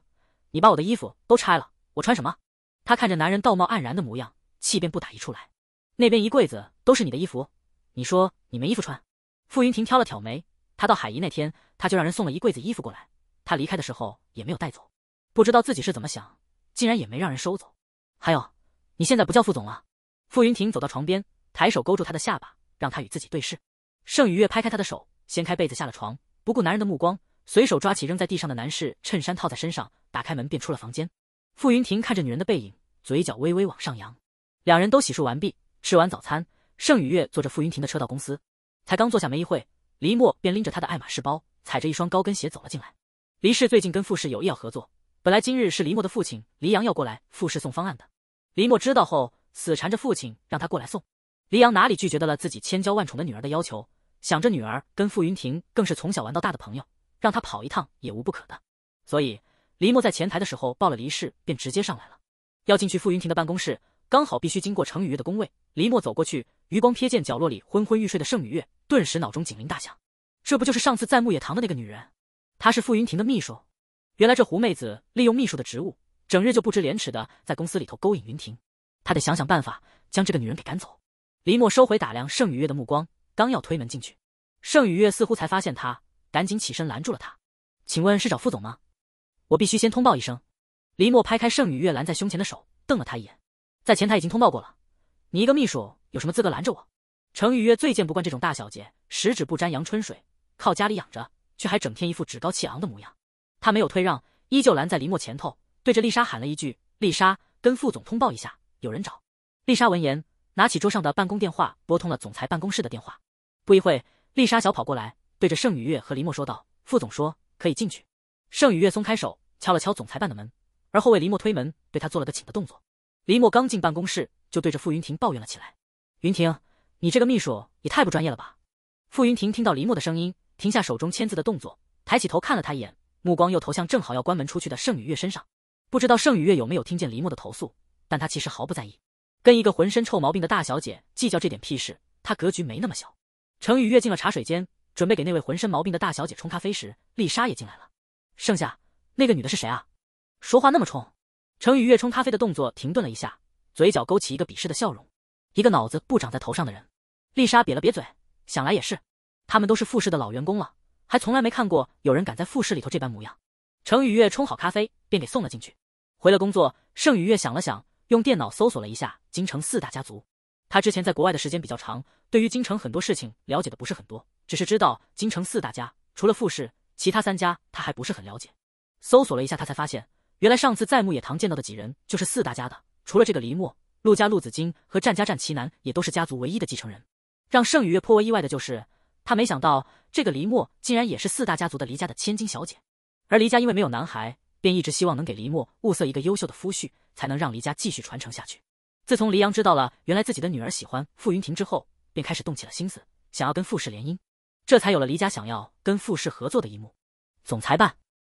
Speaker 1: 你把我的衣服都拆了，我穿什么？他看着男人道貌岸然的模样，气便不打一处来。那边一柜子都是你的衣服，你说你没衣服穿？傅云霆挑了挑眉，他到海怡那天，他就让人送了一柜子衣服过来，他离开的时候也没有带走。不知道自己是怎么想，竟然也没让人收走。还有，你现在不叫傅总了。傅云霆走到床边。抬手勾住他的下巴，让他与自己对视。盛雨月拍开他的手，掀开被子下了床，不顾男人的目光，随手抓起扔在地上的男士衬衫套在身上，打开门便出了房间。傅云霆看着女人的背影，嘴角微微往上扬。两人都洗漱完毕，吃完早餐，盛雨月坐着傅云霆的车到公司。才刚坐下没一会，黎墨便拎着他的爱马仕包，踩着一双高跟鞋走了进来。黎氏最近跟傅氏有意要合作，本来今日是黎墨的父亲黎阳要过来傅氏送方案的，黎墨知道后死缠着父亲让他过来送。黎阳哪里拒绝得了自己千娇万宠的女儿的要求？想着女儿跟傅云霆更是从小玩到大的朋友，让他跑一趟也无不可的。所以黎墨在前台的时候报了离世，便直接上来了，要进去傅云霆的办公室，刚好必须经过程雨月的工位。黎墨走过去，余光瞥见角落里昏昏欲睡的盛雨月，顿时脑中警铃大响。这不就是上次在木野堂的那个女人？她是傅云霆的秘书。原来这狐妹子利用秘书的职务，整日就不知廉耻的在公司里头勾引云霆。他得想想办法，将这个女人给赶走。黎墨收回打量盛雨月的目光，刚要推门进去，盛雨月似乎才发现他，赶紧起身拦住了他。“请问是找副总吗？我必须先通报一声。”黎墨拍开盛雨月拦在胸前的手，瞪了他一眼。“在前台已经通报过了，你一个秘书有什么资格拦着我？”程雨月最见不惯这种大小姐，十指不沾阳春水，靠家里养着，却还整天一副趾高气昂的模样。他没有退让，依旧拦在黎墨前头，对着丽莎喊了一句：“丽莎，跟副总通报一下，有人找。”丽莎闻言。拿起桌上的办公电话，拨通了总裁办公室的电话。不一会丽莎小跑过来，对着盛雨月和林墨说道：“副总说可以进去。”盛雨月松开手，敲了敲总裁办的门，而后为林墨推门，对他做了个请的动作。林墨刚进办公室，就对着傅云霆抱怨了起来：“云霆，你这个秘书也太不专业了吧！”傅云霆听到林墨的声音，停下手中签字的动作，抬起头看了他一眼，目光又投向正好要关门出去的盛雨月身上。不知道盛雨月有没有听见林墨的投诉，但他其实毫不在意。跟一个浑身臭毛病的大小姐计较这点屁事，她格局没那么小。程宇月进了茶水间，准备给那位浑身毛病的大小姐冲咖啡时，丽莎也进来了。盛夏，那个女的是谁啊？说话那么冲。程宇月冲咖啡的动作停顿了一下，嘴角勾起一个鄙视的笑容。一个脑子不长在头上的人。丽莎瘪了瘪嘴，想来也是。他们都是富士的老员工了，还从来没看过有人敢在富士里头这般模样。程宇月冲好咖啡，便给送了进去。回了工作，盛宇月想了想，用电脑搜索了一下。京城四大家族，他之前在国外的时间比较长，对于京城很多事情了解的不是很多，只是知道京城四大家除了傅氏，其他三家他还不是很了解。搜索了一下，他才发现原来上次在牧野堂见到的几人就是四大家的，除了这个黎墨，陆家陆子金和战家战奇南也都是家族唯一的继承人。让盛雨月颇为意外的就是，他没想到这个黎墨竟然也是四大家族的黎家的千金小姐，而黎家因为没有男孩，便一直希望能给黎墨物色一个优秀的夫婿，才能让黎家继续传承下去。自从黎阳知道了原来自己的女儿喜欢傅云霆之后，便开始动起了心思，想要跟傅氏联姻，这才有了黎家想要跟傅氏合作的一幕。总裁办，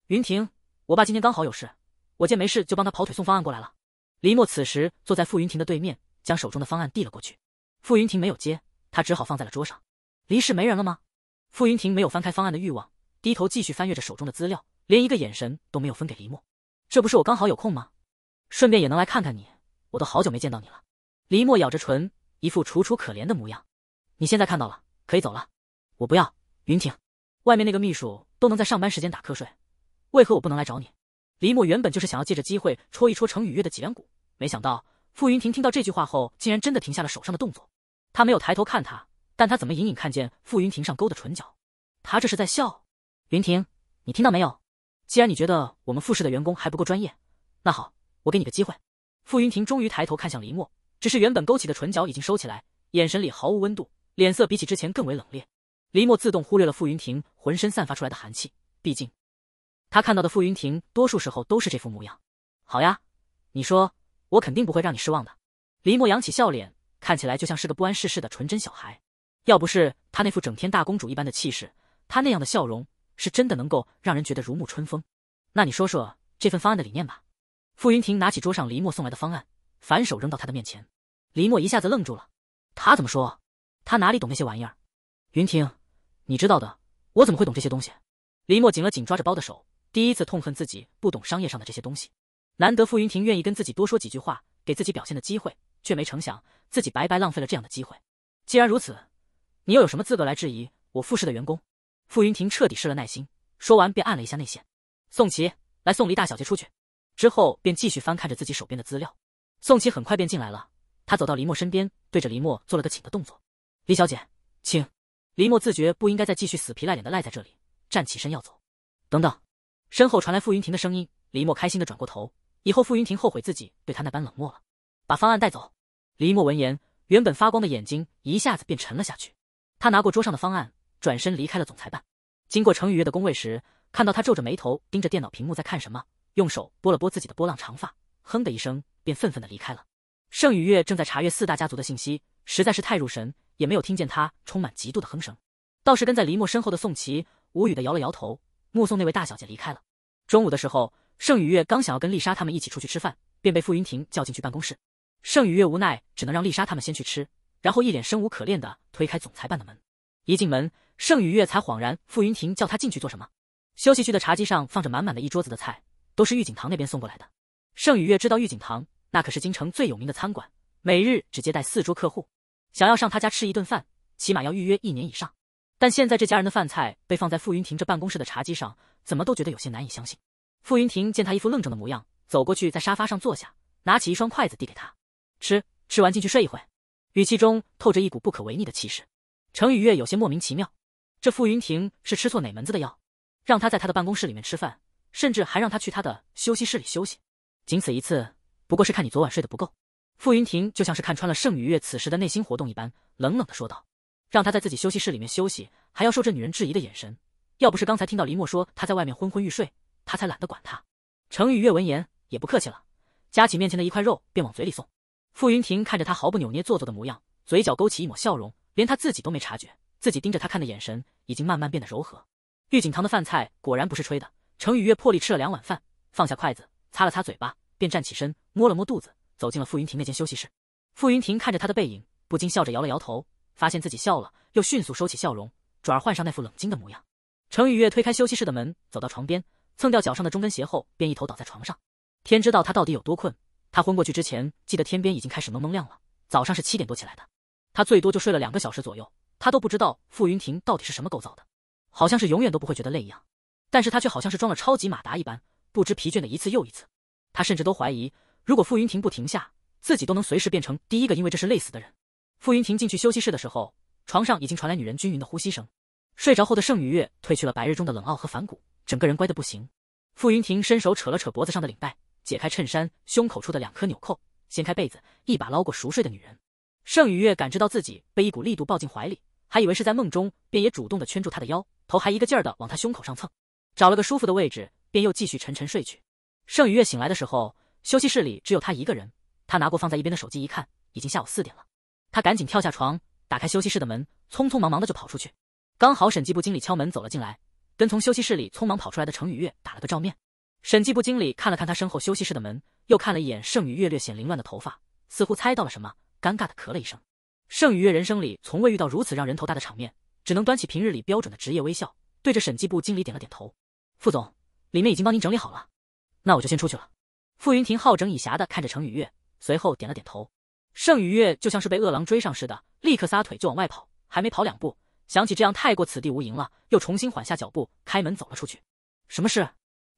Speaker 1: 云霆，我爸今天刚好有事，我见没事就帮他跑腿送方案过来了。黎墨此时坐在傅云霆的对面，将手中的方案递了过去。傅云霆没有接，他只好放在了桌上。黎氏没人了吗？傅云霆没有翻开方案的欲望，低头继续翻阅着手中的资料，连一个眼神都没有分给黎墨。这不是我刚好有空吗？顺便也能来看看你。我都好久没见到你了，黎墨咬着唇，一副楚楚可怜的模样。你现在看到了，可以走了。我不要云婷，外面那个秘书都能在上班时间打瞌睡，为何我不能来找你？黎墨原本就是想要借着机会戳一戳程雨月的脊梁骨，没想到傅云婷听到这句话后，竟然真的停下了手上的动作。他没有抬头看他，但他怎么隐隐看见傅云婷上勾的唇角？他这是在笑？云婷，你听到没有？既然你觉得我们傅氏的员工还不够专业，那好，我给你个机会。傅云霆终于抬头看向林墨，只是原本勾起的唇角已经收起来，眼神里毫无温度，脸色比起之前更为冷冽。林墨自动忽略了傅云霆浑身散发出来的寒气，毕竟他看到的傅云霆多数时候都是这副模样。好呀，你说，我肯定不会让你失望的。林墨扬起笑脸，看起来就像是个不谙世事的纯真小孩。要不是他那副整天大公主一般的气势，他那样的笑容是真的能够让人觉得如沐春风。那你说说这份方案的理念吧。傅云霆拿起桌上黎墨送来的方案，反手扔到他的面前。黎墨一下子愣住了，他怎么说？他哪里懂那些玩意儿？云婷，你知道的，我怎么会懂这些东西？黎墨紧了紧抓着包的手，第一次痛恨自己不懂商业上的这些东西。难得傅云霆愿意跟自己多说几句话，给自己表现的机会，却没成想自己白白浪费了这样的机会。既然如此，你又有什么资格来质疑我傅氏的员工？傅云霆彻底失了耐心，说完便按了一下内线。宋琦，来送黎大小姐出去。之后便继续翻看着自己手边的资料，宋琦很快便进来了。他走到黎墨身边，对着黎墨做了个请的动作：“李小姐，请。”黎墨自觉不应该再继续死皮赖脸的赖在这里，站起身要走。等等，身后传来傅云霆的声音。黎墨开心的转过头，以后傅云霆后悔自己对他那般冷漠了。把方案带走。黎墨闻言，原本发光的眼睛一下子便沉了下去。他拿过桌上的方案，转身离开了总裁办。经过程雨月的工位时，看到他皱着眉头盯着电脑屏幕在看什么。用手拨了拨自己的波浪长发，哼的一声，便愤愤地离开了。盛雨月正在查阅四大家族的信息，实在是太入神，也没有听见他充满嫉妒的哼声。倒是跟在黎墨身后的宋琦无语地摇了摇头，目送那位大小姐离开了。中午的时候，盛雨月刚想要跟丽莎他们一起出去吃饭，便被傅云霆叫进去办公室。盛雨月无奈，只能让丽莎他们先去吃，然后一脸生无可恋地推开总裁办的门。一进门，盛雨月才恍然，傅云霆叫他进去做什么？休息区的茶几上放着满满的一桌子的菜。都是御景堂那边送过来的。盛雨月知道御景堂那可是京城最有名的餐馆，每日只接待四桌客户，想要上他家吃一顿饭，起码要预约一年以上。但现在这家人的饭菜被放在傅云霆这办公室的茶几上，怎么都觉得有些难以相信。傅云霆见他一副愣怔的模样，走过去在沙发上坐下，拿起一双筷子递给他，吃吃完进去睡一会，语气中透着一股不可违逆的气势。程雨月有些莫名其妙，这傅云霆是吃错哪门子的药，让他在他的办公室里面吃饭？甚至还让他去他的休息室里休息，仅此一次，不过是看你昨晚睡得不够。傅云霆就像是看穿了盛雨月此时的内心活动一般，冷冷的说道：“让他在自己休息室里面休息，还要受这女人质疑的眼神。要不是刚才听到林墨说他在外面昏昏欲睡，他才懒得管他。”程雨月闻言也不客气了，夹起面前的一块肉便往嘴里送。傅云霆看着他毫不扭捏做作的模样，嘴角勾起一抹笑容，连他自己都没察觉，自己盯着他看的眼神已经慢慢变得柔和。御景堂的饭菜果然不是吹的。程雨月破例吃了两碗饭，放下筷子，擦了擦嘴巴，便站起身，摸了摸肚子，走进了傅云霆那间休息室。傅云霆看着他的背影，不禁笑着摇了摇头，发现自己笑了，又迅速收起笑容，转而换上那副冷静的模样。程雨月推开休息室的门，走到床边，蹭掉脚上的中跟鞋后，便一头倒在床上。天知道他到底有多困。他昏过去之前，记得天边已经开始蒙蒙亮了。早上是七点多起来的，他最多就睡了两个小时左右。他都不知道傅云霆到底是什么构造的，好像是永远都不会觉得累一样。但是他却好像是装了超级马达一般，不知疲倦的一次又一次。他甚至都怀疑，如果傅云霆不停下，自己都能随时变成第一个因为这事累死的人。傅云霆进去休息室的时候，床上已经传来女人均匀的呼吸声。睡着后的盛雨月褪去了白日中的冷傲和反骨，整个人乖得不行。傅云霆伸手扯了扯脖子上的领带，解开衬衫胸口处的两颗纽扣，掀开被子，一把捞过熟睡的女人。盛雨月感知到自己被一股力度抱进怀里，还以为是在梦中，便也主动的圈住她的腰，头还一个劲儿的往她胸口上蹭。找了个舒服的位置，便又继续沉沉睡去。盛雨月醒来的时候，休息室里只有他一个人。他拿过放在一边的手机一看，已经下午四点了。他赶紧跳下床，打开休息室的门，匆匆忙忙的就跑出去。刚好审计部经理敲门走了进来，跟从休息室里匆忙跑出来的程雨月打了个照面。审计部经理看了看他身后休息室的门，又看了一眼盛雨月略显凌乱的头发，似乎猜到了什么，尴尬的咳了一声。盛雨月人生里从未遇到如此让人头大的场面，只能端起平日里标准的职业微笑，对着审计部经理点了点头。副总，里面已经帮您整理好了，那我就先出去了。傅云霆好整以暇的看着程雨月，随后点了点头。盛雨月就像是被饿狼追上似的，立刻撒腿就往外跑。还没跑两步，想起这样太过此地无银了，又重新缓下脚步，开门走了出去。什么事？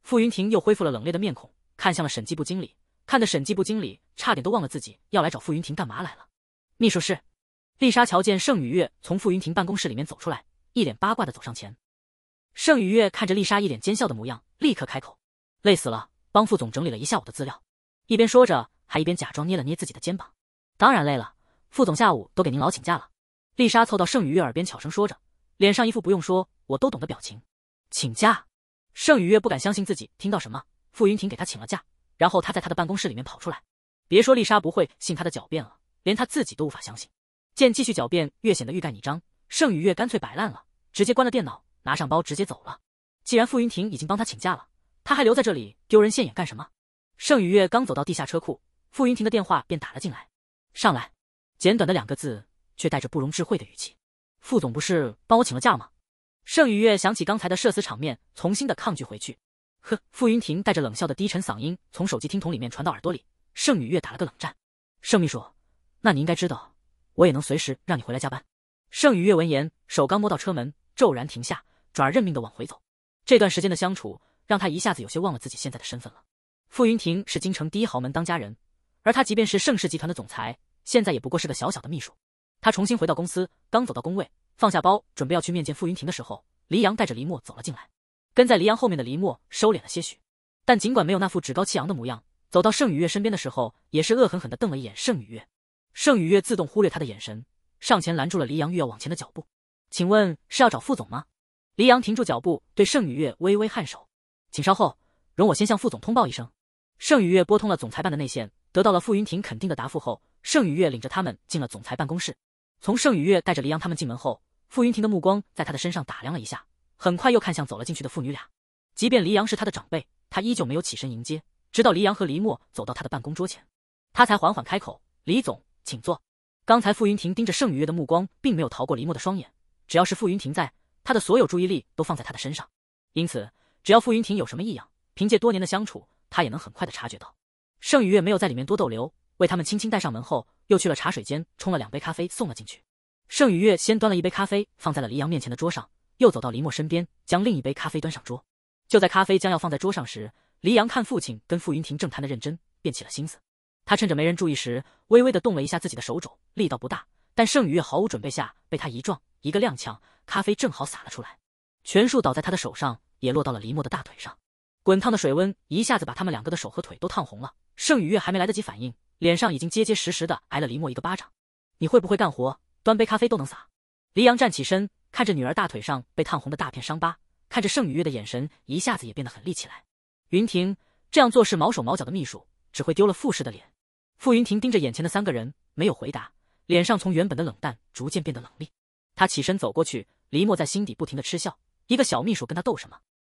Speaker 1: 傅云霆又恢复了冷冽的面孔，看向了审计部经理，看的审计部经理差点都忘了自己要来找傅云霆干嘛来了。秘书室，丽莎瞧见盛雨月从傅云霆办公室里面走出来，一脸八卦的走上前。盛雨月看着丽莎一脸奸笑的模样，立刻开口：“累死了，帮副总整理了一下午的资料。”一边说着，还一边假装捏了捏自己的肩膀。“当然累了，副总下午都给您老请假了。”丽莎凑到盛雨月耳边悄声说着，脸上一副不用说我都懂的表情。“请假？”盛雨月不敢相信自己听到什么，傅云霆给他请了假，然后他在他的办公室里面跑出来。别说丽莎不会信他的狡辩了，连他自己都无法相信。见继续狡辩越显得欲盖弥彰，盛雨月干脆摆烂了，直接关了电脑。拿上包直接走了。既然傅云霆已经帮他请假了，他还留在这里丢人现眼干什么？盛雨月刚走到地下车库，傅云霆的电话便打了进来。上来，简短的两个字，却带着不容置喙的语气。傅总不是帮我请了假吗？盛雨月想起刚才的社死场面，从新的抗拒回去。呵，傅云霆带着冷笑的低沉嗓音从手机听筒里面传到耳朵里。盛雨月打了个冷战。盛秘书，那你应该知道，我也能随时让你回来加班。盛雨月闻言，手刚摸到车门。骤然停下，转而认命的往回走。这段时间的相处，让他一下子有些忘了自己现在的身份了。傅云霆是京城第一豪门当家人，而他即便是盛世集团的总裁，现在也不过是个小小的秘书。他重新回到公司，刚走到工位，放下包，准备要去面见傅云霆的时候，黎阳带着黎墨走了进来。跟在黎阳后面的黎墨收敛了些许，但尽管没有那副趾高气扬的模样，走到盛雨月身边的时候，也是恶狠狠地瞪了一眼盛雨月。盛雨月自动忽略他的眼神，上前拦住了黎阳欲要往前的脚步。请问是要找副总吗？黎阳停住脚步，对盛雨月微微颔首。请稍后，容我先向副总通报一声。盛雨月拨通了总裁办的内线，得到了傅云霆肯定的答复后，盛雨月领着他们进了总裁办公室。从盛雨月带着黎阳他们进门后，傅云霆的目光在他的身上打量了一下，很快又看向走了进去的父女俩。即便黎阳是他的长辈，他依旧没有起身迎接，直到黎阳和黎墨走到他的办公桌前，他才缓缓开口：“黎总，请坐。”刚才傅云霆盯着盛雨月的目光，并没有逃过黎墨的双眼。只要是傅云霆在，他的所有注意力都放在他的身上，因此只要傅云霆有什么异样，凭借多年的相处，他也能很快的察觉到。盛雨月没有在里面多逗留，为他们轻轻带上门后，又去了茶水间冲了两杯咖啡送了进去。盛雨月先端了一杯咖啡放在了黎阳面前的桌上，又走到黎墨身边将另一杯咖啡端上桌。就在咖啡将要放在桌上时，黎阳看父亲跟傅云霆正谈的认真，便起了心思。他趁着没人注意时，微微的动了一下自己的手肘，力道不大。但盛宇月毫无准备下被他一撞，一个踉跄，咖啡正好洒了出来，全数倒在他的手上，也落到了黎墨的大腿上。滚烫的水温一下子把他们两个的手和腿都烫红了。盛宇月还没来得及反应，脸上已经结结实实的挨了黎墨一个巴掌。你会不会干活？端杯咖啡都能洒。黎阳站起身，看着女儿大腿上被烫红的大片伤疤，看着盛宇月的眼神一下子也变得狠厉起来。云婷，这样做事毛手毛脚的秘书，只会丢了傅氏的脸。傅云婷盯着眼前的三个人，没有回答。脸上从原本的冷淡逐渐变得冷厉，他起身走过去。黎墨在心底不停的嗤笑：一个小秘书跟他斗什么？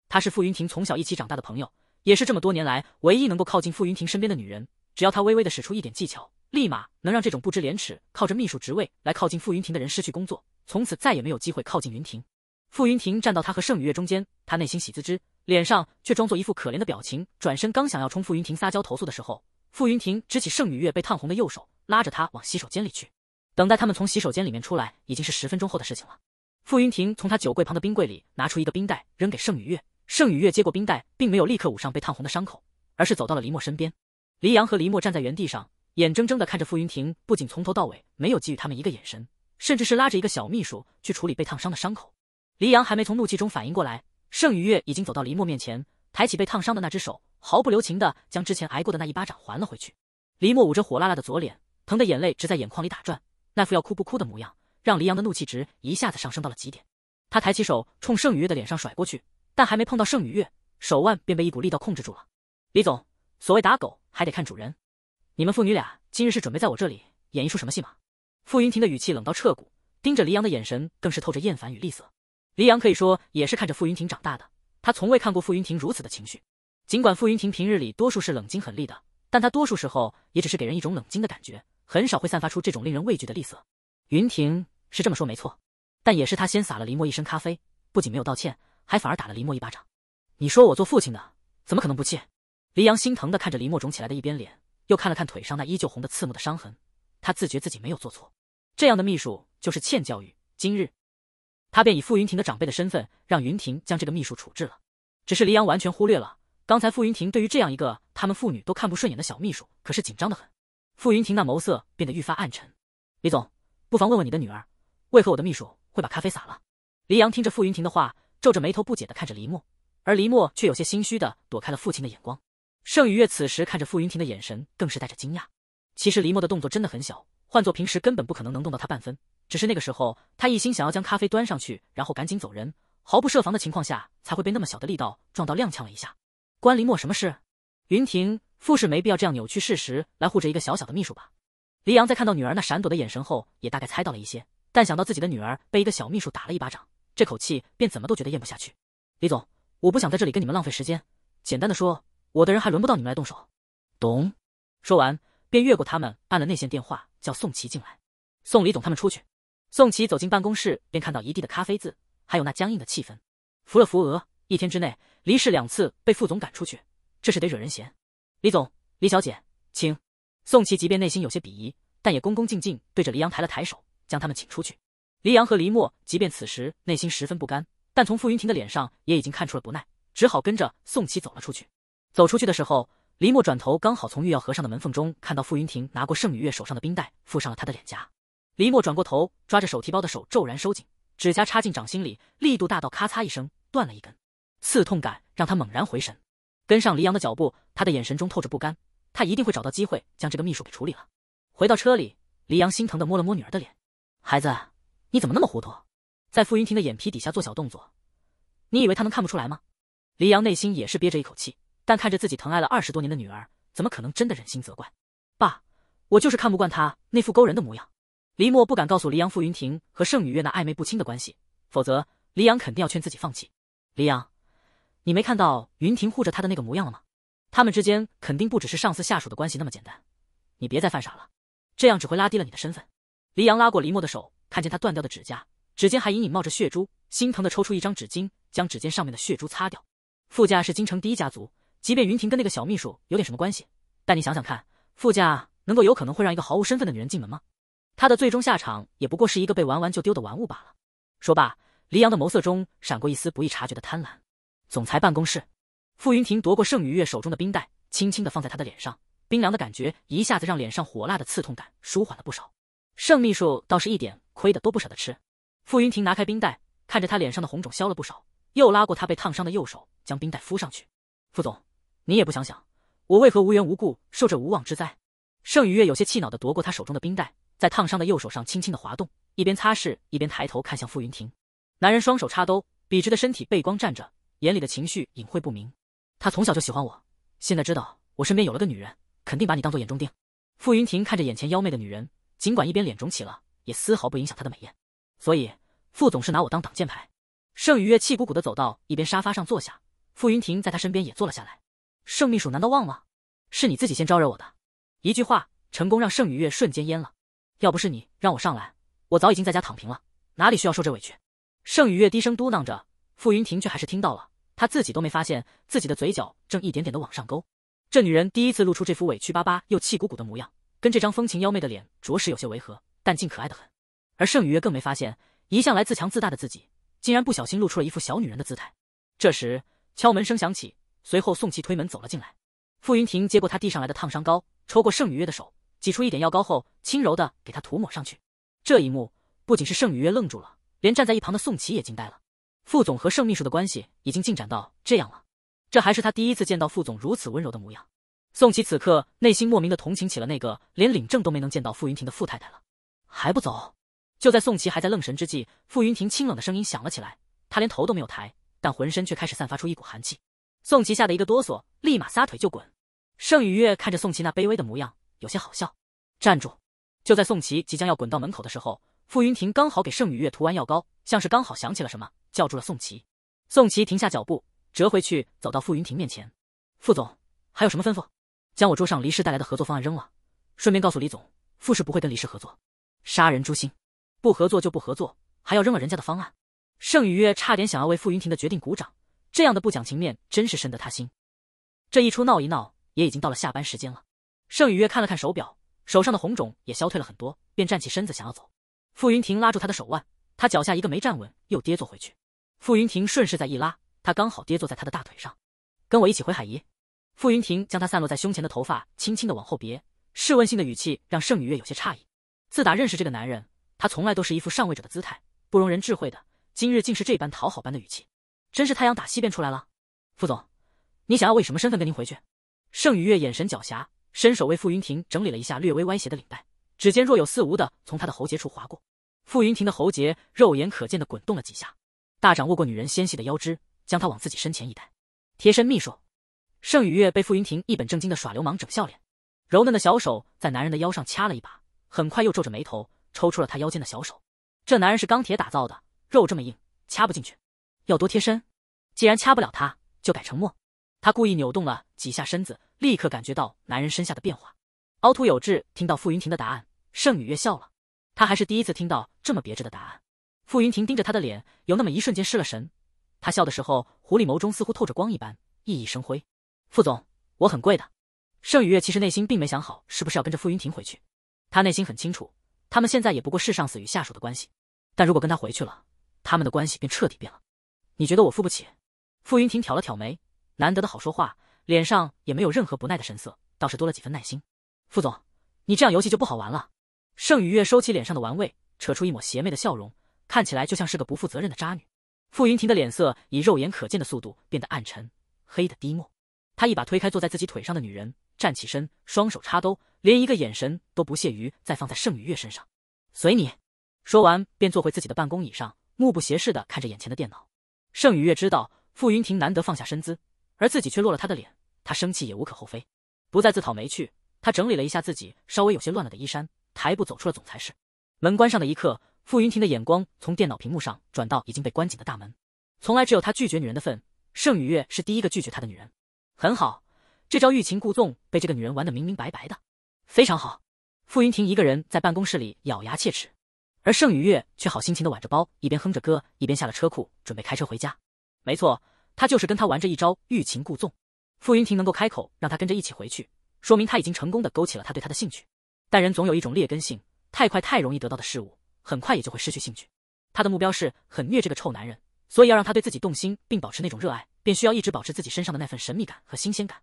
Speaker 1: 他是傅云霆从小一起长大的朋友，也是这么多年来唯一能够靠近傅云霆身边的女人。只要他微微的使出一点技巧，立马能让这种不知廉耻、靠着秘书职位来靠近傅云霆的人失去工作，从此再也没有机会靠近云霆。傅云霆站到他和盛雨月中间，他内心喜滋滋，脸上却装作一副可怜的表情，转身刚想要冲傅云霆撒娇投诉的时候，傅云霆执起盛雨月被烫红的右手，拉着他往洗手间里去。等待他们从洗手间里面出来，已经是十分钟后的事情了。傅云霆从他酒柜旁的冰柜里拿出一个冰袋，扔给盛雨月。盛雨月接过冰袋，并没有立刻捂上被烫红的伤口，而是走到了黎墨身边。黎阳和黎墨站在原地上，眼睁睁地看着傅云霆不仅从头到尾没有给予他们一个眼神，甚至是拉着一个小秘书去处理被烫伤的伤口。黎阳还没从怒气中反应过来，盛雨月已经走到黎墨面前，抬起被烫伤的那只手，毫不留情地将之前挨过的那一巴掌还了回去。黎墨捂着火辣辣的左脸，疼得眼泪直在眼眶里打转。那副要哭不哭的模样，让黎阳的怒气值一下子上升到了极点。他抬起手冲盛雨月的脸上甩过去，但还没碰到盛雨月，手腕便被一股力道控制住了。李总，所谓打狗还得看主人，你们父女俩今日是准备在我这里演一出什么戏吗？傅云霆的语气冷到彻骨，盯着黎阳的眼神更是透着厌烦与厉色。黎阳可以说也是看着傅云霆长大的，他从未看过傅云霆如此的情绪。尽管傅云霆平日里多数是冷静狠厉的，但他多数时候也只是给人一种冷静的感觉。很少会散发出这种令人畏惧的厉色，云婷是这么说没错，但也是他先撒了黎墨一身咖啡，不仅没有道歉，还反而打了黎墨一巴掌。你说我做父亲的怎么可能不气？黎阳心疼的看着黎墨肿起来的一边脸，又看了看腿上那依旧红的刺目的伤痕，他自觉自己没有做错，这样的秘书就是欠教育。今日，他便以傅云庭的长辈的身份，让云庭将这个秘书处置了。只是黎阳完全忽略了，刚才傅云庭对于这样一个他们父女都看不顺眼的小秘书，可是紧张的很。傅云霆那眸色变得愈发暗沉，李总，不妨问问你的女儿，为何我的秘书会把咖啡洒了？黎阳听着傅云霆的话，皱着眉头不解的看着黎墨，而黎墨却有些心虚的躲开了父亲的眼光。盛雨月此时看着傅云霆的眼神更是带着惊讶。其实黎墨的动作真的很小，换作平时根本不可能能动到他半分，只是那个时候他一心想要将咖啡端上去，然后赶紧走人，毫不设防的情况下才会被那么小的力道撞到踉跄了一下。关黎墨什么事？云霆。傅氏没必要这样扭曲事实来护着一个小小的秘书吧？黎阳在看到女儿那闪躲的眼神后，也大概猜到了一些。但想到自己的女儿被一个小秘书打了一巴掌，这口气便怎么都觉得咽不下去。李总，我不想在这里跟你们浪费时间。简单的说，我的人还轮不到你们来动手。懂。说完，便越过他们按了内线电话，叫宋琦进来，送李总他们出去。宋琦走进办公室，便看到一地的咖啡渍，还有那僵硬的气氛。扶了扶额，一天之内，黎氏两次被傅总赶出去，这是得惹人嫌。李总，李小姐，请。宋琦即便内心有些鄙夷，但也恭恭敬敬对着黎阳抬了抬手，将他们请出去。黎阳和黎墨即便此时内心十分不甘，但从傅云霆的脸上也已经看出了不耐，只好跟着宋琦走了出去。走出去的时候，黎墨转头刚好从玉药和尚的门缝中看到傅云霆拿过盛女月手上的冰袋，附上了他的脸颊。黎墨转过头，抓着手提包的手骤然收紧，指甲插进掌心里，力度大到咔嚓一声断了一根，刺痛感让他猛然回神。跟上黎阳的脚步，他的眼神中透着不甘，他一定会找到机会将这个秘书给处理了。回到车里，黎阳心疼的摸了摸女儿的脸，孩子，你怎么那么糊涂，在傅云霆的眼皮底下做小动作，你以为他能看不出来吗？黎阳内心也是憋着一口气，但看着自己疼爱了二十多年的女儿，怎么可能真的忍心责怪？爸，我就是看不惯他那副勾人的模样。黎墨不敢告诉黎阳傅云霆和盛女月那暧昧不清的关系，否则黎阳肯定要劝自己放弃。黎阳。你没看到云婷护着他的那个模样了吗？他们之间肯定不只是上司下属的关系那么简单。你别再犯傻了，这样只会拉低了你的身份。黎阳拉过黎墨的手，看见他断掉的指甲，指尖还隐隐冒着血珠，心疼的抽出一张纸巾，将指尖上面的血珠擦掉。傅家是京城第一家族，即便云婷跟那个小秘书有点什么关系，但你想想看，傅家能够有可能会让一个毫无身份的女人进门吗？他的最终下场也不过是一个被玩完就丢的玩物罢了。说罢，黎阳的眸色中闪过一丝不易察觉的贪婪。总裁办公室，傅云霆夺过盛雨月手中的冰袋，轻轻的放在他的脸上，冰凉的感觉一下子让脸上火辣的刺痛感舒缓了不少。盛秘书倒是一点亏的都不舍得吃。傅云霆拿开冰袋，看着他脸上的红肿消了不少，又拉过他被烫伤的右手，将冰袋敷上去。傅总，你也不想想，我为何无缘无故受这无妄之灾？盛雨月有些气恼的夺过他手中的冰袋，在烫伤的右手上轻轻的滑动，一边擦拭一边抬头看向傅云霆。男人双手插兜，笔直的身体背光站着。眼里的情绪隐晦不明，他从小就喜欢我，现在知道我身边有了个女人，肯定把你当做眼中钉。傅云霆看着眼前妖媚的女人，尽管一边脸肿起了，也丝毫不影响她的美艳。所以傅总是拿我当挡箭牌。盛雨月气鼓鼓的走到一边沙发上坐下，傅云霆在他身边也坐了下来。盛秘书难道忘了，是你自己先招惹我的？一句话成功让盛雨月瞬间蔫了。要不是你让我上来，我早已经在家躺平了，哪里需要受这委屈？盛雨月低声嘟囔着，傅云霆却还是听到了。她自己都没发现自己的嘴角正一点点的往上勾，这女人第一次露出这副委屈巴巴又气鼓鼓的模样，跟这张风情妖媚的脸着实有些违和，但竟可爱的很。而盛雨月更没发现，一向来自强自大的自己，竟然不小心露出了一副小女人的姿态。这时，敲门声响起，随后宋琪推门走了进来。傅云霆接过他递上来的烫伤膏，抽过盛雨月的手，挤出一点药膏后，轻柔的给她涂抹上去。这一幕不仅是盛雨月愣住了，连站在一旁的宋琪也惊呆了。副总和盛秘书的关系已经进展到这样了，这还是他第一次见到副总如此温柔的模样。宋琦此刻内心莫名的同情起了那个连领证都没能见到傅云霆的傅太太了。还不走！就在宋琦还在愣神之际，傅云霆清冷的声音响了起来。他连头都没有抬，但浑身却开始散发出一股寒气。宋琦吓得一个哆嗦，立马撒腿就滚。盛雨月看着宋琦那卑微的模样，有些好笑。站住！就在宋琦即将要滚到门口的时候，傅云霆刚好给盛雨月涂完药膏，像是刚好想起了什么。叫住了宋琦，宋琦停下脚步，折回去走到傅云霆面前。傅总，还有什么吩咐？将我桌上黎氏带来的合作方案扔了，顺便告诉李总，傅氏不会跟黎氏合作。杀人诛心，不合作就不合作，还要扔了人家的方案。盛雨月差点想要为傅云霆的决定鼓掌，这样的不讲情面真是深得他心。这一出闹一闹，也已经到了下班时间了。盛雨月看了看手表，手上的红肿也消退了很多，便站起身子想要走。傅云霆拉住他的手腕，他脚下一个没站稳，又跌坐回去。傅云霆顺势再一拉，他刚好跌坐在他的大腿上。跟我一起回海仪。傅云霆将他散落在胸前的头发轻轻的往后别，试问性的语气让盛雨月有些诧异。自打认识这个男人，他从来都是一副上位者的姿态，不容人智慧的。今日竟是这般讨好般的语气，真是太阳打西边出来了。傅总，你想要为什么身份跟您回去？盛雨月眼神狡黠，伸手为傅云霆整理了一下略微歪斜的领带，指尖若有似无的从他的喉结处划过，傅云霆的喉结肉眼可见的滚动了几下。大掌握过女人纤细的腰肢，将她往自己身前一带。贴身秘书盛雨月被傅云霆一本正经的耍流氓整笑脸，柔嫩的小手在男人的腰上掐了一把，很快又皱着眉头抽出了他腰间的小手。这男人是钢铁打造的，肉这么硬，掐不进去。要多贴身，既然掐不了他，就改成摸。他故意扭动了几下身子，立刻感觉到男人身下的变化，凹凸有致。听到傅云霆的答案，盛雨月笑了，她还是第一次听到这么别致的答案。傅云霆盯着他的脸，有那么一瞬间失了神。他笑的时候，狐狸眸中似乎透着光一般，熠熠生辉。傅总，我很贵的。盛雨月其实内心并没想好是不是要跟着傅云霆回去。他内心很清楚，他们现在也不过是上司与下属的关系。但如果跟他回去了，他们的关系便彻底变了。你觉得我付不起？傅云霆挑了挑眉，难得的好说话，脸上也没有任何不耐的神色，倒是多了几分耐心。傅总，你这样游戏就不好玩了。盛雨月收起脸上的玩味，扯出一抹邪魅的笑容。看起来就像是个不负责任的渣女。傅云霆的脸色以肉眼可见的速度变得暗沉，黑的低墨。他一把推开坐在自己腿上的女人，站起身，双手插兜，连一个眼神都不屑于再放在盛雨月身上。随你。说完，便坐回自己的办公椅上，目不斜视的看着眼前的电脑。盛雨月知道傅云霆难得放下身姿，而自己却落了他的脸，他生气也无可厚非。不再自讨没趣，他整理了一下自己稍微有些乱了的衣衫，抬步走出了总裁室。门关上的一刻。傅云霆的眼光从电脑屏幕上转到已经被关紧的大门，从来只有他拒绝女人的份。盛雨月是第一个拒绝他的女人，很好，这招欲擒故纵被这个女人玩得明明白白的，非常好。傅云霆一个人在办公室里咬牙切齿，而盛雨月却好心情的挽着包，一边哼着歌，一边下了车库，准备开车回家。没错，他就是跟他玩这一招欲擒故纵。傅云霆能够开口让他跟着一起回去，说明他已经成功的勾起了他对他的兴趣。但人总有一种劣根性，太快太容易得到的事物。很快也就会失去兴趣。他的目标是很虐这个臭男人，所以要让他对自己动心并保持那种热爱，便需要一直保持自己身上的那份神秘感和新鲜感。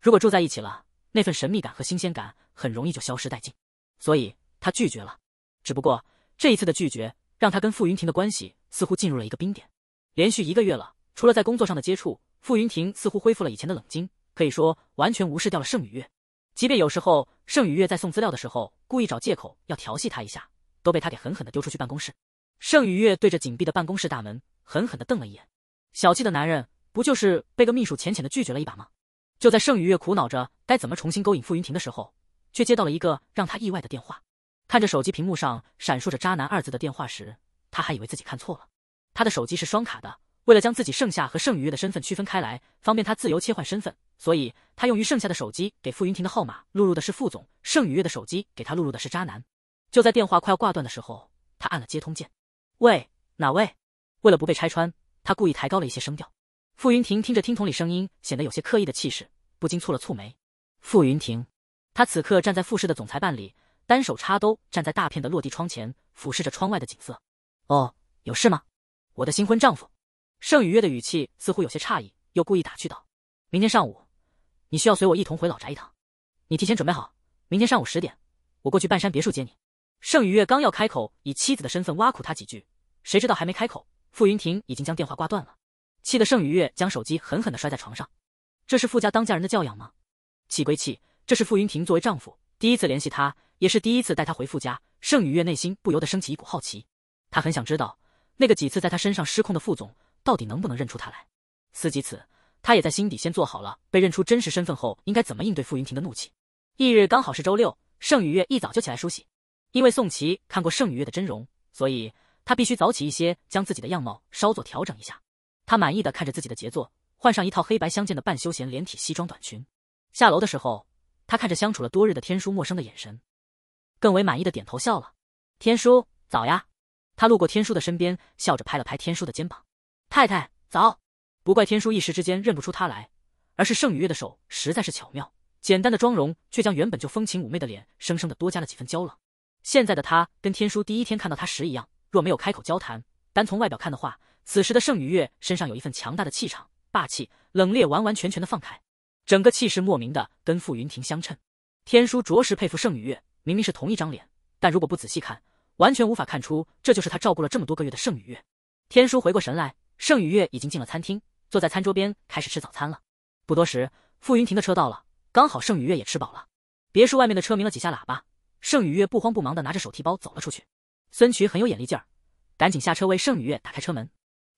Speaker 1: 如果住在一起了，那份神秘感和新鲜感很容易就消失殆尽。所以，他拒绝了。只不过这一次的拒绝，让他跟傅云霆的关系似乎进入了一个冰点。连续一个月了，除了在工作上的接触，傅云霆似乎恢复了以前的冷静，可以说完全无视掉了盛雨月。即便有时候盛雨月在送资料的时候故意找借口要调戏他一下。都被他给狠狠的丢出去办公室。盛雨月对着紧闭的办公室大门狠狠的瞪了一眼，小气的男人不就是被个秘书浅浅的拒绝了一把吗？就在盛雨月苦恼着该怎么重新勾引傅云霆的时候，却接到了一个让他意外的电话。看着手机屏幕上闪烁着“渣男”二字的电话时，他还以为自己看错了。他的手机是双卡的，为了将自己剩下和盛雨月的身份区分开来，方便他自由切换身份，所以他用于剩下的手机给傅云霆的号码录入的是副总，盛雨月的手机给他录入的是渣男。就在电话快要挂断的时候，他按了接通键。喂，哪位？为了不被拆穿，他故意抬高了一些声调。傅云霆听着听筒里声音显得有些刻意的气势，不禁蹙了蹙眉。傅云霆，他此刻站在傅氏的总裁办里，单手插兜，站在大片的落地窗前，俯视着窗外的景色。哦，有事吗？我的新婚丈夫，盛雨月的语气似乎有些诧异，又故意打趣道：“明天上午，你需要随我一同回老宅一趟。你提前准备好，明天上午十点，我过去半山别墅接你。”盛雨月刚要开口，以妻子的身份挖苦他几句，谁知道还没开口，傅云霆已经将电话挂断了，气得盛雨月将手机狠狠的摔在床上。这是傅家当家人的教养吗？气归气，这是傅云霆作为丈夫第一次联系他，也是第一次带他回傅家。盛雨月内心不由得升起一股好奇，他很想知道那个几次在他身上失控的傅总到底能不能认出他来。思及此，他也在心底先做好了被认出真实身份后应该怎么应对傅云霆的怒气。翌日刚好是周六，盛雨月一早就起来梳洗。因为宋琦看过盛雨月的真容，所以他必须早起一些，将自己的样貌稍作调整一下。他满意的看着自己的杰作，换上一套黑白相间的半休闲连体西装短裙。下楼的时候，他看着相处了多日的天叔陌生的眼神，更为满意的点头笑了。天叔早呀！他路过天叔的身边，笑着拍了拍天叔的肩膀：“太太早。”不怪天叔一时之间认不出他来，而是盛雨月的手实在是巧妙，简单的妆容却将原本就风情妩媚的脸，生生的多加了几分娇冷。现在的他跟天叔第一天看到他时一样，若没有开口交谈，单从外表看的话，此时的盛女月身上有一份强大的气场，霸气冷冽，完完全全的放开，整个气势莫名的跟傅云霆相称。天叔着实佩服盛女月，明明是同一张脸，但如果不仔细看，完全无法看出这就是他照顾了这么多个月的盛女月。天叔回过神来，盛女月已经进了餐厅，坐在餐桌边开始吃早餐了。不多时，傅云霆的车到了，刚好盛女月也吃饱了。别墅外面的车鸣了几下喇叭。盛雨月不慌不忙地拿着手提包走了出去。孙渠很有眼力劲儿，赶紧下车为盛雨月打开车门。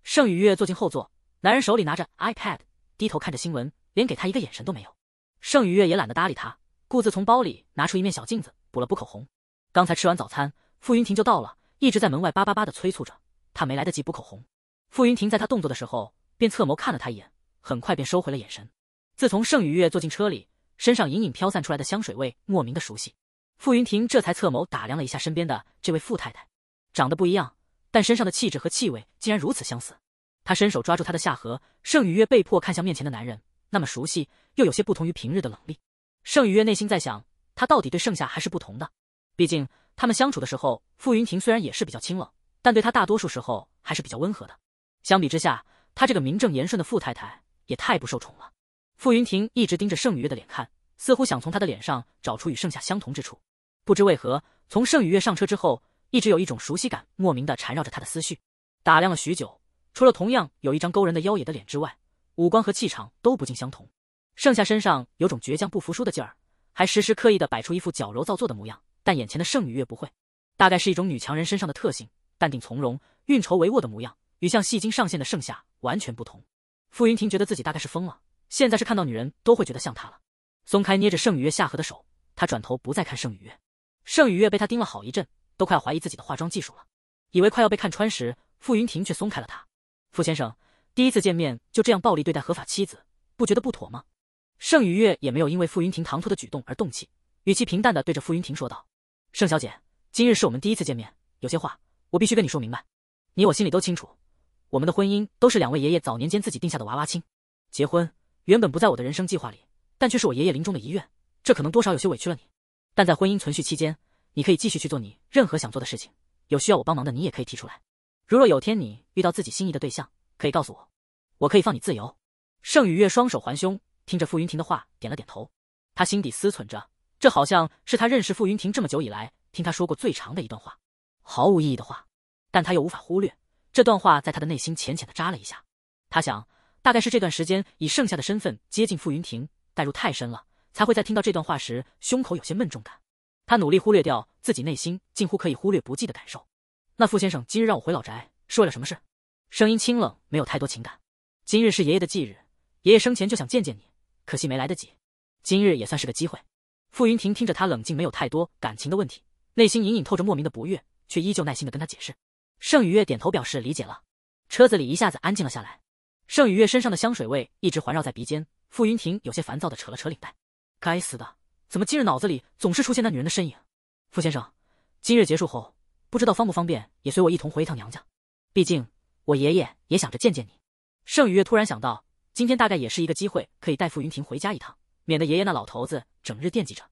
Speaker 1: 盛雨月坐进后座，男人手里拿着 iPad，低头看着新闻，连给他一个眼神都没有。盛雨月也懒得搭理他，故自从包里拿出一面小镜子补了补口红。刚才吃完早餐，傅云霆就到了，一直在门外叭叭叭的催促着。他没来得及补口红，傅云霆在他动作的时候便侧眸看了他一眼，很快便收回了眼神。自从盛雨月坐进车里，身上隐隐飘散出来的香水味莫名的熟悉。傅云霆这才侧眸打量了一下身边的这位傅太太，长得不一样，但身上的气质和气味竟然如此相似。他伸手抓住她的下颌，盛雨月被迫看向面前的男人，那么熟悉又有些不同于平日的冷厉。盛雨月内心在想，他到底对盛夏还是不同的？毕竟他们相处的时候，傅云霆虽然也是比较清冷，但对他大多数时候还是比较温和的。相比之下，他这个名正言顺的傅太太也太不受宠了。傅云霆一直盯着盛雨月的脸看，似乎想从她的脸上找出与盛夏相同之处。不知为何，从盛雨月上车之后，一直有一种熟悉感，莫名的缠绕着他的思绪。打量了许久，除了同样有一张勾人的妖冶的脸之外，五官和气场都不尽相同。盛夏身上有种倔强不服输的劲儿，还时时刻意的摆出一副矫揉造作的模样，但眼前的盛雨月不会。大概是一种女强人身上的特性，淡定从容、运筹帷幄的模样，与像戏精上线的盛夏完全不同。傅云霆觉得自己大概是疯了，现在是看到女人都会觉得像她了。松开捏着盛雨月下颌的手，他转头不再看盛雨月。盛雨月被他盯了好一阵，都快要怀疑自己的化妆技术了，以为快要被看穿时，傅云霆却松开了他。傅先生，第一次见面就这样暴力对待合法妻子，不觉得不妥吗？盛雨月也没有因为傅云霆唐突的举动而动气，语气平淡的对着傅云霆说道：“盛小姐，今日是我们第一次见面，有些话我必须跟你说明白。你我心里都清楚，我们的婚姻都是两位爷爷早年间自己定下的娃娃亲，结婚原本不在我的人生计划里，但却是我爷爷临终的遗愿，这可能多少有些委屈了你。”但在婚姻存续期间，你可以继续去做你任何想做的事情。有需要我帮忙的，你也可以提出来。如若有天你遇到自己心仪的对象，可以告诉我，我可以放你自由。盛雨月双手环胸，听着傅云霆的话，点了点头。他心底思忖着，这好像是他认识傅云霆这么久以来，听他说过最长的一段话，毫无意义的话。但他又无法忽略这段话，在他的内心浅浅的扎了一下。他想，大概是这段时间以剩下的身份接近傅云霆，代入太深了。才会在听到这段话时胸口有些闷重感，他努力忽略掉自己内心近乎可以忽略不计的感受。那傅先生今日让我回老宅是为了什么事？声音清冷，没有太多情感。今日是爷爷的忌日，爷爷生前就想见见你，可惜没来得及。今日也算是个机会。傅云霆听着他冷静没有太多感情的问题，内心隐隐透着莫名的不悦，却依旧耐心的跟他解释。盛雨月点头表示理解了。车子里一下子安静了下来，盛雨月身上的香水味一直环绕在鼻尖，傅云霆有些烦躁的扯了扯领带。该死的！怎么今日脑子里总是出现那女人的身影？傅先生，今日结束后，不知道方不方便也随我一同回一趟娘家，毕竟我爷爷也想着见见你。盛雨月突然想到，今天大概也是一个机会，可以带傅云霆回家一趟，免得爷爷那老头子整日惦记着。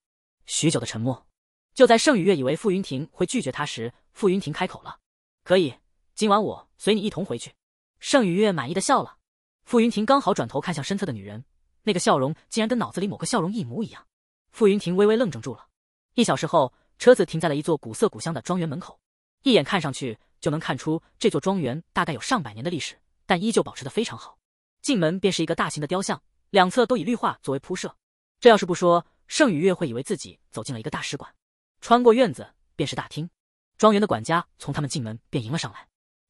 Speaker 1: 许久的沉默，就在盛雨月以为傅云霆会拒绝他时，傅云霆开口了：“可以，今晚我随你一同回去。”盛雨月满意的笑了。傅云霆刚好转头看向身侧的女人。那个笑容竟然跟脑子里某个笑容一模一样，傅云霆微微愣怔住了。一小时后，车子停在了一座古色古香的庄园门口，一眼看上去就能看出这座庄园大概有上百年的历史，但依旧保持的非常好。进门便是一个大型的雕像，两侧都以绿化作为铺设。这要是不说，盛雨月会以为自己走进了一个大使馆。穿过院子便是大厅，庄园的管家从他们进门便迎了上来：“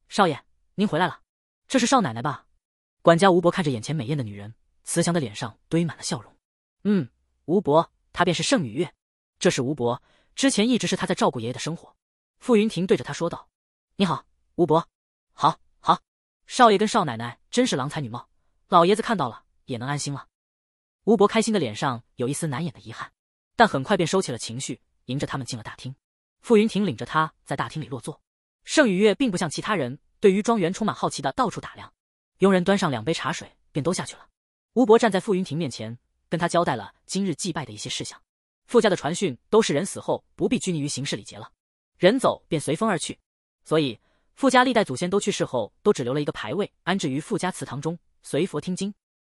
Speaker 1: 少爷，您回来了，这是少奶奶吧？”管家吴伯看着眼前美艳的女人。慈祥的脸上堆满了笑容。嗯，吴伯，他便是盛宇月。这是吴伯，之前一直是他在照顾爷爷的生活。傅云霆对着他说道：“你好，吴伯。”“好，好。”少爷跟少奶奶真是郎才女貌，老爷子看到了也能安心了。吴伯开心的脸上有一丝难掩的遗憾，但很快便收起了情绪，迎着他们进了大厅。傅云霆领着他在大厅里落座。盛宇月并不像其他人，对于庄园充满好奇的到处打量。佣人端上两杯茶水，便都下去了。吴伯站在傅云庭面前，跟他交代了今日祭拜的一些事项。傅家的传讯都是人死后不必拘泥于形式礼节了，人走便随风而去，所以傅家历代祖先都去世后都只留了一个牌位，安置于傅家祠堂中，随佛听经。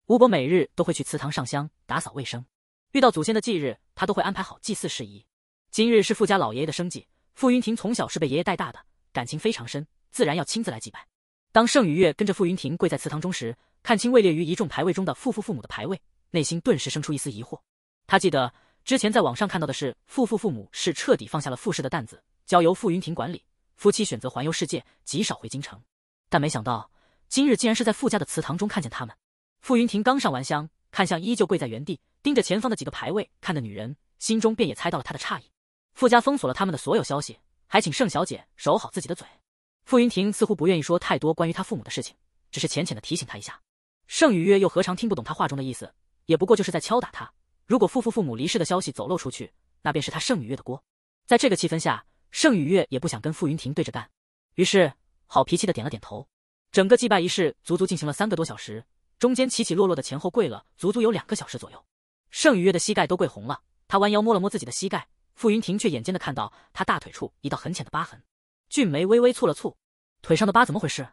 Speaker 1: 吴伯每日都会去祠堂上香、打扫卫生，遇到祖先的忌日，他都会安排好祭祀事宜。今日是傅家老爷爷的生祭，傅云庭从小是被爷爷带大的，感情非常深，自然要亲自来祭拜。当盛雨月跟着傅云庭跪在祠堂中时，看清位列于一众牌位中的傅父父母的牌位，内心顿时生出一丝疑惑。他记得之前在网上看到的是，傅父父母是彻底放下了傅氏的担子，交由傅云庭管理，夫妻选择环游世界，极少回京城。但没想到今日竟然是在傅家的祠堂中看见他们。傅云庭刚上完香，看向依旧跪在原地盯着前方的几个牌位看的女人，心中便也猜到了她的诧异。傅家封锁了他们的所有消息，还请盛小姐守好自己的嘴。傅云庭似乎不愿意说太多关于他父母的事情，只是浅浅的提醒她一下。盛雨月又何尝听不懂他话中的意思？也不过就是在敲打他。如果父父父母离世的消息走漏出去，那便是他盛雨月的锅。在这个气氛下，盛雨月也不想跟傅云霆对着干，于是好脾气的点了点头。整个祭拜仪式足足进行了三个多小时，中间起起落落的前后跪了足足有两个小时左右，盛雨月的膝盖都跪红了。他弯腰摸了摸自己的膝盖，傅云霆却眼尖的看到他大腿处一道很浅的疤痕，俊眉微微蹙了蹙，腿上的疤怎么回事？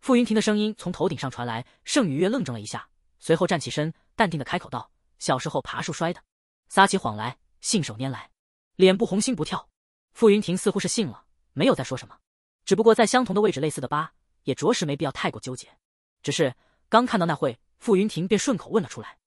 Speaker 1: 傅云霆的声音从头顶上传来，盛雨月愣怔了一下，随后站起身，淡定的开口道：“小时候爬树摔的。”撒起谎来信手拈来，脸不红心不跳。傅云霆似乎是信了，没有再说什么。只不过在相同的位置，类似的疤，也着实没必要太过纠结。只是刚看到那会，傅云霆便顺口问了出来。